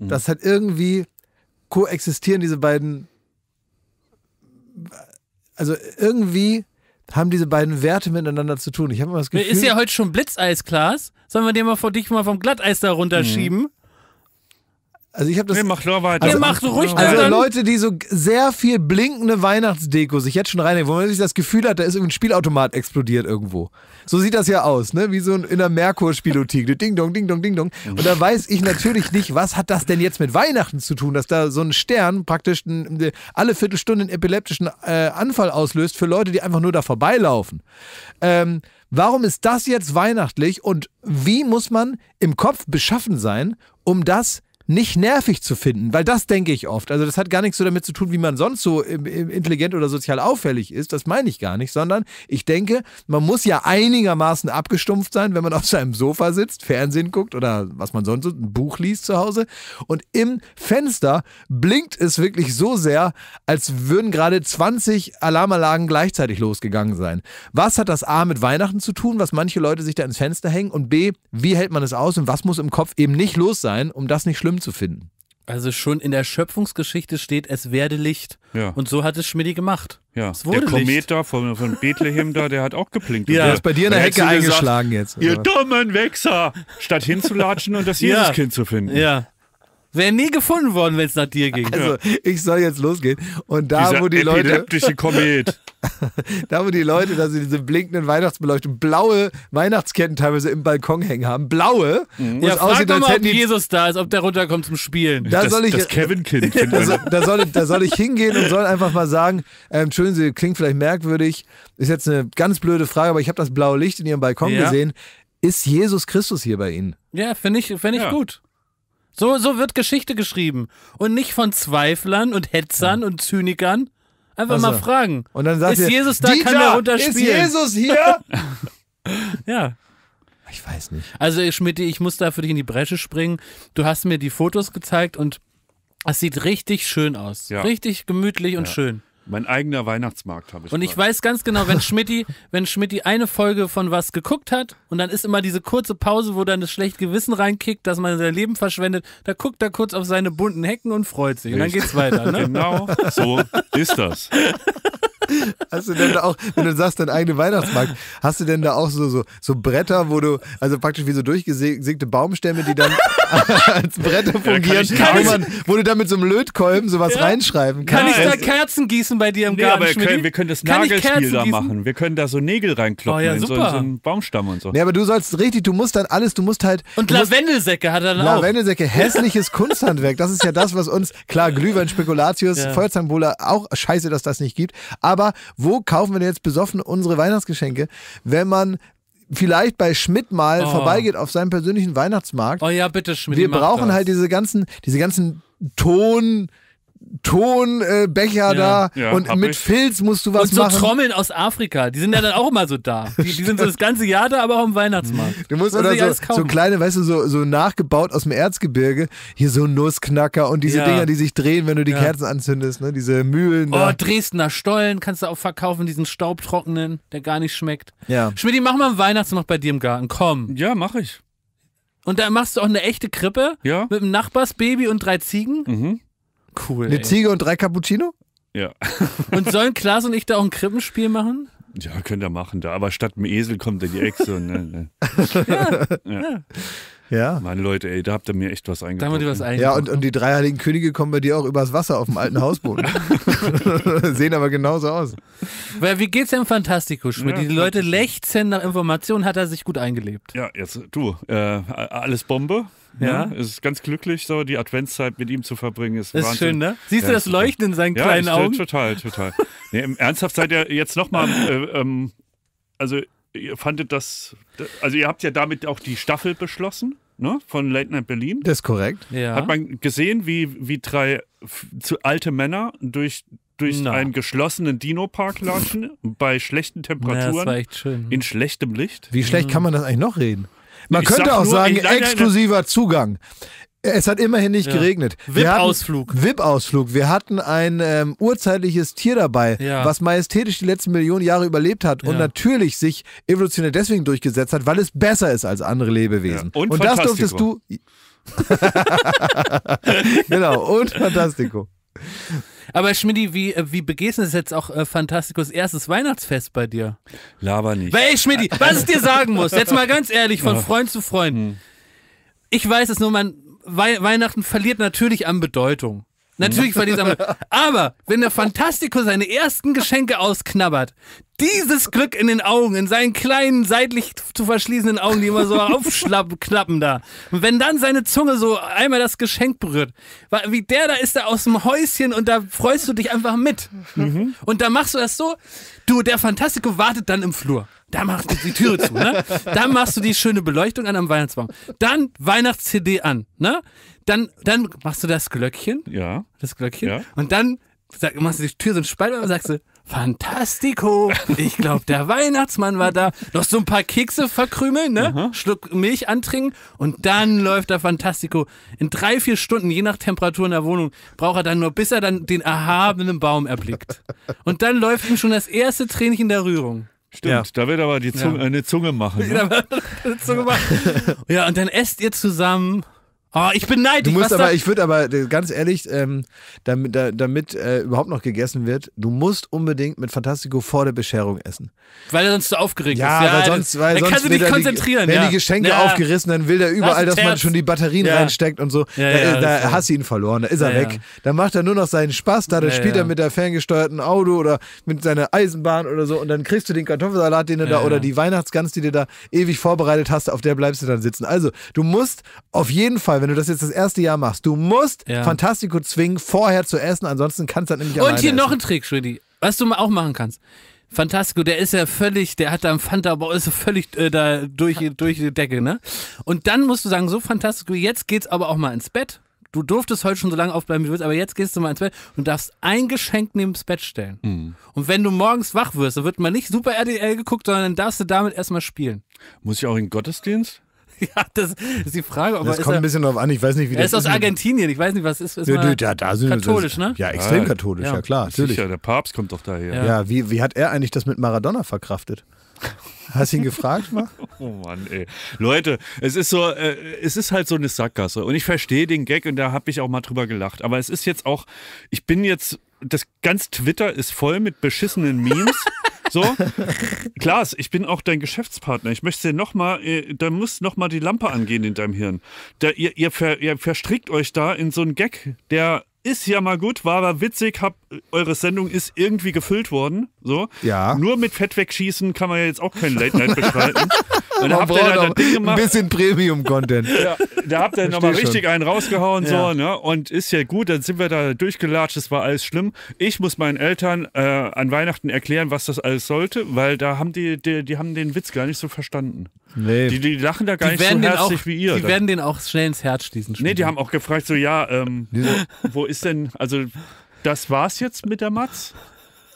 mhm. das hat irgendwie koexistieren diese beiden also irgendwie haben diese beiden Werte miteinander zu tun. Ich habe immer das Gefühl. Ist ja heute schon Blitzeis, Klaas. Sollen wir den mal vor dich mal vom Glatteis da runterschieben? Mhm. Also ich habe das. Nee, mach nur weiter. Also, nee, mach so ruhig Also Leute, die so sehr viel blinkende Weihnachtsdeko sich jetzt schon reinigen, wo man sich das Gefühl hat, da ist irgendein Spielautomat explodiert irgendwo. So sieht das ja aus, ne? Wie so in der Merkur-Spielothek. ding dong, ding dong, ding dong. Und da weiß ich natürlich nicht, was hat das denn jetzt mit Weihnachten zu tun, dass da so ein Stern praktisch ein, alle Viertelstunde einen epileptischen äh, Anfall auslöst für Leute, die einfach nur da vorbeilaufen. Ähm, Warum ist das jetzt weihnachtlich und wie muss man im Kopf beschaffen sein, um das nicht nervig zu finden, weil das denke ich oft. Also das hat gar nichts so damit zu tun, wie man sonst so intelligent oder sozial auffällig ist, das meine ich gar nicht, sondern ich denke, man muss ja einigermaßen abgestumpft sein, wenn man auf seinem Sofa sitzt, Fernsehen guckt oder was man sonst so, ein Buch liest zu Hause und im Fenster blinkt es wirklich so sehr, als würden gerade 20 Alarmanlagen gleichzeitig losgegangen sein. Was hat das A mit Weihnachten zu tun, was manche Leute sich da ins Fenster hängen und B, wie hält man es aus und was muss im Kopf eben nicht los sein, um das nicht schlimm zu finden. Also schon in der Schöpfungsgeschichte steht, es werde Licht. Ja. Und so hat es Schmidti gemacht. Ja. der Komet da von, von Bethlehem da, der hat auch geplinkt. Ja. Der ist bei dir in der Hecke eingeschlagen gesagt, jetzt. Oder? Ihr dummen Wechser! Statt hinzulatschen und das Jesuskind zu finden. Ja. Wäre nie gefunden worden, wenn es nach dir ging. Also, ich soll jetzt losgehen. Und da, Dieser wo die Leute. Komet. da, wo die Leute, dass sie diese blinkenden Weihnachtsbeleuchtung, blaue Weihnachtsketten teilweise im Balkon hängen haben. Blaue. Mhm. Ja, frag aussieht, doch mal, ob Jesus da ist, ob der runterkommt zum Spielen. Da das, soll ich, das Kevin-Kind. da, soll, da, soll, da soll ich hingehen und soll einfach mal sagen, ähm, entschuldigen Sie, klingt vielleicht merkwürdig, ist jetzt eine ganz blöde Frage, aber ich habe das blaue Licht in Ihrem Balkon ja. gesehen. Ist Jesus Christus hier bei Ihnen? Ja, finde ich, find ich ja. gut. So, so wird Geschichte geschrieben. Und nicht von Zweiflern und Hetzern ja. und Zynikern. Einfach also. mal fragen. Und dann sagt ist ihr, Jesus da, Dieter, kann er runterspielen. Ist Jesus hier? ja. Ich weiß nicht. Also, Schmidt, ich muss da für dich in die Bresche springen. Du hast mir die Fotos gezeigt und es sieht richtig schön aus. Ja. Richtig gemütlich ja. und schön. Mein eigener Weihnachtsmarkt habe ich. Und grad. ich weiß ganz genau, wenn Schmidti, wenn Schmidti eine Folge von was geguckt hat und dann ist immer diese kurze Pause, wo dann das schlechte Gewissen reinkickt, dass man sein Leben verschwendet, da guckt er kurz auf seine bunten Hecken und freut sich. Richtig. Und dann geht's weiter. Ne? Genau, so ist das. Hast du denn da auch, wenn du sagst, dein eigenen Weihnachtsmarkt, hast du denn da auch so, so, so Bretter, wo du, also praktisch wie so durchgesägte Baumstämme, die dann als Bretter fungieren, ja, wo, man, wo, du dann mit so einem Lötkolben sowas ja. reinschreiben kannst? Kann ich da Kerzen gießen bei dir im nee, Garten? Aber können, wir können das Nagelspiel da machen. Wir können da so Nägel reinkloppen oh, ja, in, so, in, so, einen Baumstamm und so. Nee, aber du sollst richtig, du musst dann alles, du musst halt. Und Lavendelsäcke hat er dann Lavendelsäcke, auch. Lavendelsäcke, hässliches Kunsthandwerk. Das ist ja das, was uns, klar, Glühwein, Spekulatius, ja. auch scheiße, dass das nicht gibt. Aber aber wo kaufen wir denn jetzt besoffen unsere Weihnachtsgeschenke, wenn man vielleicht bei Schmidt mal oh. vorbeigeht auf seinem persönlichen Weihnachtsmarkt? Oh ja, bitte Schmidt. Wir brauchen halt diese ganzen, diese ganzen Ton. Tonbecher äh, ja, da ja, und mit ich. Filz musst du was machen. Und so machen. Trommeln aus Afrika, die sind ja dann auch immer so da. Die, die sind so das ganze Jahr da, aber auch am Weihnachtsmarkt. Du musst oder so, so, kleine, weißt du, so, so nachgebaut aus dem Erzgebirge, hier so Nussknacker und diese ja. Dinger, die sich drehen, wenn du die Kerzen anzündest, ne? diese Mühlen. Da. Oh, Dresdner Stollen kannst du auch verkaufen, diesen staubtrockenen, der gar nicht schmeckt. Ja. Schmidt, mach mal Weihnachten Weihnachtsmarkt bei dir im Garten, komm. Ja, mach ich. Und da machst du auch eine echte Krippe ja. mit einem Nachbarsbaby und drei Ziegen. Mhm. Cool. Eine ey. Ziege und drei Cappuccino? Ja. und sollen Klaas und ich da auch ein Krippenspiel machen? Ja, könnt ihr machen da. Aber statt dem Esel kommt dann die Echse. und, ne, ne. ja, ja. ja. Ja. Mann, Leute, ey, da habt ihr mir echt was eingebaut. Da haben wir was eingebaut. Ja, und, und die drei heiligen Könige kommen bei dir auch übers Wasser auf dem alten Hausboden. Sehen aber genauso aus. Weil, wie geht's dem Fantastico, Schmidt? Ja, die Leute lechzen nach Informationen, hat er sich gut eingelebt. Ja, jetzt du, äh, alles Bombe. Ja. Ne? Es Ist ganz glücklich, so die Adventszeit mit ihm zu verbringen. Ist, ist schön, ne? Siehst ja, du das Leuchten in seinen ja, kleinen ich, äh, Augen? Total, total. nee, Ernsthaft seid ihr jetzt nochmal, äh, ähm, also ihr fandet das, also ihr habt ja damit auch die Staffel beschlossen. Ne, von Late Night Berlin. Das ist korrekt. Ja. Hat man gesehen, wie, wie drei alte Männer durch, durch einen geschlossenen Dino-Park latschen, bei schlechten Temperaturen, das echt schön. in schlechtem Licht. Wie schlecht mhm. kann man das eigentlich noch reden? Man ich könnte sag auch nur, sagen, ich- nein, nein, nein. exklusiver Zugang. Es hat immerhin nicht geregnet. VIP-Ausflug. VIP-Ausflug. Wir hatten ein ähm, urzeitliches Tier dabei, Ja. was majestätisch die letzten Millionen Jahre überlebt hat und natürlich sich evolutionär deswegen durchgesetzt hat, weil es besser ist als andere Lebewesen. Ja. Und das durftest du. genau, und Fantastico. Aber Schmidti, wie, äh, wie begehst du es jetzt auch äh, Fantastikus erstes Weihnachtsfest bei dir? Laber nicht. Weil, ey, Schmidti, was ich dir sagen muss, jetzt mal ganz ehrlich, von Freund zu Freund. Hm. Ich weiß es nur, man, Weihnachten verliert natürlich an Bedeutung. Natürlich war die Sammlung. Aber wenn der Fantastico seine ersten Geschenke ausknabbert, dieses Glück in den Augen, in seinen kleinen, seitlich zu verschließenden Augen, die immer so aufklappen da. Und wenn dann seine Zunge so einmal das Geschenk berührt, wie der da ist da aus dem Häuschen und da freust du dich einfach mit. Mhm. Und da machst du das so, du, der Fantastico wartet dann im Flur. Da machst du die Türe zu, ne? Dann machst du die schöne Beleuchtung an am Weihnachtsbaum. Dann Weihnachts-CD an, ne? dann, dann machst du das Glöckchen. Ja. Das Glöckchen. Ja. Und dann sag, machst du die Tür so ein Spalt und sagst du, Fantastico! Ich glaube, der Weihnachtsmann war da. Noch so ein paar Kekse verkrümeln, ne? Schluck Milch antrinken und dann läuft der Fantastico. In drei, vier Stunden, je nach Temperatur in der Wohnung, braucht er dann nur, bis er dann den erhabenen Baum erblickt. Und dann läuft ihm schon das erste Tränchen der Rührung. Stimmt, ja. da wird aber die Zunge, ja. eine Zunge machen. Ne? eine Zunge machen. Ja, und dann esst ihr zusammen Oh, ich bin neidisch. Du musst Was aber, da? ich würde aber äh, ganz ehrlich, ähm, damit, da, damit äh, überhaupt noch gegessen wird, du musst unbedingt mit Fantastico vor der Bescherung essen. Weil er sonst so aufgeregt ja, ist. Ja, weil sonst, weil sonst kannst du dich konzentrieren. Die, ja. Wenn die Geschenke ja. aufgerissen, dann will der überall, dass man schon die Batterien reinsteckt und so. da, da, da hast du ihn verloren, da ist er weg. Dann macht er nur noch seinen Spaß da, dann spielt er mit der ferngesteuerten Auto oder mit seiner Eisenbahn oder so und dann kriegst du den Kartoffelsalat, den du da oder die Weihnachtsgans, die du da ewig vorbereitet hast, auf der bleibst du dann sitzen. Also, du musst auf jeden Fall wenn du das jetzt das erste Jahr machst, du musst ja. Fantastico zwingen, vorher zu essen, ansonsten kannst du das nicht Und hier essen. noch ein Trick, Schrödi, was du auch machen kannst. Fantastico, der ist ja völlig, der hat da einen Fanta, aber ist völlig äh, da durch, durch die Decke, ne? Und dann musst du sagen, so Fantastico, jetzt geht's aber auch mal ins Bett. Du durftest heute schon so lange aufbleiben, wie du willst, aber jetzt gehst du mal ins Bett und darfst ein Geschenk neben das Bett stellen. Mhm. Und wenn du morgens wach wirst, dann wird mal nicht Super RDL geguckt, sondern dann darfst du damit erstmal spielen. Muss ich auch in den Gottesdienst? ja, das ist die Frage. Aber das kommt er, ein bisschen drauf an. Ich weiß nicht, wie das ist. Er ist aus Argentinien. Ich weiß nicht, was ist. ist ja, da, da sind katholisch, das, ne? Ja, extrem katholisch, ja, ja klar. Natürlich. Sicher, der Papst kommt doch daher. Ja, ja wie, wie hat er eigentlich das mit Maradona verkraftet? Hast du ihn gefragt, Mann? Oh Mann, ey. Leute, es ist so, äh, es ist halt so eine Sackgasse. Und ich verstehe den Gag und da habe ich auch mal drüber gelacht. Aber es ist jetzt auch, ich bin jetzt, das ganz Twitter ist voll mit beschissenen Memes. So, Klaas, ich bin auch dein Geschäftspartner. Ich möchte dir nochmal, äh, da muss nochmal die Lampe angehen in deinem Hirn. Da, ihr, ihr, ver, ihr verstrickt euch da in so einen Gag, der ist ja mal gut, war aber witzig, hab, eure Sendung ist irgendwie gefüllt worden. So. Ja. Nur mit Fett wegschießen kann man ja jetzt auch keinen Late Night bestreiten. Und habt ihr dann ein Ding gemacht. Ein bisschen Premium-Content. Ja, da habt ihr nochmal richtig einen rausgehauen. Ja. So, ne? Und ist ja gut, dann sind wir da durchgelatscht, es war alles schlimm. Ich muss meinen Eltern äh, an Weihnachten erklären, was das alles sollte, weil da haben die, die, die haben den Witz gar nicht so verstanden. Nee. Die, die lachen da gar die nicht so herzlich auch, wie ihr. Die dann. werden den auch schnell ins Herz schließen. Nee, die haben auch gefragt, so ja, ähm, wo, wo ist ist denn, also das war's jetzt mit der Matz?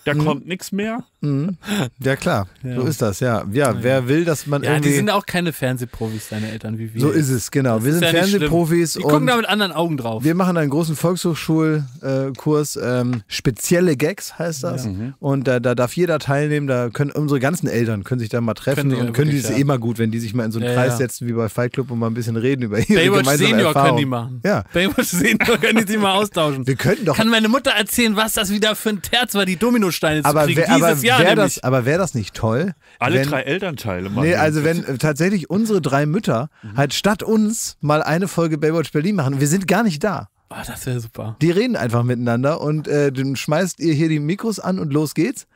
Da hm. kommt nichts mehr? Mhm. Ja, klar. Ja. So ist das, ja. Ja, ja wer ja. will, dass man irgendwie... Ja, die sind auch keine Fernsehprofis, deine Eltern, wie wir. So ist es, genau. Das wir sind Fernsehprofis. Die gucken da mit anderen Augen drauf. Wir machen einen großen Volkshochschulkurs, ähm, spezielle Gags heißt das. Mhm. Und da, da, darf jeder teilnehmen. Da können unsere ganzen Eltern können sich da mal treffen können und können die es eh mal gut, wenn die sich mal in so einen Kreis setzen wie bei Fight Club und mal ein bisschen reden über ihre Baywatch gemeinsame Senior Erfahrung. können die machen. Ja. Baywatch Senior können die sich mal austauschen. Wir können doch... Kann meine Mutter erzählen, was das wieder für ein Terz war, die Dominosteine zu aber kriegen wer, dieses aber Jahr wär das, aber wäre das nicht toll? Alle wenn, drei Elternteile machen. Nee, also wenn äh, tatsächlich unsere drei Mütter mhm. halt statt uns mal eine Folge Baywatch Berlin machen. Wir sind gar nicht da. oh, das wäre super. Die reden einfach miteinander und äh, dann schmeißt ihr hier die Mikros an und los geht's.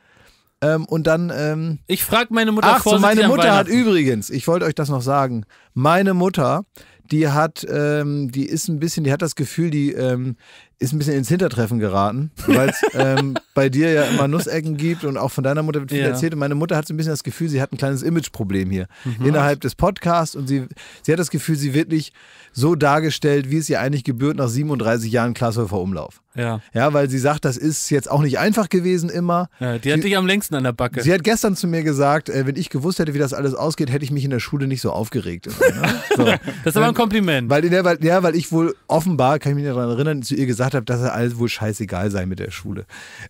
Ähm, und dann. Ähm, ich frage meine Mutter. Ach so, meine Mutter hat übrigens, ich wollte euch das noch sagen. Meine Mutter, die hat, ähm, die ist ein bisschen, die hat das Gefühl, die, ähm, ist ein bisschen ins Hintertreffen geraten, weil es ähm, bei dir ja immer Nussecken gibt und auch von deiner Mutter wird viel ja. erzählt. Und meine Mutter hat so ein bisschen das Gefühl, sie hat ein kleines Imageproblem hier mhm. innerhalb des Podcasts und sie, sie hat das Gefühl, sie wird nicht so dargestellt, wie es ihr eigentlich gebührt nach 37 Jahren Glashäufer Umlauf. Ja. Ja, weil sie sagt, das ist jetzt auch nicht einfach gewesen immer. Ja, die hat sie, dich am längsten an der Backe. Sie hat gestern zu mir gesagt, äh, wenn ich gewusst hätte, wie das alles ausgeht, hätte ich mich in der Schule nicht so aufgeregt. Immer, ne? so. das ist aber ein Kompliment. Weil, ja, weil, ja, weil ich wohl offenbar, kann ich mich daran erinnern, zu ihr gesagt gesagt habe, dass er alles wohl scheißegal sei mit der Schule.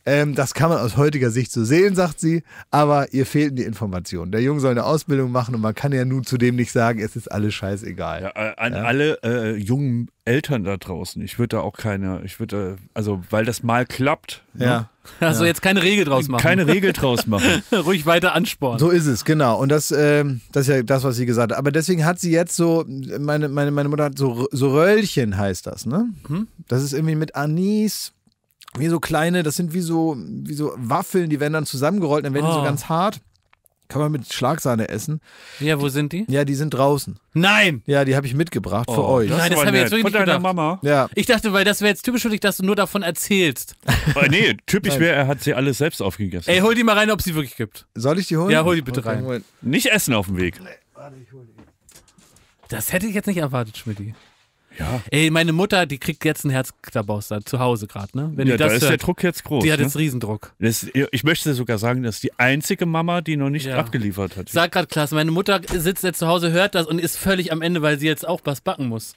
Ähm, das kann man aus heutiger Sicht so sehen, sagt sie, aber ihr fehlten die Informationen. Der Junge soll eine Ausbildung machen und man kann ja nun zudem nicht sagen, es ist alles scheißegal. Ja, äh, an ja? alle äh, jungen Eltern da draußen, ich würde da auch keine, ich würde, also weil das mal klappt, ne, ja. Also ja. jetzt keine Regel draus machen. Keine Regel draus machen. Ruhig weiter anspornen. So ist es, genau. Und das, äh, das ist ja das, was sie gesagt hat. Aber deswegen hat sie jetzt so, meine, meine, meine Mutter hat so, so Röllchen heißt das, ne? Mhm. Das ist irgendwie mit Anis, wie so kleine, das sind wie so, wie so Waffeln, die werden dann zusammengerollt, dann werden oh. die so ah. ganz hart. Kann man mit Schlagsahne essen. Ja, wo sind die? Ja, die sind draußen. Nein! Ja, die habe ich mitgebracht oh, für euch. Das Nein, das habe ich jetzt wirklich Von deiner Mama. Ja. Ich dachte, weil das wäre jetzt typisch für dich, dass du nur davon erzählst. Oh, nee, typisch wäre, er hat sie alles selbst aufgegessen. Ey, hol die mal rein, ob sie wirklich gibt. Soll ich die holen? Ja, hol die bitte hol rein. Nicht essen auf dem Weg. Nee, warte, ich hol die. Das hätte ich jetzt nicht erwartet, Schmidt. Ja. Ey, meine Mutter, die kriegt jetzt einen Herzklabauster zu Hause gerade, ne? Wenn ja, das da ist hört, der Druck jetzt groß. Die hat ne? jetzt Riesendruck. Das, ich möchte sogar sagen, das ist die einzige Mama, die noch nicht ja. abgeliefert hat. Sag gerade klasse, meine Mutter sitzt jetzt zu Hause, hört das und ist völlig am Ende, weil sie jetzt auch was backen muss.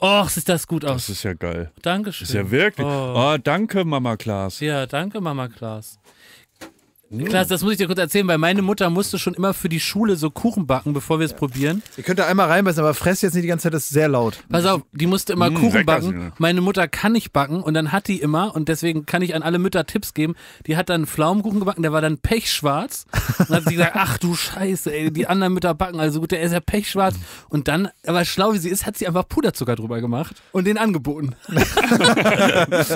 Och, sieht das gut aus. Das ist ja geil. Dankeschön. Das ist ja wirklich. Oh, oh danke, Mama Klaas. Ja, danke, Mama Klaas. Klaas, das muss ich dir kurz erzählen, weil meine Mutter musste schon immer für die Schule so Kuchen backen, bevor wir es probieren. Ihr könnt da einmal reinbeißen, aber fress jetzt nicht die ganze Zeit, das ist sehr laut. Pass auf, die musste immer Mm, Kuchen backen. Meine Mutter kann nicht backen und dann hat die immer, und deswegen kann ich an alle Mütter Tipps geben, die hat dann Pflaumenkuchen gebacken, der war dann pechschwarz. Und dann hat sie gesagt, ach du Scheiße, ey, die anderen Mütter backen, also gut, der ist ja pechschwarz. Und dann, aber schlau wie sie ist, hat sie einfach Puderzucker drüber gemacht und den angeboten.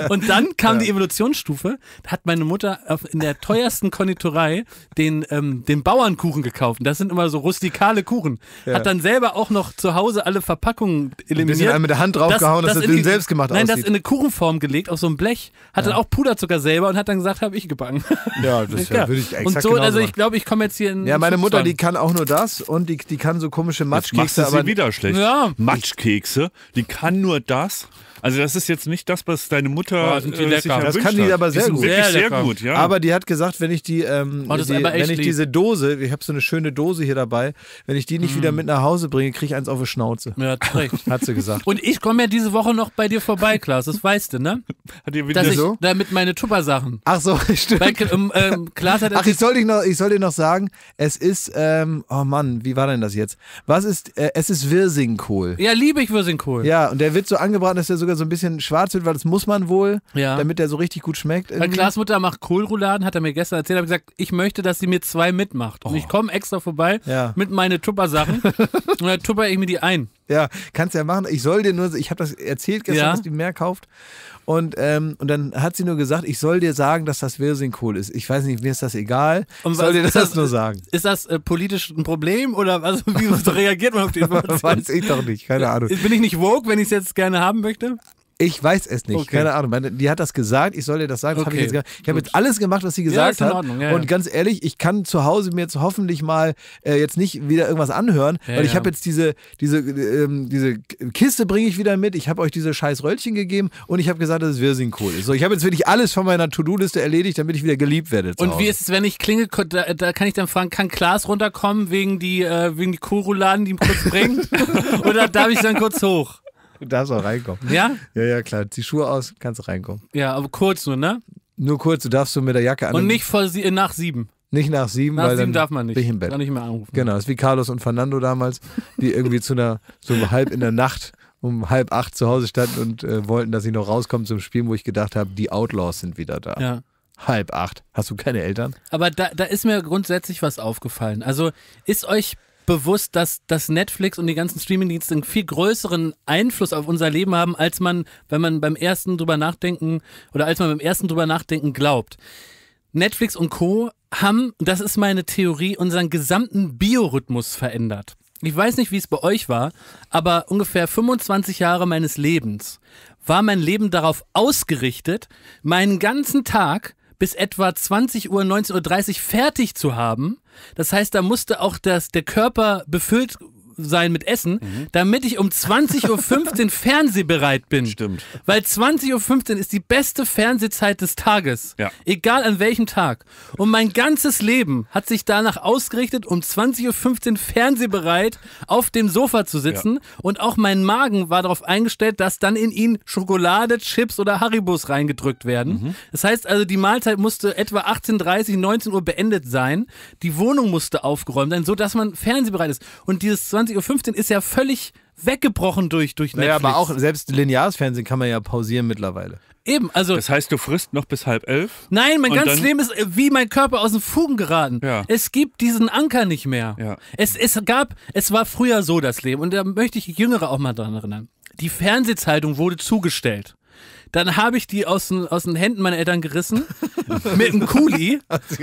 und dann kam die Evolutionsstufe, da hat meine Mutter in der teuersten Kondition Konditorei den, ähm, den Bauernkuchen gekauft. das sind immer so rustikale Kuchen. Ja. Hat dann selber auch noch zu Hause alle Verpackungen eliminiert. Ein mit der Hand draufgehauen, das, dass das er den selbst gemacht Nein, aussieht. das in eine Kuchenform gelegt, auf so ein Blech. Hat ja. dann auch Puderzucker selber und hat dann gesagt, habe ich gebacken. Ja, das ja, würde ich exakt Und so, also ich glaube, ich komme jetzt hier in. Ja, meine Mutter, die kann auch nur das und die, die kann so komische Matschkekse. Das aber wieder schlecht. Ja. Matschkekse, die kann nur das. Also das ist jetzt nicht das, was deine Mutter oh, äh, lecker. Das kann die aber sehr die gut. Sehr, sehr gut ja. Aber die hat gesagt, wenn ich die, ähm, oh, die wenn ich diese Dose, ich habe so eine schöne Dose hier dabei, wenn ich die nicht mm. wieder mit nach Hause bringe, kriege ich eins auf die Schnauze. Ja, recht. hat sie gesagt. Und ich komme ja diese Woche noch bei dir vorbei, Klaas, das weißt du, ne? Hat ihr wieder so? damit meine Tupper-Sachen. Ach so, stimmt. Weil, ähm, ähm, Klaas hat Ach, ich soll, dich noch, ich soll dir noch sagen, es ist, ähm, oh Mann, wie war denn das jetzt? Was ist, äh, es ist Wirsingkohl. Ja, liebe ich Wirsingkohl. Ja, und der wird so angebraten, dass der so sogar so ein bisschen schwarz wird, weil das muss man wohl, ja. damit der so richtig gut schmeckt. Irgendwie. Weil Klaas Mutter macht Kohlrouladen, hat er mir gestern erzählt, habe gesagt, ich möchte, dass sie mir zwei mitmacht. Und oh. ich komme extra vorbei ja. mit meinen Tupper-Sachen und dann tupper ich mir die ein. Ja, kannst ja machen. Ich soll dir nur, ich habe das erzählt gestern, ja. dass die mehr kauft. Und, ähm, und dann hat sie nur gesagt, ich soll dir sagen, dass das cool ist. Ich weiß nicht, mir ist das egal. Und ich soll dir das, das, nur sagen. Ist das äh, politisch ein Problem oder also, wie reagiert man auf die Information? weiß ich doch nicht, keine äh, Ahnung. Bin ich nicht woke, wenn ich es jetzt gerne haben möchte? Ich weiß es nicht. Okay. Keine Ahnung. Meine, die hat das gesagt, ich soll dir das sagen. Das okay. hab ich, ich habe jetzt alles gemacht, was sie gesagt ja, hat. Ordnung, ja, und ja. ganz ehrlich, ich kann zu Hause mir jetzt hoffentlich mal äh, jetzt nicht wieder irgendwas anhören, weil ich habe jetzt diese, diese, ähm, diese Kiste bringe ich wieder mit. Ich habe euch diese scheiß Röllchen gegeben und ich habe gesagt, dass es Wirsing cool ist. So, ich habe jetzt wirklich alles von meiner To-Do-Liste erledigt, damit ich wieder geliebt werde. Und wie ist es, wenn ich klinge, da, da, kann ich dann fragen, kann Klaas runterkommen wegen die, äh, wegen die Kuruladen, die ihm kurz bringen? Oder darf ich dann kurz hoch? Du darfst auch reinkommen. Ja? Ja, ja, klar. Zieh Schuhe aus, kannst du reinkommen. Ja, aber kurz nur, ne? Nur kurz, du darfst so mit der Jacke an. Und nicht vor sie äh, nach sieben. Nicht nach sieben, nach weil sieben dann darf man nicht. Bin ich im Bett. Kann nicht mehr anrufen. Genau, das ist wie Carlos und Fernando damals, die irgendwie zu einer, so halb in der Nacht um halb acht zu Hause standen und äh, wollten, dass ich noch rauskomme zum Spielen, wo ich gedacht habe, die Outlaws sind wieder da. Ja. Halb acht. Hast du keine Eltern? Aber da, da ist mir grundsätzlich was aufgefallen. Also ist euch bewusst, dass, dass Netflix und die ganzen Streamingdienste einen viel größeren Einfluss auf unser Leben haben, als man, wenn man beim ersten drüber nachdenken oder als man beim ersten drüber nachdenken glaubt. Netflix und Co. haben, das ist meine Theorie, unseren gesamten Biorhythmus verändert. Ich weiß nicht, wie es bei euch war, aber ungefähr 25 Jahre meines Lebens war mein Leben darauf ausgerichtet, meinen ganzen Tag bis etwa 20 Uhr, 19.30 Uhr fertig zu haben. Das heißt, da musste auch das, der Körper befüllt sein mit Essen, mhm. damit ich um 20.15 Uhr fernsehbereit bin. Stimmt. Weil 20.15 Uhr ist die beste Fernsehzeit des Tages. Ja. Egal an welchem Tag. Und mein ganzes Leben hat sich danach ausgerichtet, um 20.15 Uhr fernsehbereit auf dem Sofa zu sitzen. Ja. Und auch mein Magen war darauf eingestellt, dass dann in ihn Schokolade, Chips oder Haribos reingedrückt werden. Mhm. Das heißt also, die Mahlzeit musste etwa 18.30, 19 Uhr beendet sein. Die Wohnung musste aufgeräumt sein, sodass man fernsehbereit ist. Und dieses 20 21.15 Uhr ist ja völlig weggebrochen durch, durch Netflix. Naja, aber auch selbst lineares Fernsehen kann man ja pausieren mittlerweile. Eben, also. Das heißt, du frisst noch bis halb elf? Nein, mein ganzes Leben ist äh, wie mein Körper aus den Fugen geraten. Ja. Es gibt diesen Anker nicht mehr. Ja. Es, es gab, es war früher so das Leben und da möchte ich Jüngere auch mal dran erinnern. Die Fernsehzeitung wurde zugestellt. Dann habe ich die aus den, aus den Händen meiner Eltern gerissen mit einem Kuli.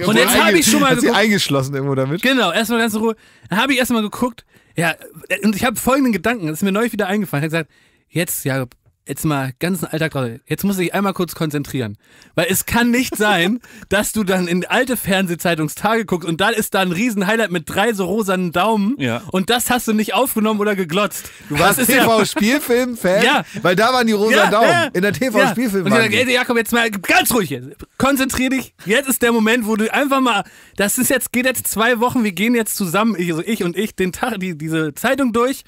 Und jetzt habe ich schon mal. Hat geguckt, sie eingeschlossen irgendwo damit? Genau, erstmal ganz in Ruhe. Dann habe ich erstmal geguckt. Ja, und ich habe folgenden Gedanken, das ist mir neulich wieder eingefallen. Ich habe gesagt, jetzt, Jakob, jetzt mal ganzen Alltag raus. Jetzt muss ich einmal kurz konzentrieren. Weil es kann nicht sein, dass du dann in alte Fernsehzeitungstage guckst und da ist da ein riesen Highlight mit drei so rosanen Daumen ja. und das hast du nicht aufgenommen oder geglotzt. Du warst TV-Spielfilm-Fan, ja. weil da waren die rosanen ja, Daumen. In der TV-Spielfilm. Ja. Und ich dachte, ey, Jakob, jetzt mal ganz ruhig. Jetzt. Konzentrier dich. Jetzt ist der Moment, wo du einfach mal, das ist jetzt, geht jetzt zwei Wochen, wir gehen jetzt zusammen, also ich und ich, den Tag, die, diese Zeitung durch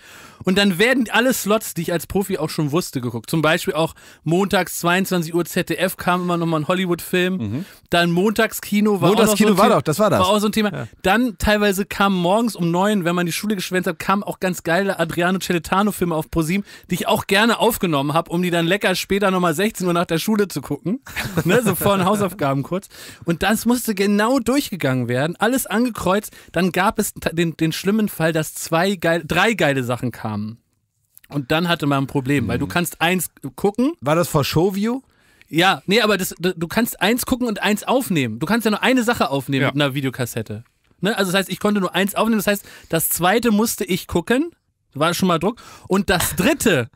und dann werden alle Slots, die ich als Profi auch schon wusste, geguckt. Zum Beispiel auch montags 22 Uhr ZDF kam immer nochmal ein Hollywood-Film. Mhm. Dann Montagskino war Montagskino auch so war Thema, doch, das war das. War auch so ein Thema. Ja. Dann teilweise kam morgens um neun, wenn man die Schule geschwänzt hat, kam auch ganz geile Adriano celetano filme auf ProSieben, die ich auch gerne aufgenommen habe, um die dann lecker später nochmal 16 Uhr nach der Schule zu gucken. ne, so vor den Hausaufgaben kurz. Und das musste genau durchgegangen werden, alles angekreuzt. Dann gab es den, den schlimmen Fall, dass zwei geile, drei geile Sachen kamen kamen. Und dann hatte man ein Problem, mhm. weil du mhm. kannst eins gucken. War das vor Showview? Ja, nee, aber das, du kannst eins gucken und eins aufnehmen. Du kannst ja nur eine Sache aufnehmen ja. mit einer Videokassette. Ne? Also das heißt, ich konnte nur eins aufnehmen. Das heißt, das zweite musste ich gucken. War schon mal Druck. Und das dritte,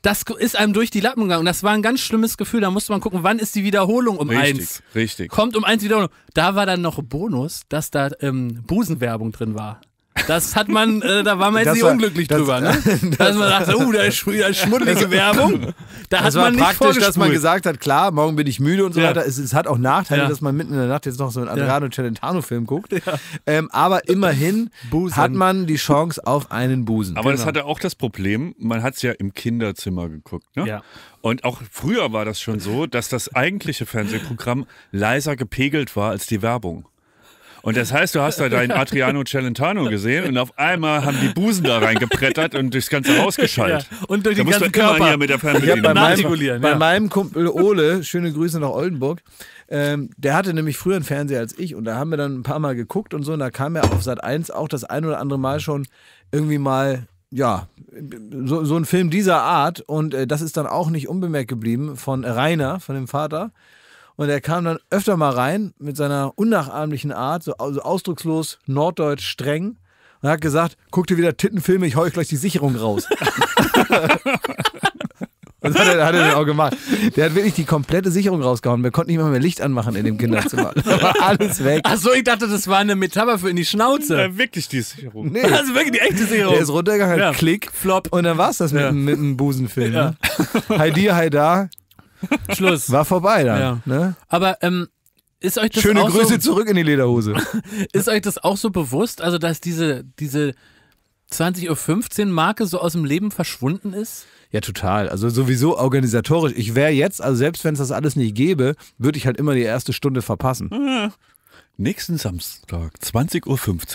das ist einem durch die Lappen gegangen. Und das war ein ganz schlimmes Gefühl. Da musste man gucken, wann ist die Wiederholung um richtig, eins. Richtig. Kommt um eins Wiederholung. Da war dann noch Bonus, dass da ähm, Busenwerbung drin war. Das hat man, äh, da war man jetzt nicht unglücklich das, drüber, ne? Das, dass man dachte, oh, da ist wieder schmuddelige Werbung. Da hat das war man nicht praktisch, dass man gesagt hat, klar, morgen bin ich müde und so ja. weiter. Es, es, hat auch Nachteile, ja. dass man mitten in der Nacht jetzt noch so einen Adriano ja. Celentano-Film guckt. Ähm, aber immerhin Busen. hat man die Chance auf einen Busen. Aber genau. das hatte auch das Problem, man hat es ja im Kinderzimmer geguckt, ne? Ja. Und auch früher war das schon so, dass das eigentliche Fernsehprogramm leiser gepegelt war als die Werbung. Und das heißt, du hast da deinen Adriano Celentano gesehen und auf einmal haben die Busen da reingeprettert und durchs ganze Haus geschallt. Ja, und durch da den ganzen Körper. Hier mit der bei, meinem, bei meinem Kumpel Ole, schöne Grüße nach Oldenburg, ähm, der hatte nämlich früher einen Fernseher als ich und da haben wir dann ein paar Mal geguckt und so und da kam ja auf Sat 1 auch das ein oder andere Mal schon irgendwie mal ja, so, so ein Film dieser Art und äh, das ist dann auch nicht unbemerkt geblieben von Rainer, von dem Vater. Und er kam dann öfter mal rein mit seiner unnachahmlichen Art, so also ausdruckslos, norddeutsch, streng. Und hat gesagt, guck dir wieder Tittenfilme, ich hau euch gleich die Sicherung raus. Und das hat er, hat er dann auch gemacht. Der hat wirklich die komplette Sicherung rausgehauen. Wir konnten nicht mal mehr Licht anmachen in dem Kinderzimmer. Da war alles weg. Achso, ich dachte, das war eine Metapher für in die Schnauze. Ja, wirklich die Sicherung. Nee. Also wirklich die echte Sicherung. Der ist runtergegangen, ja. klick, flop. Und dann war es das mit, ja. mit einem Busenfilm. Ne? Ja. Hi dir, hi da, Schluss. War vorbei dann. Ja. Ne? Aber ähm, ist euch das Schöne auch Grüße so, zurück in die Lederhose. ist euch das auch so bewusst, also dass diese, diese 20.15 Uhr Marke so aus dem Leben verschwunden ist? Ja, total. Also sowieso organisatorisch. Ich wäre jetzt, also selbst wenn es das alles nicht gäbe, würde ich halt immer die erste Stunde verpassen. Mhm. Nächsten Samstag, 20.15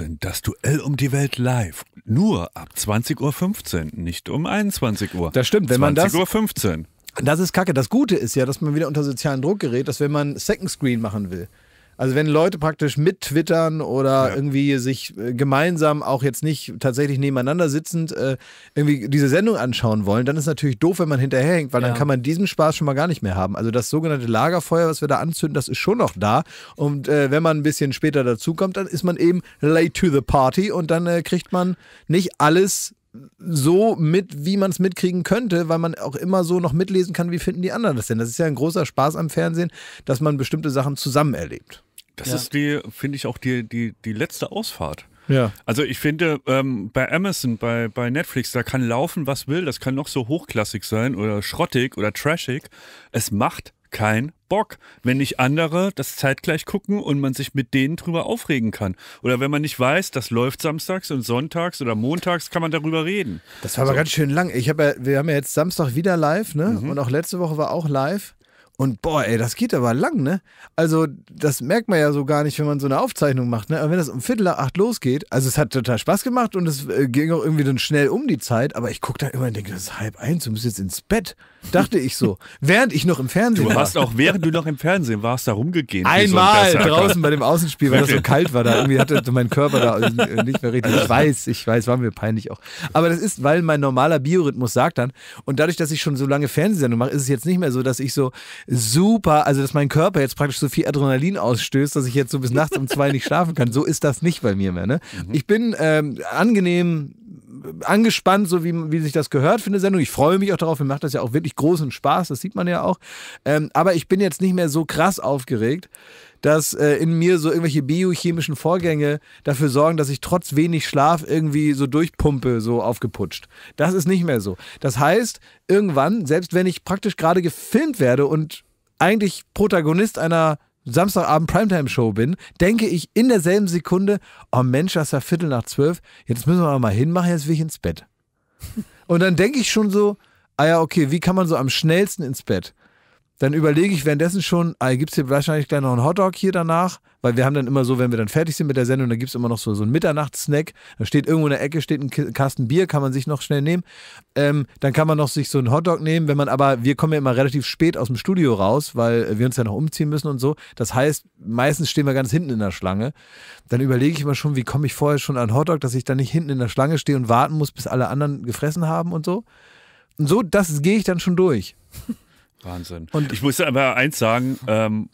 Uhr, das Duell um die Welt live. Nur ab 20.15 Uhr, nicht um 21 Uhr. Das stimmt, wenn man das. 20.15 Uhr. Das ist kacke. Das Gute ist ja, dass man wieder unter sozialen Druck gerät, dass wenn man Second Screen machen will, also wenn Leute praktisch mittwittern oder ja. irgendwie sich äh, gemeinsam auch jetzt nicht tatsächlich nebeneinander sitzend äh, irgendwie diese Sendung anschauen wollen, dann ist natürlich doof, wenn man hinterherhängt, weil ja. dann kann man diesen Spaß schon mal gar nicht mehr haben. Also das sogenannte Lagerfeuer, was wir da anzünden, das ist schon noch da. Und äh, wenn man ein bisschen später dazukommt, dann ist man eben late to the party und dann äh, kriegt man nicht alles so mit, wie man es mitkriegen könnte, weil man auch immer so noch mitlesen kann, wie finden die anderen das denn. Das ist ja ein großer Spaß am Fernsehen, dass man bestimmte Sachen zusammen erlebt. Das ja. ist die, finde ich, auch die, die, die letzte Ausfahrt. Ja. Also ich finde, ähm, bei Amazon, bei, bei Netflix, da kann laufen, was will. Das kann noch so hochklassig sein oder schrottig oder trashig. Es macht kein Bock, wenn nicht andere das zeitgleich gucken und man sich mit denen drüber aufregen kann. Oder wenn man nicht weiß, das läuft samstags und sonntags oder montags, kann man darüber reden. Das war also. aber ganz schön lang. Ich hab ja, wir haben ja jetzt Samstag wieder live, ne? Mhm. Und auch letzte Woche war auch live. Und boah, ey, das geht aber lang, ne? Also, das merkt man ja so gar nicht, wenn man so eine Aufzeichnung macht, ne? Aber wenn das um Viertel nach acht losgeht, also es hat total Spaß gemacht und es äh, ging auch irgendwie dann schnell um die Zeit, aber ich gucke da immer und denke, das ist halb eins, du musst jetzt ins Bett. Dachte ich so. während ich noch im Fernsehen war. Du warst war. auch, während du noch im Fernsehen warst, da rumgegeben. Einmal so ein draußen bei dem Außenspiel, weil das so kalt war, da irgendwie hatte mein Körper da nicht mehr richtig. Ich weiß, ich weiß, war mir peinlich auch. Aber das ist, weil mein normaler Biorhythmus sagt dann, und dadurch, dass ich schon so lange Fernsehsendung mache, ist es jetzt nicht mehr so, dass ich so super, also dass mein Körper jetzt praktisch so viel Adrenalin ausstößt, dass ich jetzt so bis nachts um zwei nicht schlafen kann. So ist das nicht bei mir mehr. Ne? Mhm. Ich bin ähm, angenehm angespannt, so wie, wie sich das gehört für eine Sendung. Ich freue mich auch darauf. Mir macht das ja auch wirklich großen Spaß. Das sieht man ja auch. Ähm, aber ich bin jetzt nicht mehr so krass aufgeregt dass äh, in mir so irgendwelche biochemischen Vorgänge dafür sorgen, dass ich trotz wenig Schlaf irgendwie so durchpumpe, so aufgeputscht. Das ist nicht mehr so. Das heißt, irgendwann, selbst wenn ich praktisch gerade gefilmt werde und eigentlich Protagonist einer Samstagabend Primetime-Show bin, denke ich in derselben Sekunde, oh Mensch, das ist ja Viertel nach zwölf, jetzt müssen wir mal hinmachen, jetzt will ich ins Bett. Und dann denke ich schon so, ah ja, okay, wie kann man so am schnellsten ins Bett? dann überlege ich währenddessen schon, ah, gibt es hier wahrscheinlich gleich noch einen Hotdog hier danach? Weil wir haben dann immer so, wenn wir dann fertig sind mit der Sendung, dann gibt es immer noch so, so einen Mitternachtssnack. Da steht irgendwo in der Ecke, steht ein Kasten Bier, kann man sich noch schnell nehmen. Ähm, dann kann man noch sich so einen Hotdog nehmen, wenn man aber, wir kommen ja immer relativ spät aus dem Studio raus, weil wir uns ja noch umziehen müssen und so. Das heißt, meistens stehen wir ganz hinten in der Schlange. Dann überlege ich immer schon, wie komme ich vorher schon an Hotdog, dass ich dann nicht hinten in der Schlange stehe und warten muss, bis alle anderen gefressen haben und so. Und so, das gehe ich dann schon durch. Wahnsinn. Und ich muss aber eins sagen, ähm,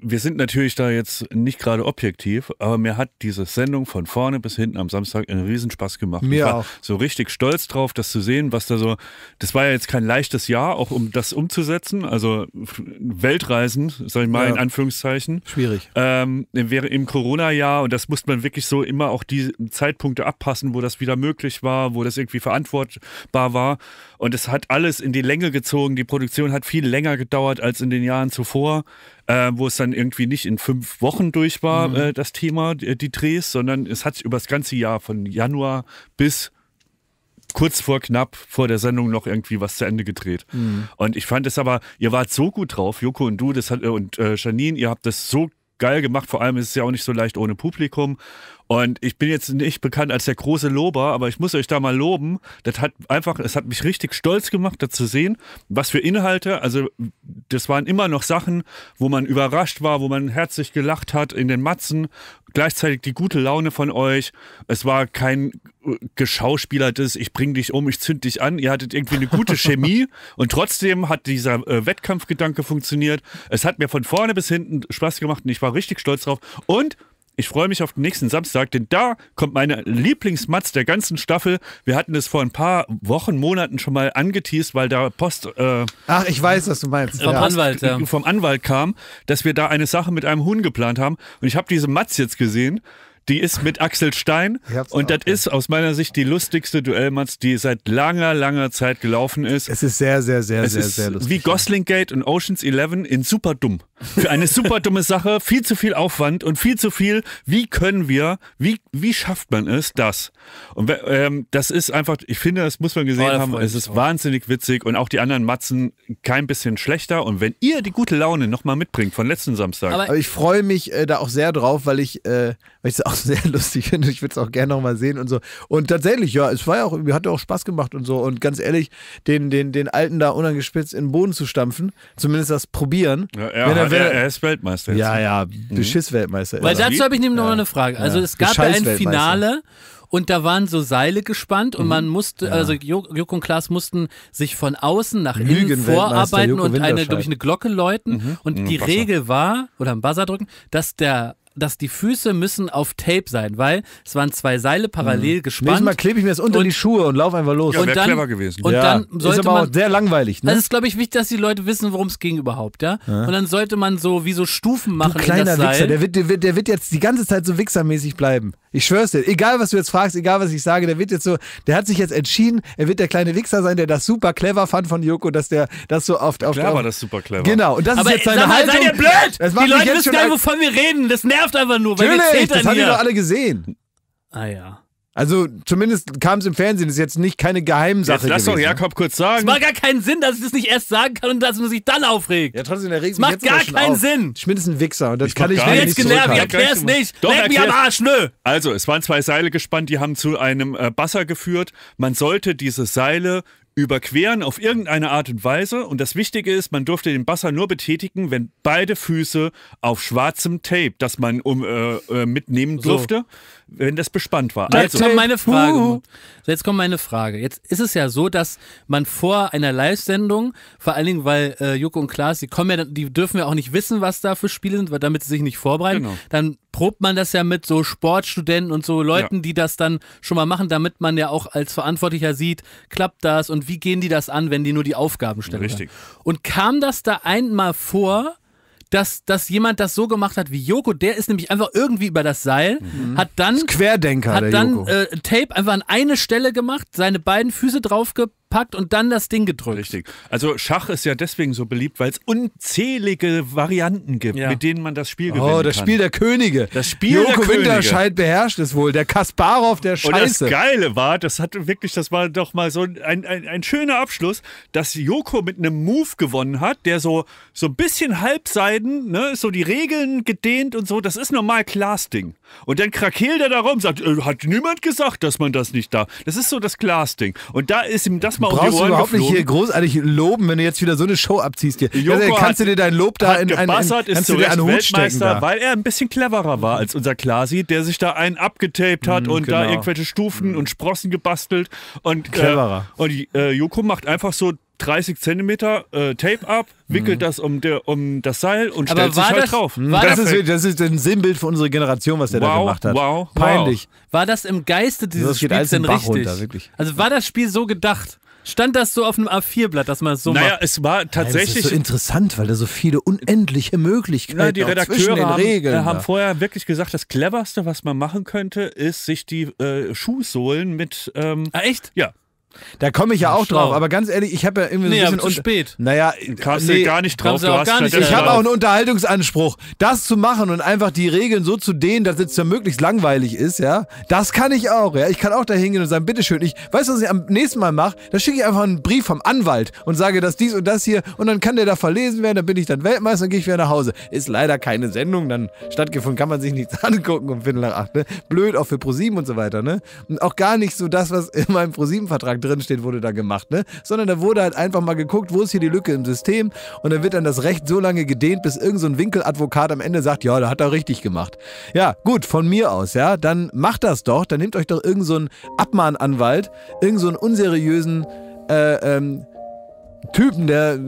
wir sind natürlich da jetzt nicht gerade objektiv, aber mir hat diese Sendung von vorne bis hinten am Samstag einen Riesenspaß gemacht. Mir ich war auch. so richtig stolz drauf, das zu sehen, was da so. Das war ja jetzt kein leichtes Jahr, auch um das umzusetzen. Also Weltreisen, sag ich mal ja. in Anführungszeichen. Schwierig. Ähm, wäre im Corona-Jahr und das musste man wirklich so immer auch die Zeitpunkte abpassen, wo das wieder möglich war, wo das irgendwie verantwortbar war. Und es hat alles in die Länge gezogen. Die Produktion hat viel länger gedauert als in den Jahren zuvor, äh, wo es dann irgendwie nicht in fünf Wochen durch war, mhm. äh, das Thema, die, die Drehs, sondern es hat über das ganze Jahr von Januar bis kurz vor knapp vor der Sendung noch irgendwie was zu Ende gedreht. Mhm. Und ich fand es aber, ihr wart so gut drauf, Joko und du das hat, äh, und äh, Janine, ihr habt das so geil gemacht. Vor allem ist es ja auch nicht so leicht ohne Publikum. Und ich bin jetzt nicht bekannt als der große Lober, aber ich muss euch da mal loben. Das hat einfach, es hat mich richtig stolz gemacht, da zu sehen, was für Inhalte. Also, das waren immer noch Sachen, wo man überrascht war, wo man herzlich gelacht hat in den Matzen. Gleichzeitig die gute Laune von euch. Es war kein äh, geschauspielertes, ich bring dich um, ich zünd dich an. Ihr hattet irgendwie eine gute Chemie und trotzdem hat dieser äh, Wettkampfgedanke funktioniert. Es hat mir von vorne bis hinten Spaß gemacht und ich war richtig stolz drauf. Und ich freue mich auf den nächsten Samstag, denn da kommt meine Lieblingsmatz der ganzen Staffel. Wir hatten es vor ein paar Wochen, Monaten schon mal angeteased, weil da Post. Äh, Ach, ich weiß, was du meinst. Äh, vom, ja. Anwalt, ja. vom Anwalt kam, dass wir da eine Sache mit einem Huhn geplant haben. Und ich habe diese Matz jetzt gesehen die ist mit Axel Stein. Und das ist aus meiner Sicht die lustigste Duellmatz, die seit langer, langer Zeit gelaufen ist. Es ist sehr, sehr, sehr, es sehr, sehr lustig. Wie Gosling Gate und Oceans 11 in super dumm. Für eine super dumme Sache, viel zu viel Aufwand und viel zu viel, wie können wir, wie, wie schafft man es, das? Und ähm, das ist einfach, ich finde, das muss man gesehen oh, haben, es ist auch. wahnsinnig witzig und auch die anderen Matzen kein bisschen schlechter. Und wenn ihr die gute Laune nochmal mitbringt von letzten Samstag. Aber, ich freue mich äh, da auch sehr drauf, weil ich, äh, es auch sehr lustig finde. Ich würde es auch gerne nochmal sehen und so. Und tatsächlich, ja, es war ja auch, hat ja auch Spaß gemacht und so. Und ganz ehrlich, den, den, den Alten da unangespitzt in den Boden zu stampfen, zumindest das probieren. Ja, er, er, er, er, ist Weltmeister jetzt. Ja, ja, Beschiss-Weltmeister. Mhm. Weil dazu habe ich nämlich noch ja. eine Frage. Also es gab ja ein Finale und da waren so Seile gespannt und mhm. man musste, ja. also Joko und Klaas mussten sich von außen nach innen vorarbeiten und eine, durch eine Glocke läuten. Mhm. Und mhm, die Wasser. Regel war, oder am Buzzer drücken, dass der dass die Füße müssen auf Tape sein, weil es waren zwei Seile parallel mhm. gespannt. Manchmal klebe ich mir das unter und, die Schuhe und laufe einfach los. Ja, wäre clever gewesen. Und ja. dann sollte ist aber man, auch sehr langweilig. Ne? Das also ist, glaube ich, wichtig, dass die Leute wissen, worum es ging überhaupt. Ja? ja? Und dann sollte man so wie so Stufen machen. Du kleiner in das Wichser, der wird, der, wird, der wird jetzt die ganze Zeit so wichsermäßig bleiben. Ich schwör's dir. Egal, was du jetzt fragst, egal, was ich sage, der wird jetzt so, der hat sich jetzt entschieden, er wird der kleine Wichser sein, der das super clever fand von Joko, dass der das so oft auf. Klar war das super clever. Genau. Und das aber ist jetzt seine mal, Haltung. Seid ihr blöd? die Leute wissen gar nicht, wovon wir reden. Das nervt genervt einfach nur, weil Natürlich, wir das haben die doch alle gesehen. Ah ja. Also zumindest kam es im Fernsehen, das ist jetzt nicht keine Geheimsache. Jetzt lass gewesen. doch Jakob kurz sagen. Es macht gar keinen Sinn, dass ich das nicht erst sagen kann und dass man sich dann aufregt. Ja, trotzdem, der regt es mich macht gar keinen auf. Sinn. Schmidt ist ein Wichser und das ich kann ich nicht. Ich bin jetzt genervt, ich erklär's nicht. Doch, Leck mich am Arsch, nö. Also, es waren zwei Seile gespannt, die haben zu einem äh, Basser geführt. Man sollte diese Seile überqueren auf irgendeine Art und Weise. Und das Wichtige ist, man durfte den Basser nur betätigen, wenn beide Füße auf schwarzem Tape, das man um, äh, äh mitnehmen durfte, wenn das bespannt war. Also, jetzt kommt meine Frage. So, jetzt kommt meine Frage. Jetzt ist es ja so, dass man vor einer Live-Sendung, vor allen Dingen, weil äh, Joko und Klaas, die kommen ja, die dürfen ja auch nicht wissen, was da für Spiele sind, weil damit sie sich nicht vorbereiten. Genau. Dann probt man das ja mit so Sportstudenten und so Leuten, ja. die das dann schon mal machen, damit man ja auch als Verantwortlicher sieht, klappt das und wie gehen die das an, wenn die nur die Aufgaben stellen. Richtig. Haben. Und kam das da einmal vor, dass, dass jemand das so gemacht hat wie Joko. Der ist nämlich einfach irgendwie über das Seil, mhm. hat dann. Querdenker, hat dann äh, Tape einfach an eine Stelle gemacht, seine beiden Füße draufgepackt gepackt und dann das Ding gedrückt. Richtig. Also Schach ist ja deswegen so beliebt, weil es unzählige Varianten gibt, ja. mit denen man das Spiel oh, gewinnen kann. Oh, das Spiel der Könige. Das Spiel Joko der Könige. Joko Winterscheid beherrscht es wohl. Der Kasparov der Scheiße. Und das Geile war, das hatte wirklich, das war doch mal so ein, ein, ein schöner Abschluss, dass Joko mit einem Move gewonnen hat, der so, so ein bisschen halbseiden, ne, so die Regeln gedehnt und so. Das ist normal Glas-Ding. Und dann krakeelt er da rum, sagt, äh, hat niemand gesagt, dass man das nicht darf. Das ist so das Glas-Ding. Und da ist ihm das erstmal um die Ohren überhaupt geflogen. nicht hier großartig loben, wenn du jetzt wieder so eine Show abziehst. Hier. Joko also, kannst du dir dein Lob da in einen kannst du dir einen Hut stecken da. weil er ein bisschen cleverer war als unser Klasi, der sich da einen abgetaped hat mm, und genau. da irgendwelche Stufen mm. und Sprossen gebastelt und äh, cleverer. Äh, und äh, Joko macht einfach so 30 Zentimeter äh, Tape ab, wickelt mhm. das um, der, um das Seil und Aber stellt sich halt drauf. Das ist, das ist ein Sinnbild für unsere Generation, was der wow, da gemacht hat. Wow, Peinlich. Wow. War das im Geiste dieses Spiels denn richtig? Runter, also war das Spiel so gedacht? Stand das so auf einem A4-Blatt, dass man es so naja, macht? Naja, es war tatsächlich. Nein, das ist so interessant, weil da so viele unendliche Möglichkeiten na, die Redakteure haben, Regeln, äh, haben vorher wirklich gesagt, das cleverste, was man machen könnte, ist, sich die äh, Schuhsohlen mit. Ähm, ah, echt? Ja, da komme ich ja auch drauf, aber ganz ehrlich, ich habe ja irgendwie nee, ein bisschen. Zu spät. Naja, kannst nee, du gar nicht drauf. Du hast nicht ich habe auch einen Unterhaltungsanspruch. Das zu machen und einfach die Regeln so zu dehnen, dass es ja möglichst langweilig ist, ja, das kann ich auch, ja. Ich kann auch da hingehen und sagen, bitteschön, ich weiß, was ich am nächsten Mal mache, da schicke ich einfach einen Brief vom Anwalt und sage, dass dies und das hier und dann kann der da verlesen werden, dann bin ich dann Weltmeister und gehe ich wieder nach Hause. Ist leider keine Sendung dann stattgefunden, kann man sich nichts angucken um Viertel nach ne? Blöd auch für ProSieben und so weiter, ne? Und auch gar nicht so das, was in meinem ProSieben-Vertrag drin drinsteht, wurde da gemacht, ne? Sondern da wurde halt einfach mal geguckt, wo ist hier die Lücke im System und dann wird dann das Recht so lange gedehnt, bis irgendein so Winkeladvokat am Ende sagt, ja, da hat er richtig gemacht. Ja, gut, von mir aus, ja, dann macht das doch, dann nehmt euch doch irgendeinen so Abmahnanwalt, irgendeinen so unseriösen äh, ähm, Typen, der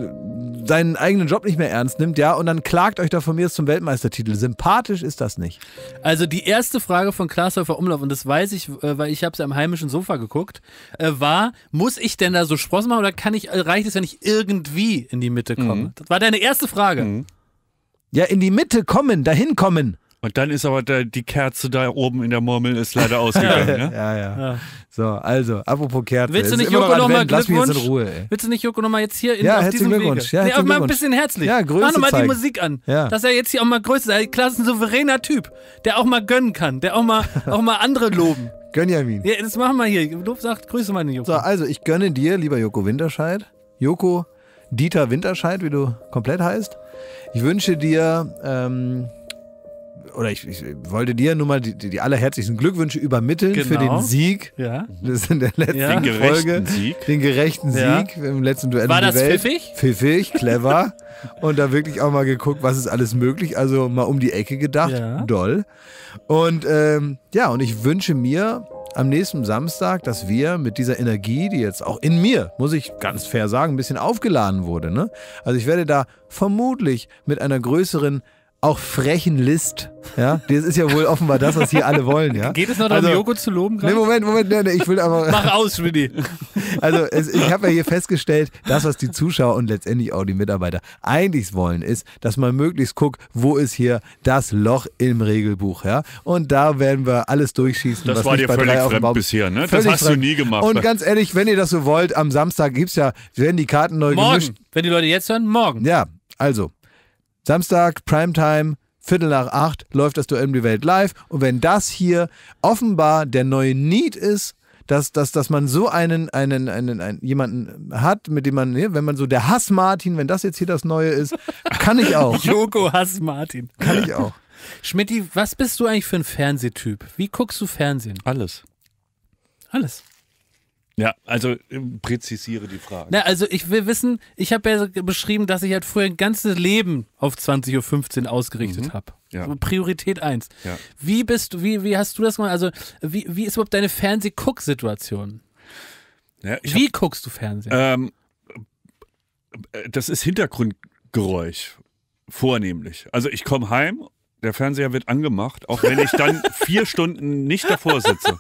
seinen eigenen Job nicht mehr ernst nimmt, ja, und dann klagt euch da von mir zum Weltmeistertitel. Sympathisch ist das nicht. Also die erste Frage von Klaashäufer Umlauf, und das weiß ich, äh, weil ich habe es am heimischen Sofa geguckt, äh, war, muss ich denn da so Spross machen oder kann ich, äh, reicht es, wenn ich irgendwie in die Mitte komme? Mhm. Das war deine erste Frage. Mhm. Ja, in die Mitte kommen, dahin kommen. Und dann ist aber da, die Kerze da oben in der Murmel ist leider ausgegangen. ne? ja, ja, ja, So, also, apropos Kerze. Willst du nicht Joko nochmal Glückwunsch? in Ruhe, Willst du nicht Joko nochmal jetzt hier in, ja, auf diesem Glückwunsch. Wege? Ja, nee, aber mal ein bisschen herzlich. Ja, Größe Mach nochmal die Musik an. Ja. Dass er jetzt hier auch mal größer ist. Klar, ist ein souveräner Typ, der auch mal gönnen kann, der auch mal, auch mal andere loben. Gönjamin. Ja, das machen wir hier. Lob sagt, grüße meine Joko. So, also, ich gönne dir, lieber Joko Winterscheid. Joko Dieter Winterscheid, wie du komplett heißt. Ich wünsche dir... Ähm, oder ich, ich, wollte dir nur mal die, die allerherzlichsten Glückwünsche übermitteln genau. für den genau. Sieg. Ja. Das in der letzten ja. den gerechten Sieg. Den gerechten Sieg ja. im letzten Duell. War das Welt. pfiffig? Pfiffig, clever. und da wirklich auch mal geguckt, was ist alles möglich. Also mal um die Ecke gedacht. Ja. Doll. Und ähm, ja, und ich wünsche mir am nächsten Samstag, dass wir mit dieser Energie, die jetzt auch in mir, muss ich ganz fair sagen, ein bisschen aufgeladen wurde. Ne? Also ich werde da vermutlich mit einer größeren auch frechen List. Ja, das ist ja wohl offenbar das, was hier alle wollen. Ja? Geht es noch darum, also, Joko zu loben? Grad? Nee, Moment, Moment, nee, nee, ich will aber. Mach aus, Schmidti. Also, es, ich habe ja hier festgestellt, das, was die Zuschauer und letztendlich auch die Mitarbeiter eigentlich wollen, ist, dass man möglichst guckt, wo ist hier das Loch im Regelbuch. Ja? Und da werden wir alles durchschießen. Das war dir völlig fremd bisher, ne? das hast fremd. du nie gemacht. Und ganz ehrlich, wenn ihr das so wollt, am Samstag gibt es ja, werden die Karten neu morgen. gemischt. Wenn die Leute jetzt hören, morgen. Ja, also, Samstag, Primetime, Viertel nach acht läuft das Duell um die Welt live. Und wenn das hier offenbar der neue Need ist, dass, dass, dass man so einen, einen, einen, einen jemanden hat, mit dem man, ne, wenn man so der Hass-Martin, wenn das jetzt hier das Neue ist, kann ich auch. Joko Hass-Martin. Kann ich auch. Schmidti, was bist du eigentlich für ein Fernsehtyp? Wie guckst du Fernsehen? Alles. Alles. Ja, also äh, präzisiere die Frage. Na, also ich will wissen, ich habe ja beschrieben, dass ich halt früher ein ganzes Leben auf 20.15 Uhr ausgerichtet mhm. habe. Ja. So Priorität 1. Ja. Wie bist du, wie, wie hast du das gemacht? Also, wie, wie ist überhaupt deine fernseh Fernsehguck-Situation? Ja, wie hab, guckst du Fernsehen? Ähm, äh, das ist Hintergrundgeräusch, vornehmlich. Also ich komme heim, der Fernseher wird angemacht, auch wenn ich dann vier Stunden nicht davor sitze.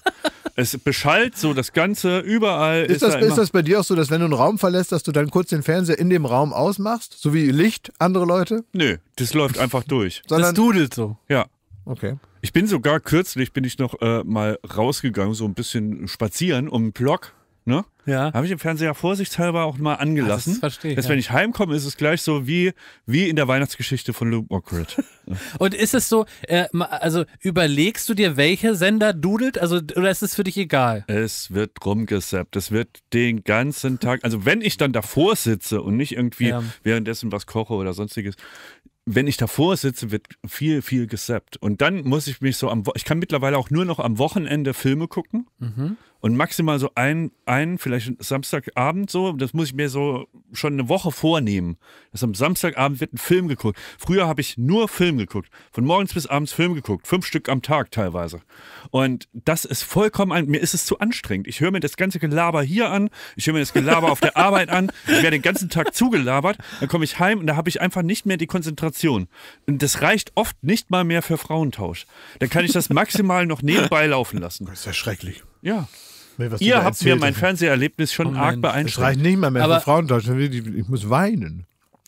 Es beschallt so das Ganze überall. Ist, ist, das, da ist das bei dir auch so, dass wenn du einen Raum verlässt, dass du dann kurz den Fernseher in dem Raum ausmachst? So wie Licht, andere Leute? Nö, das läuft einfach durch. Sondern das dudelt so. Ja. Okay. Ich bin sogar kürzlich, bin ich noch äh, mal rausgegangen, so ein bisschen spazieren um den Block, ne? Ja. Habe ich den Fernseher vorsichtshalber auch mal angelassen. Also das verstehe ich. Dass, ja. wenn ich heimkomme, ist es gleich so wie, wie in der Weihnachtsgeschichte von Luke Mockridge. Ne? Und ist es so, äh, also überlegst du dir, welcher Sender dudelt? Also, oder ist es für dich egal? Es wird rumgesappt. Es wird den ganzen Tag, also wenn ich dann davor sitze und nicht irgendwie ja. währenddessen was koche oder sonstiges, wenn ich davor sitze, wird viel, viel gesappt. Und dann muss ich mich so am, ich kann mittlerweile auch nur noch am Wochenende Filme gucken. Mhm und maximal so ein, ein, vielleicht Samstagabend so, das muss ich mir so schon eine Woche vornehmen. Dass am Samstagabend wird ein Film geguckt. Früher habe ich nur Film geguckt. Von morgens bis abends Film geguckt. Fünf Stück am Tag teilweise. Und das ist vollkommen, ein, mir ist es zu anstrengend. Ich höre mir das ganze Gelaber hier an, ich höre mir das Gelaber auf der Arbeit an, ich werde den ganzen Tag zugelabert, dann komme ich heim und da habe ich einfach nicht mehr die Konzentration. Und das reicht oft nicht mal mehr für Frauentausch. Dann kann ich das maximal noch nebenbei laufen lassen. Das ist ja schrecklich. Ja mehr, was Ihr habt mir mein Fernseherlebnis schon oh arg beeinflusst. Es reicht nicht mal mehr, mehr für Frauendeutschland. Ich muss weinen.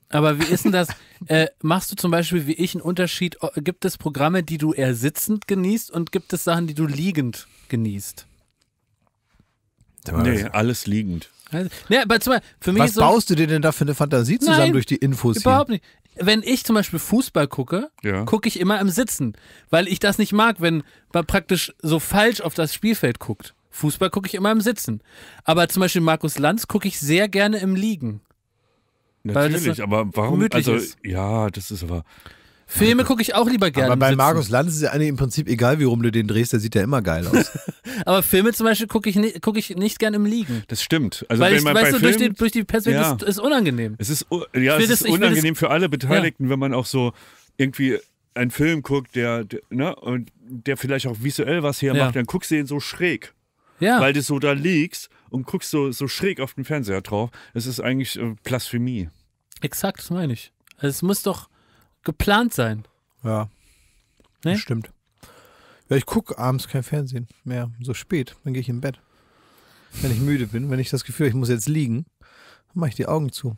Aber wie ist denn das? äh, machst du zum Beispiel wie ich einen Unterschied? Gibt es Programme, die du eher sitzend genießt und gibt es Sachen, die du liegend genießt? Nee, alles liegend. Also, aber zum Beispiel, für mich Was so, baust du dir denn da für eine Fantasie zusammen nein, durch die Infos? Überhaupt hier? nicht. Wenn ich zum Beispiel Fußball gucke, ja. gucke ich immer im Sitzen, weil ich das nicht mag, wenn man praktisch so falsch auf das Spielfeld guckt. Fußball gucke ich immer im Sitzen. Aber zum Beispiel Markus Lanz gucke ich sehr gerne im Liegen. Natürlich, aber warum? Also, ist. ja, das ist aber. Filme gucke ich auch lieber gerne. Aber bei Markus Lanz ist ja eigentlich im Prinzip egal, wie rum du den drehst, der sieht ja immer geil aus. aber Filme zum Beispiel gucke ich, guck ich nicht gern im Liegen. Das stimmt. Also Weil wenn ich, man weißt bei du, durch, die, durch die Perspektive ja. ist, es unangenehm. Es ist, ja, es ist das, unangenehm für alle Beteiligten, ja. wenn man auch so irgendwie einen Film guckt, der, der, ne, und der vielleicht auch visuell was hier ja. dann guckst du den so schräg. Ja. Weil du so da liegst und guckst so, so schräg auf den Fernseher drauf. Das ist eigentlich äh, Blasphemie. Exakt, das meine ich. Also es muss doch geplant sein. Ja. Ne? Stimmt. Ja, ich gucke abends kein Fernsehen mehr, so spät. Dann gehe ich im Bett. Wenn ich müde bin, wenn ich das Gefühl habe, ich muss jetzt liegen, dann mache ich die Augen zu.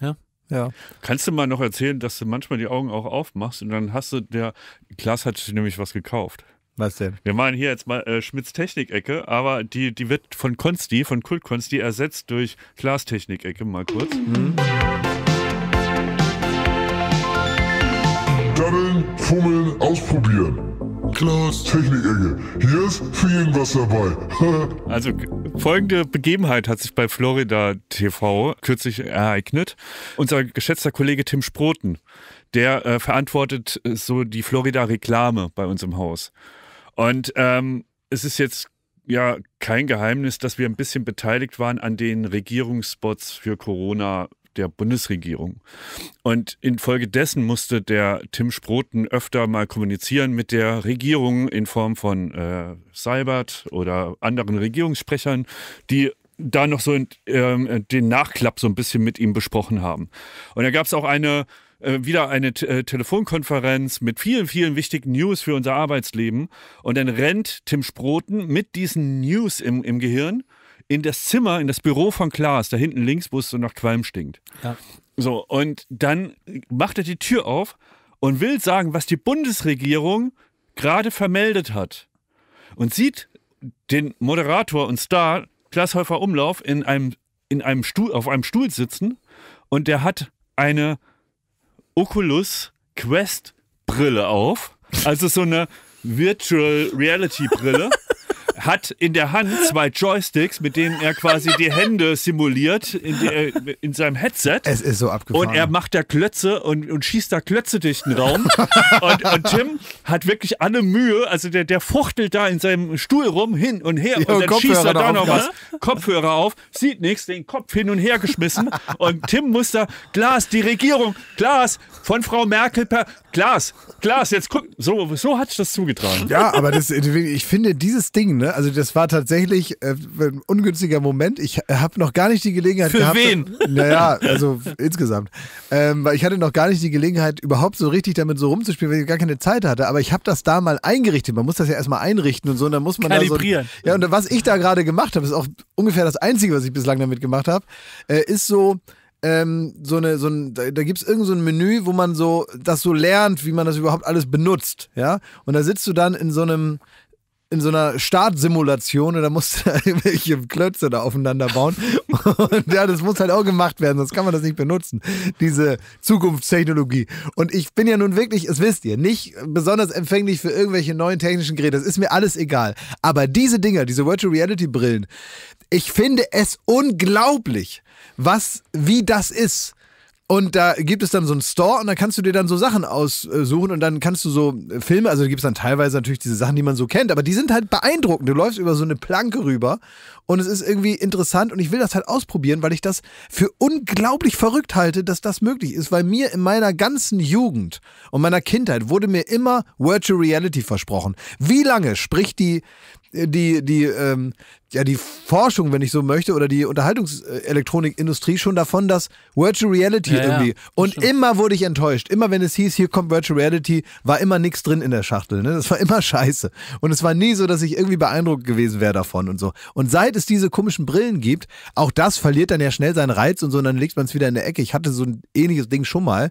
Ja. Ja. Kannst du mal noch erzählen, dass du manchmal die Augen auch aufmachst und dann hast du der, Klaas hat nämlich was gekauft. Was denn? Wir machen hier jetzt mal äh, Schmidts Technik-Ecke, aber die, die wird von Konsti, von Kult Konsti, ersetzt durch Glas Technik-Ecke, mal kurz. Dabbeln, mhm. fummeln, ausprobieren. Glas Technik-Ecke. Hier ist für jeden was dabei. also folgende Begebenheit hat sich bei Florida TV kürzlich ereignet. Unser geschätzter Kollege Tim Sproten, der äh, verantwortet äh, so die Florida-Reklame bei uns im Haus. Und ähm, es ist jetzt ja kein Geheimnis, dass wir ein bisschen beteiligt waren an den Regierungsspots für Corona der Bundesregierung. Und infolgedessen musste der Tim Sproten öfter mal kommunizieren mit der Regierung in Form von äh, Seibert oder anderen Regierungssprechern, die da noch so in, äh, den Nachklapp so ein bisschen mit ihm besprochen haben. Und da gab es auch eine äh, wieder eine T äh, Telefonkonferenz mit vielen, vielen wichtigen News für unser Arbeitsleben. Und dann rennt Tim Sproten mit diesen News im, im Gehirn in das Zimmer, in das Büro von Klaas, da hinten links, wo es so nach Qualm stinkt. Ja. So, und dann macht er die Tür auf und will sagen, was die Bundesregierung gerade vermeldet hat. Und sieht den Moderator und Star Klaas Häufer Umlauf in einem, in einem Stuhl, auf einem Stuhl sitzen und der hat eine Oculus Quest Brille auf. Also so eine Virtual Reality Brille. hat in der Hand zwei Joysticks, mit denen er quasi die Hände simuliert in, der, äh, in seinem Headset. Es ist so abgefahren. Und er macht da Klötze und, und schießt da Klötze durch den Raum. und, und, Tim hat wirklich alle Mühe, also der, der fuchtelt da in seinem Stuhl rum, hin und her. Ja, und dann Kopfhörer schießt er da noch was. Kopfhörer auf, sieht nichts, den Kopf hin und her geschmissen. Und Tim muss da, Glas, die Regierung, Glas, von Frau Merkel per, Glas, Glas, jetzt guck. So, so hat sich das zugetragen. Ja, aber das, ich finde dieses Ding, ne? ne? Also das war tatsächlich äh, ein ungünstiger Moment. Ich äh, habe noch gar nicht die Gelegenheit Für gehabt. Für wen? Naja, also insgesamt. Ähm, weil ich hatte noch gar nicht die Gelegenheit, überhaupt so richtig damit so rumzuspielen, weil ich gar keine Zeit hatte. Aber ich habe das da mal eingerichtet. Man muss das ja erstmal einrichten und so. Und dann muss man Kalibrieren. Da so, ja, und was ich da gerade gemacht habe, ist auch ungefähr das Einzige, was ich bislang damit gemacht habe, äh, ist so ähm, so eine, so ein, da, da gibt es irgendein so Menü, wo man so das so lernt, wie man das überhaupt alles benutzt, ja. Und da sitzt du dann in so einem, in so einer Startsimulation und da musste da irgendwelche Klötze da aufeinander bauen. Und ja, das muss halt auch gemacht werden, sonst kann man das nicht benutzen, diese Zukunftstechnologie. Und ich bin ja nun wirklich, es wisst ihr, nicht besonders empfänglich für irgendwelche neuen technischen Geräte. Das ist mir alles egal. Aber diese Dinger, diese Virtual Reality Brillen, ich finde es unglaublich, was, wie das ist. Und da gibt es dann so einen Store und da kannst du dir dann so Sachen aussuchen und dann kannst du so Filme, also da gibt es dann teilweise natürlich diese Sachen, die man so kennt, aber die sind halt beeindruckend. Du läufst über so eine Planke rüber und es ist irgendwie interessant und ich will das halt ausprobieren, weil ich das für unglaublich verrückt halte, dass das möglich ist, weil mir in meiner ganzen Jugend und meiner Kindheit wurde mir immer Virtual Reality versprochen. Wie lange spricht die die, die, ähm, ja, die Forschung, wenn ich so möchte, oder die Unterhaltungselektronikindustrie schon davon, dass Virtual Reality ja, irgendwie. Ja, und immer wurde ich enttäuscht. Immer wenn es hieß, hier kommt Virtual Reality, war immer nichts drin in der Schachtel. Ne? Das war immer scheiße. Und es war nie so, dass ich irgendwie beeindruckt gewesen wäre davon und so. Und seit es diese komischen Brillen gibt, auch das verliert dann ja schnell seinen Reiz und so, und dann legt man es wieder in der Ecke. Ich hatte so ein ähnliches Ding schon mal.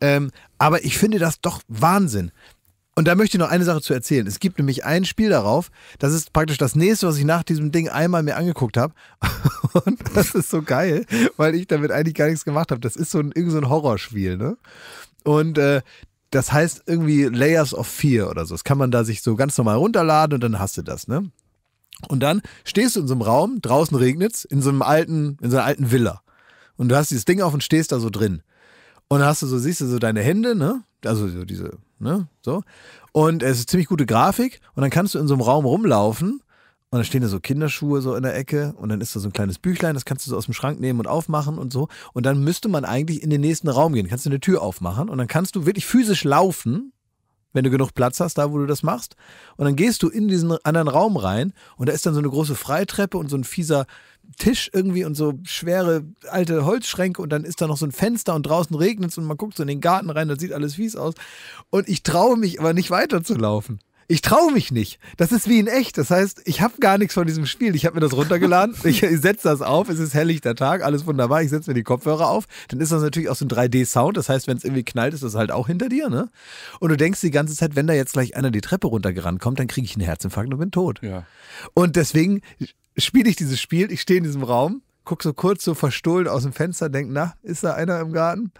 Ähm, aber ich finde das doch Wahnsinn, und da möchte ich noch eine Sache zu erzählen. Es gibt nämlich ein Spiel darauf, das ist praktisch das nächste, was ich nach diesem Ding einmal mir angeguckt habe. Und das ist so geil, weil ich damit eigentlich gar nichts gemacht habe. Das ist so ein, irgend so ein Horrorspiel, ne? Und äh, das heißt irgendwie Layers of Fear oder so. Das kann man da sich so ganz normal runterladen und dann hast du das, ne? Und dann stehst du in so einem Raum, draußen regnet's, in so einem alten, in so einer alten Villa. Und du hast dieses Ding auf und stehst da so drin. Und dann hast du so, siehst du so deine Hände, ne? Also so diese Ne? So. Und es ist ziemlich gute Grafik und dann kannst du in so einem Raum rumlaufen und dann stehen da so Kinderschuhe so in der Ecke und dann ist da so ein kleines Büchlein, das kannst du so aus dem Schrank nehmen und aufmachen und so. Und dann müsste man eigentlich in den nächsten Raum gehen. Kannst du eine Tür aufmachen und dann kannst du wirklich physisch laufen wenn du genug Platz hast, da wo du das machst. Und dann gehst du in diesen anderen Raum rein und da ist dann so eine große Freitreppe und so ein fieser Tisch irgendwie und so schwere alte Holzschränke und dann ist da noch so ein Fenster und draußen regnet es und man guckt so in den Garten rein, das sieht alles fies aus. Und ich traue mich aber nicht weiterzulaufen ich traue mich nicht. Das ist wie in echt. Das heißt, ich habe gar nichts von diesem Spiel. Ich habe mir das runtergeladen, ich, setze das auf, es ist der Tag, alles wunderbar, ich setze mir die Kopfhörer auf. Dann ist das natürlich auch so ein 3D-Sound. Das heißt, wenn es irgendwie knallt, ist das halt auch hinter dir. Ne? Und du denkst die ganze Zeit, wenn da jetzt gleich einer die Treppe runtergerannt kommt, dann kriege ich einen Herzinfarkt und bin tot. Ja. Und deswegen spiele ich dieses Spiel, ich stehe in diesem Raum, gucke so kurz so verstohlen aus dem Fenster, denke, na, ist da einer im Garten?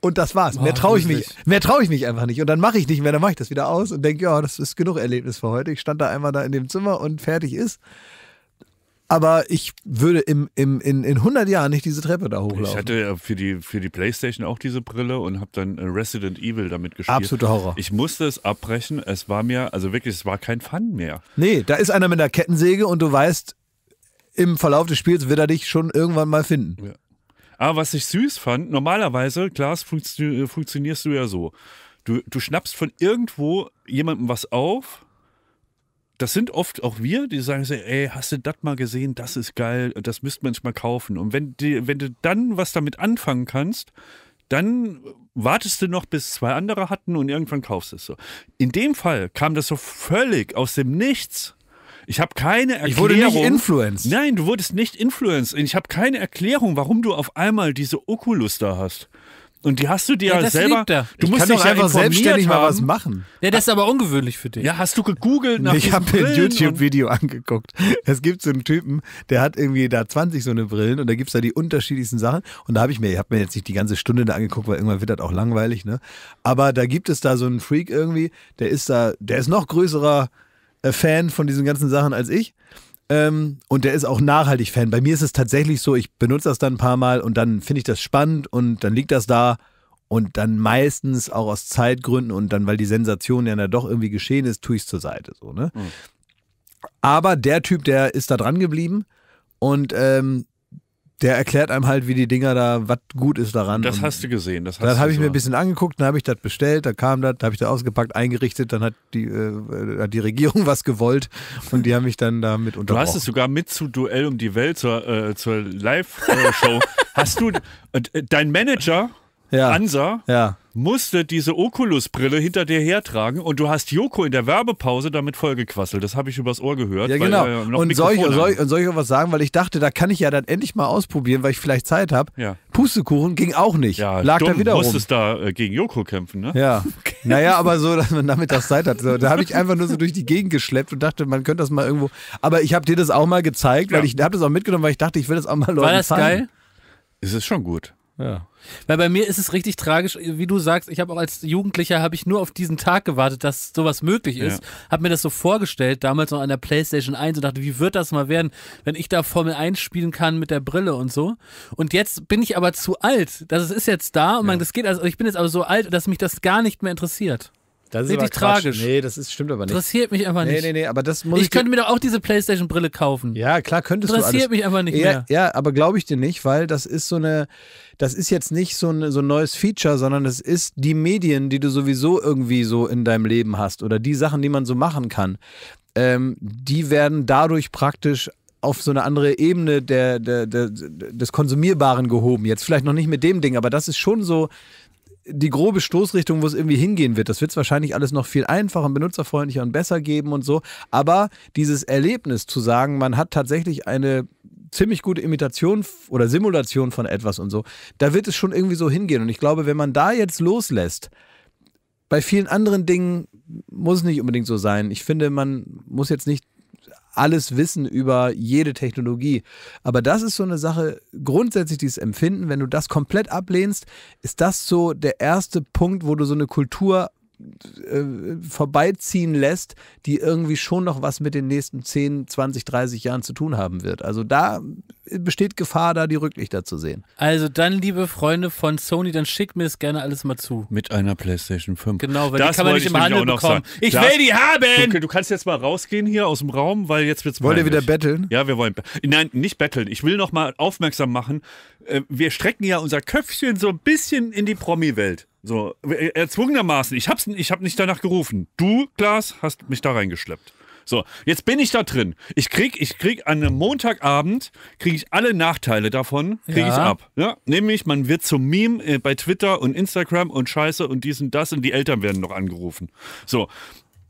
Und das war's. Boah, mehr oh, traue ich mich, mehr traue ich mich einfach nicht. Und dann mache ich nicht mehr, dann mache ich das wieder aus und denke, ja, das ist genug Erlebnis für heute. Ich stand da einmal da in dem Zimmer und fertig ist. Aber ich würde im, im, in, in 100 Jahren nicht diese Treppe da hochlaufen. Ich hatte ja für die, für die Playstation auch diese Brille und habe dann äh, Resident Evil damit gespielt. Absoluter Horror. Ich musste es abbrechen. Es war mir, also wirklich, es war kein Fun mehr. Nee, da ist einer mit einer Kettensäge und du weißt, im Verlauf des Spiels wird er dich schon irgendwann mal finden. Ja. Aber was ich süß fand, normalerweise, Glas funktio äh, funktionierst du ja so. Du, du schnappst von irgendwo jemandem was auf. Das sind oft auch wir, die sagen so, ey, hast du das mal gesehen? Das ist geil, das müsste man sich mal kaufen. Und wenn, die, wenn du dann was damit anfangen kannst, dann wartest du noch, bis zwei andere hatten und irgendwann kaufst du es so. In dem Fall kam das so völlig aus dem Nichts. Ich habe keine Erklärung. Ich wurde nicht influenced. Nein, du wurdest nicht influenced. Ich habe keine Erklärung, warum du auf einmal diese Oculus da hast. Und die hast du dir ja, das selber. Er. Du ich musst kann dich doch einfach selbstständig haben. mal was machen. Ja, das ist aber ungewöhnlich für dich. Ja, hast du gegoogelt nach Ich habe mir ein YouTube-Video angeguckt. Es gibt so einen Typen, der hat irgendwie da 20 so eine Brillen und da gibt es da die unterschiedlichsten Sachen. Und da habe ich mir, ich habe mir jetzt nicht die ganze Stunde da angeguckt, weil irgendwann wird das auch langweilig, ne? Aber da gibt es da so einen Freak irgendwie, der ist da, der ist noch größerer äh, Fan von diesen ganzen Sachen als ich. Ähm, und der ist auch nachhaltig Fan. Bei mir ist es tatsächlich so, ich benutze das dann ein paar Mal und dann finde ich das spannend und dann liegt das da und dann meistens auch aus Zeitgründen und dann, weil die Sensation ja dann doch irgendwie geschehen ist, tue ich es zur Seite. So, ne? Mhm. Aber der Typ, der ist da dran geblieben und ähm, der erklärt einem halt, wie die Dinger da, was gut ist daran. Das hast du gesehen. Das, das habe ich mir ein bisschen angeguckt, dann habe ich das bestellt, da kam das, da habe ich das ausgepackt, eingerichtet, dann hat die, äh, äh hat die Regierung was gewollt und die haben mich dann damit unterbrochen. Du hast es sogar mit zu Duell um die Welt zur, äh, zur Live-Show. hast du, äh, dein Manager, ja. Ansa, ja musste diese Oculus-Brille hinter dir hertragen und du hast Joko in der Werbepause damit vollgequasselt. Das habe ich übers Ohr gehört. Ja, genau. Weil, äh, und, soll ich, soll, ich, und soll ich auch was sagen? Weil ich dachte, da kann ich ja dann endlich mal ausprobieren, weil ich vielleicht Zeit habe. Ja. Pustekuchen ging auch nicht. Ja, Lag dumm, da wieder musstest rum. da äh, gegen Joko kämpfen, ne? Ja. Naja, aber so, dass man damit das Zeit hat. So, da habe ich einfach nur so durch die Gegend geschleppt und dachte, man könnte das mal irgendwo. Aber ich habe dir das auch mal gezeigt, weil ich habe das auch mitgenommen, weil ich dachte, ich will das auch mal Leuten War das zeigen. geil? Es ist schon gut. Ja. Weil bei mir ist es richtig tragisch, wie du sagst, ich habe auch als Jugendlicher habe ich nur auf diesen Tag gewartet, dass sowas möglich ist. Ja. Habe mir das so vorgestellt, damals noch an der Playstation 1 und dachte, wie wird das mal werden, wenn ich da Formel 1 spielen kann mit der Brille und so. Und jetzt bin ich aber zu alt. Das ist jetzt da und ja. man, das geht also, ich bin jetzt aber so alt, dass mich das gar nicht mehr interessiert. Das ist richtig tragisch. Nee, das ist, stimmt aber nicht. Interessiert mich aber nicht. Nee, nee, nee, aber das muss ich. Ich könnte mir doch auch diese Playstation-Brille kaufen. Ja, klar, könntest Interessiert du. Interessiert mich aber nicht ja, mehr. Ja, aber glaube ich dir nicht, weil das ist so eine, das ist jetzt nicht so ein, so ein neues Feature, sondern es ist die Medien, die du sowieso irgendwie so in deinem Leben hast oder die Sachen, die man so machen kann. Ähm, die werden dadurch praktisch auf so eine andere Ebene der, der, der, des Konsumierbaren gehoben. Jetzt vielleicht noch nicht mit dem Ding, aber das ist schon so die grobe Stoßrichtung, wo es irgendwie hingehen wird. Das wird es wahrscheinlich alles noch viel einfacher und benutzerfreundlicher und besser geben und so. Aber dieses Erlebnis zu sagen, man hat tatsächlich eine ziemlich gute Imitation oder Simulation von etwas und so, da wird es schon irgendwie so hingehen. Und ich glaube, wenn man da jetzt loslässt, bei vielen anderen Dingen muss es nicht unbedingt so sein. Ich finde, man muss jetzt nicht alles wissen über jede Technologie. Aber das ist so eine Sache, grundsätzlich dieses Empfinden, wenn du das komplett ablehnst, ist das so der erste Punkt, wo du so eine Kultur äh, vorbeiziehen lässt, die irgendwie schon noch was mit den nächsten 10, 20, 30 Jahren zu tun haben wird. Also da besteht Gefahr, da die Rücklichter zu sehen. Also dann, liebe Freunde von Sony, dann schickt mir das gerne alles mal zu. Mit einer PlayStation 5. Genau, weil das die kann man nicht im Handel bekommen. Ich das, will die haben! Du, du, kannst jetzt mal rausgehen hier aus dem Raum, weil jetzt wird's Wollt ihr wieder betteln? Ja, wir wollen. Nein, nicht betteln. Ich will noch mal aufmerksam machen. Äh, wir strecken ja unser Köpfchen so ein bisschen in die Promi-Welt. So, äh, erzwungenermaßen. Ich hab's, ich hab nicht danach gerufen. Du, Glas, hast mich da reingeschleppt. So, jetzt bin ich da drin. Ich krieg, ich krieg an einem Montagabend, kriege ich alle Nachteile davon, kriege ja. ich ab. Ja? Nämlich, man wird zum Meme äh, bei Twitter und Instagram und Scheiße und dies und das und die Eltern werden noch angerufen. So,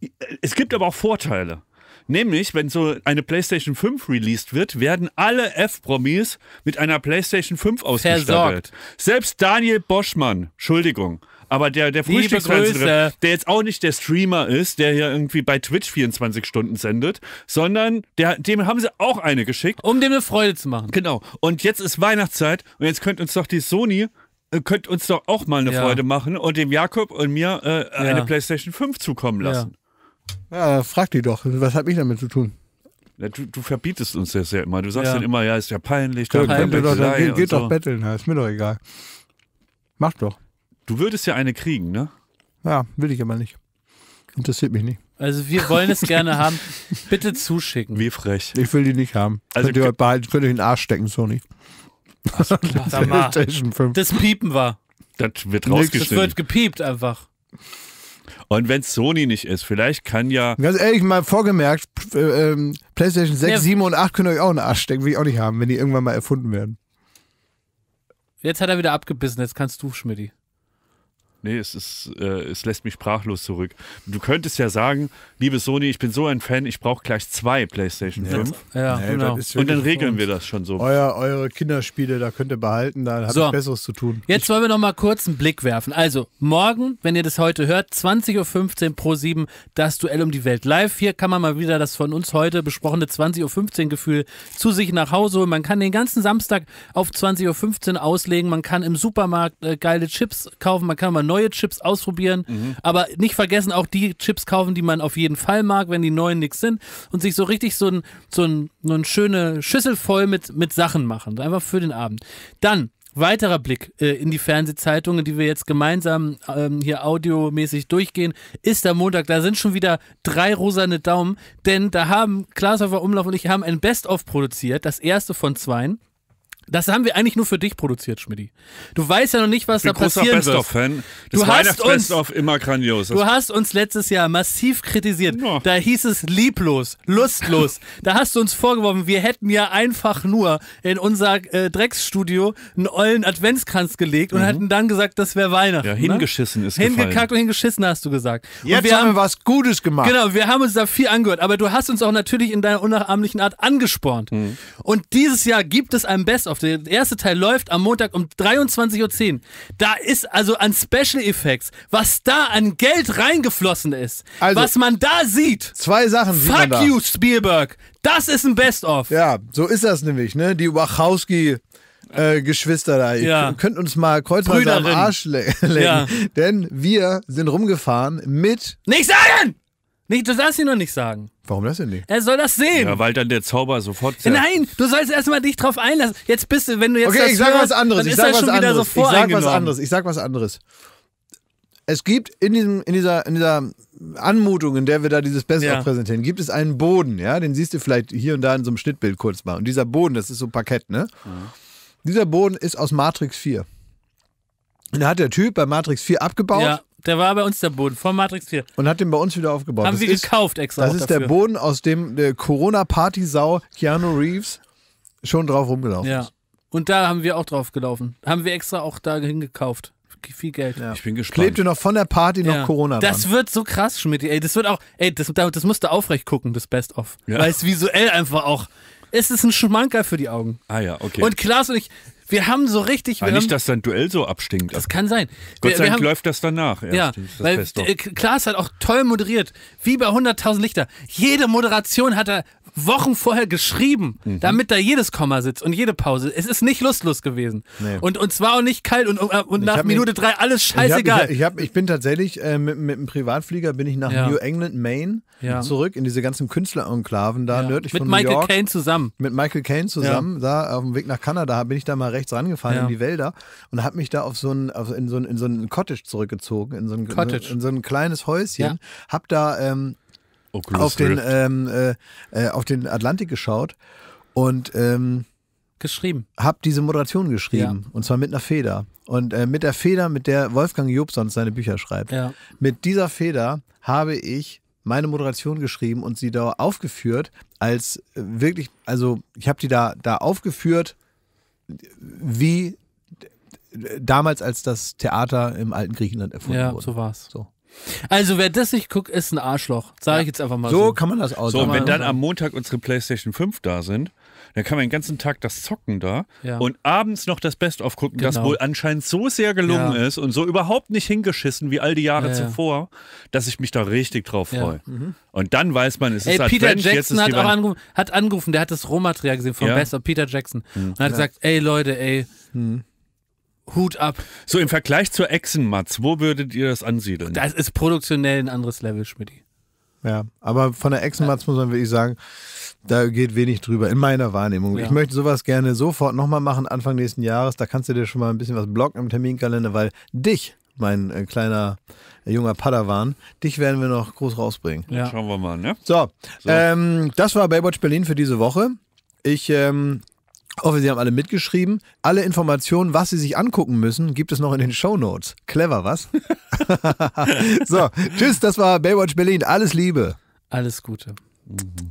äh, es gibt aber auch Vorteile. Nämlich, wenn so eine PlayStation 5 released wird, werden alle F-Promis mit einer PlayStation 5 ausgestattet. Versorgt. Selbst Daniel Boschmann, Entschuldigung, aber der, der Frühstücksfernsehrerin, der jetzt auch nicht der Streamer ist, der hier irgendwie bei Twitch 24 Stunden sendet, sondern der, dem haben sie auch eine geschickt. Um dem eine Freude zu machen. Genau. Und jetzt ist Weihnachtszeit und jetzt könnt uns doch die Sony äh, könnt uns doch auch mal eine ja. Freude machen und dem Jakob und mir äh, ja. eine PlayStation 5 zukommen lassen. Ja, frag die doch. Was hat mich damit zu tun? Ja, du, du, verbietest uns das ja immer. Du sagst ja. dann immer, ja, ist ja peinlich. Ja, peinlich geht doch, dann geht, geht so. doch betteln, ist mir doch egal. Mach doch. Du würdest ja eine kriegen, ne? Ja, will ich aber nicht. Interessiert mich nicht. Also wir wollen es gerne haben. Bitte zuschicken. Wie frech. Ich will die nicht haben. Also könnt ihr behalten, könnt ihr in den Arsch stecken, Sony. So, das, das Piepen war. Das wird rausgeschnitten. Das wird gepiept einfach. Und wenn es Sony nicht ist, vielleicht kann ja. Ganz ehrlich, mal vorgemerkt, äh, ähm, PlayStation 6, ja. 7 und 8 können euch auch einen Arsch stecken, will ich auch nicht haben, wenn die irgendwann mal erfunden werden. Jetzt hat er wieder abgebissen, jetzt kannst du, Schmidti. Nee, es, ist, äh, es lässt mich sprachlos zurück. Du könntest ja sagen, liebe Sony, ich bin so ein Fan, ich brauche gleich zwei PlayStation 5. Ja, nee, genau. Und dann regeln wir das schon so. Euer, eure Kinderspiele, da könnt ihr behalten, da habe so. ich Besseres zu tun. Jetzt ich wollen wir noch mal kurz einen Blick werfen. Also, morgen, wenn ihr das heute hört, 20.15 Uhr pro 7, das Duell um die Welt live. Hier kann man mal wieder das von uns heute besprochene 20.15 Uhr Gefühl zu sich nach Hause holen. Man kann den ganzen Samstag auf 20.15 Uhr auslegen. Man kann im Supermarkt äh, geile Chips kaufen. Man kann mal neue Chips ausprobieren, mhm. aber nicht vergessen, auch die Chips kaufen, die man auf jeden Fall mag, wenn die neuen nichts sind und sich so richtig so, ein, so, ein, so eine schöne Schüssel voll mit, mit Sachen machen, einfach für den Abend. Dann Weiterer Blick äh, in die Fernsehzeitungen, die wir jetzt gemeinsam ähm, hier audiomäßig durchgehen, ist der Montag. Da sind schon wieder drei rosane Daumen, denn da haben Klaashofer Umlauf und ich haben ein Best-of produziert, das erste von zweien. Das haben wir eigentlich nur für dich produziert, Schmidti. Du weißt ja noch nicht, was ich bin da passieren Best Of Fan. Das du hast uns of immer grandios. Du hast uns letztes Jahr massiv kritisiert. Ja. Da hieß es lieblos, lustlos. da hast du uns vorgeworfen, wir hätten ja einfach nur in unser äh, Drecksstudio einen ollen Adventskranz gelegt und mhm. hätten dann gesagt, das wäre Weihnachten. Ja, ne? hingeschissen ne? ist Hingekackt und hingeschissen hast du gesagt. Jetzt und wir haben wir was Gutes gemacht. Genau, wir haben uns da viel angehört, aber du hast uns auch natürlich in deiner unnachahmlichen Art angespornt. Mhm. Und dieses Jahr gibt es ein Best of der erste Teil läuft am Montag um 23.10 Uhr. Da ist also an Special Effects, was da an Geld reingeflossen ist, also, was man da sieht. Zwei Sachen sieht Fuck man you, Spielberg. Das ist ein Best-of. Ja, so ist das nämlich, ne? Die Wachowski äh, Geschwister da. Ihr ja. könnt uns mal kreuzweise Brüderin. am Arsch le legen. Ja. Denn wir sind rumgefahren mit. Nicht sagen! Nicht, du darfst sie noch nicht sagen. Warum das denn nicht? Er soll das sehen. Ja, weil dann der Zauber sofort. Ja. Nein, du sollst erstmal dich drauf einlassen. Jetzt bist du, wenn du jetzt. Okay, ich sag hörst, was anderes. Ich sag was anderes. So ich sag was anderes. Ich sag was anderes. Es gibt in, diesem, in, dieser, in dieser Anmutung, in der wir da dieses Best ja. präsentieren, gibt es einen Boden, ja? Den siehst du vielleicht hier und da in so einem Schnittbild kurz mal. Und dieser Boden, das ist so ein Parkett, ne? Mhm. Dieser Boden ist aus Matrix 4. Und da hat der Typ bei Matrix 4 abgebaut. Ja. Der war bei uns der Boden von Matrix 4. Und hat den bei uns wieder aufgebaut. Haben das wir ist, gekauft extra. Das ist dafür. der Boden, aus dem der Corona-Party-Sau Keanu Reeves schon drauf rumgelaufen ja. ist. Und da haben wir auch drauf gelaufen. Haben wir extra auch da hingekauft. Viel Geld. Ja. Ich bin gespannt. Klebte noch von der Party ja. noch Corona dran. Das wird so krass, Schmidt. Ey, das wird auch, ey, das, das musst du aufrecht gucken, das Best-of. Weil es visuell einfach auch es ist ein Schmankerl für die Augen. Ah ja, okay. Und Klaas und ich, wir haben so richtig. Aber nicht, haben, dass dein Duell so abstinkt. Das kann sein. Gott sei Dank läuft das danach. Erst, ja, das weil äh, Klaas hat auch toll moderiert. Wie bei 100.000 Lichter. Jede Moderation hat er Wochen vorher geschrieben, mhm. damit da jedes Komma sitzt und jede Pause. Es ist nicht lustlos gewesen. Nee. Und, und zwar auch nicht kalt und, und nach Minute drei alles scheißegal. Ich, hab, ich, hab, ich bin tatsächlich äh, mit, mit einem Privatflieger bin ich nach ja. New England, Maine ja. zurück in diese ganzen Künstlerenklaven da ja. nördlich mit von New Michael York. Mit Michael Caine zusammen. Mit Michael Caine zusammen. Da auf dem Weg nach Kanada bin ich da mal recht rechts rangefahren ja. in die Wälder und habe mich da auf so ein, auf, in, so ein, in so ein Cottage zurückgezogen, in so ein, Cottage. In so, ein kleines Häuschen. Ja. Hab da ähm, oh, auf, den, ähm, äh, äh, auf den Atlantik geschaut und ähm, geschrieben. Hab diese Moderation geschrieben ja. und zwar mit einer Feder. Und äh, mit der Feder, mit der Wolfgang Job sonst seine Bücher schreibt. Ja. Mit dieser Feder habe ich meine Moderation geschrieben und sie da aufgeführt als äh, wirklich, also ich habe die da, da aufgeführt wie damals, als das Theater im alten Griechenland erfunden ja, wurde. Ja, so war's. So. Also wer das nicht guckt, ist ein Arschloch. Sage ich jetzt einfach mal so. So kann man das auch So, und wenn dann am Montag unsere PlayStation 5 da sind, da kann man den ganzen Tag das Zocken da ja. und abends noch das Best-of gucken, genau. das wohl anscheinend so sehr gelungen ja. ist und so überhaupt nicht hingeschissen wie all die Jahre ja, zuvor, dass ich mich da richtig drauf freue. Mhm. Und dann weiß man, es ey, ist Peter Advent, Jackson hat auch angerufen, hat angerufen, der hat das Rohmaterial gesehen vom Best-of Peter Jackson mhm. und hat gesagt, ey Leute, ey, mhm. Hut ab. So im Vergleich zur Echsenmatz, wo würdet ihr das ansiedeln? Das ist produktionell ein anderes Level, Schmidt. Ja, aber von der Echsenmatz muss man wirklich sagen, da geht wenig drüber, in meiner Wahrnehmung. Ja. Ich möchte sowas gerne sofort nochmal machen, Anfang nächsten Jahres. Da kannst du dir schon mal ein bisschen was blocken im Terminkalender, weil dich, mein äh, kleiner äh, junger Padawan, dich werden wir noch groß rausbringen. Ja. Schauen wir mal, ne? So, so. Ähm, das war Baywatch Berlin für diese Woche. Ich ähm, hoffe, Sie haben alle mitgeschrieben. Alle Informationen, was Sie sich angucken müssen, gibt es noch in den Show Notes. Clever, was? so, tschüss, das war Baywatch Berlin. Alles Liebe. Alles Gute. Mhm.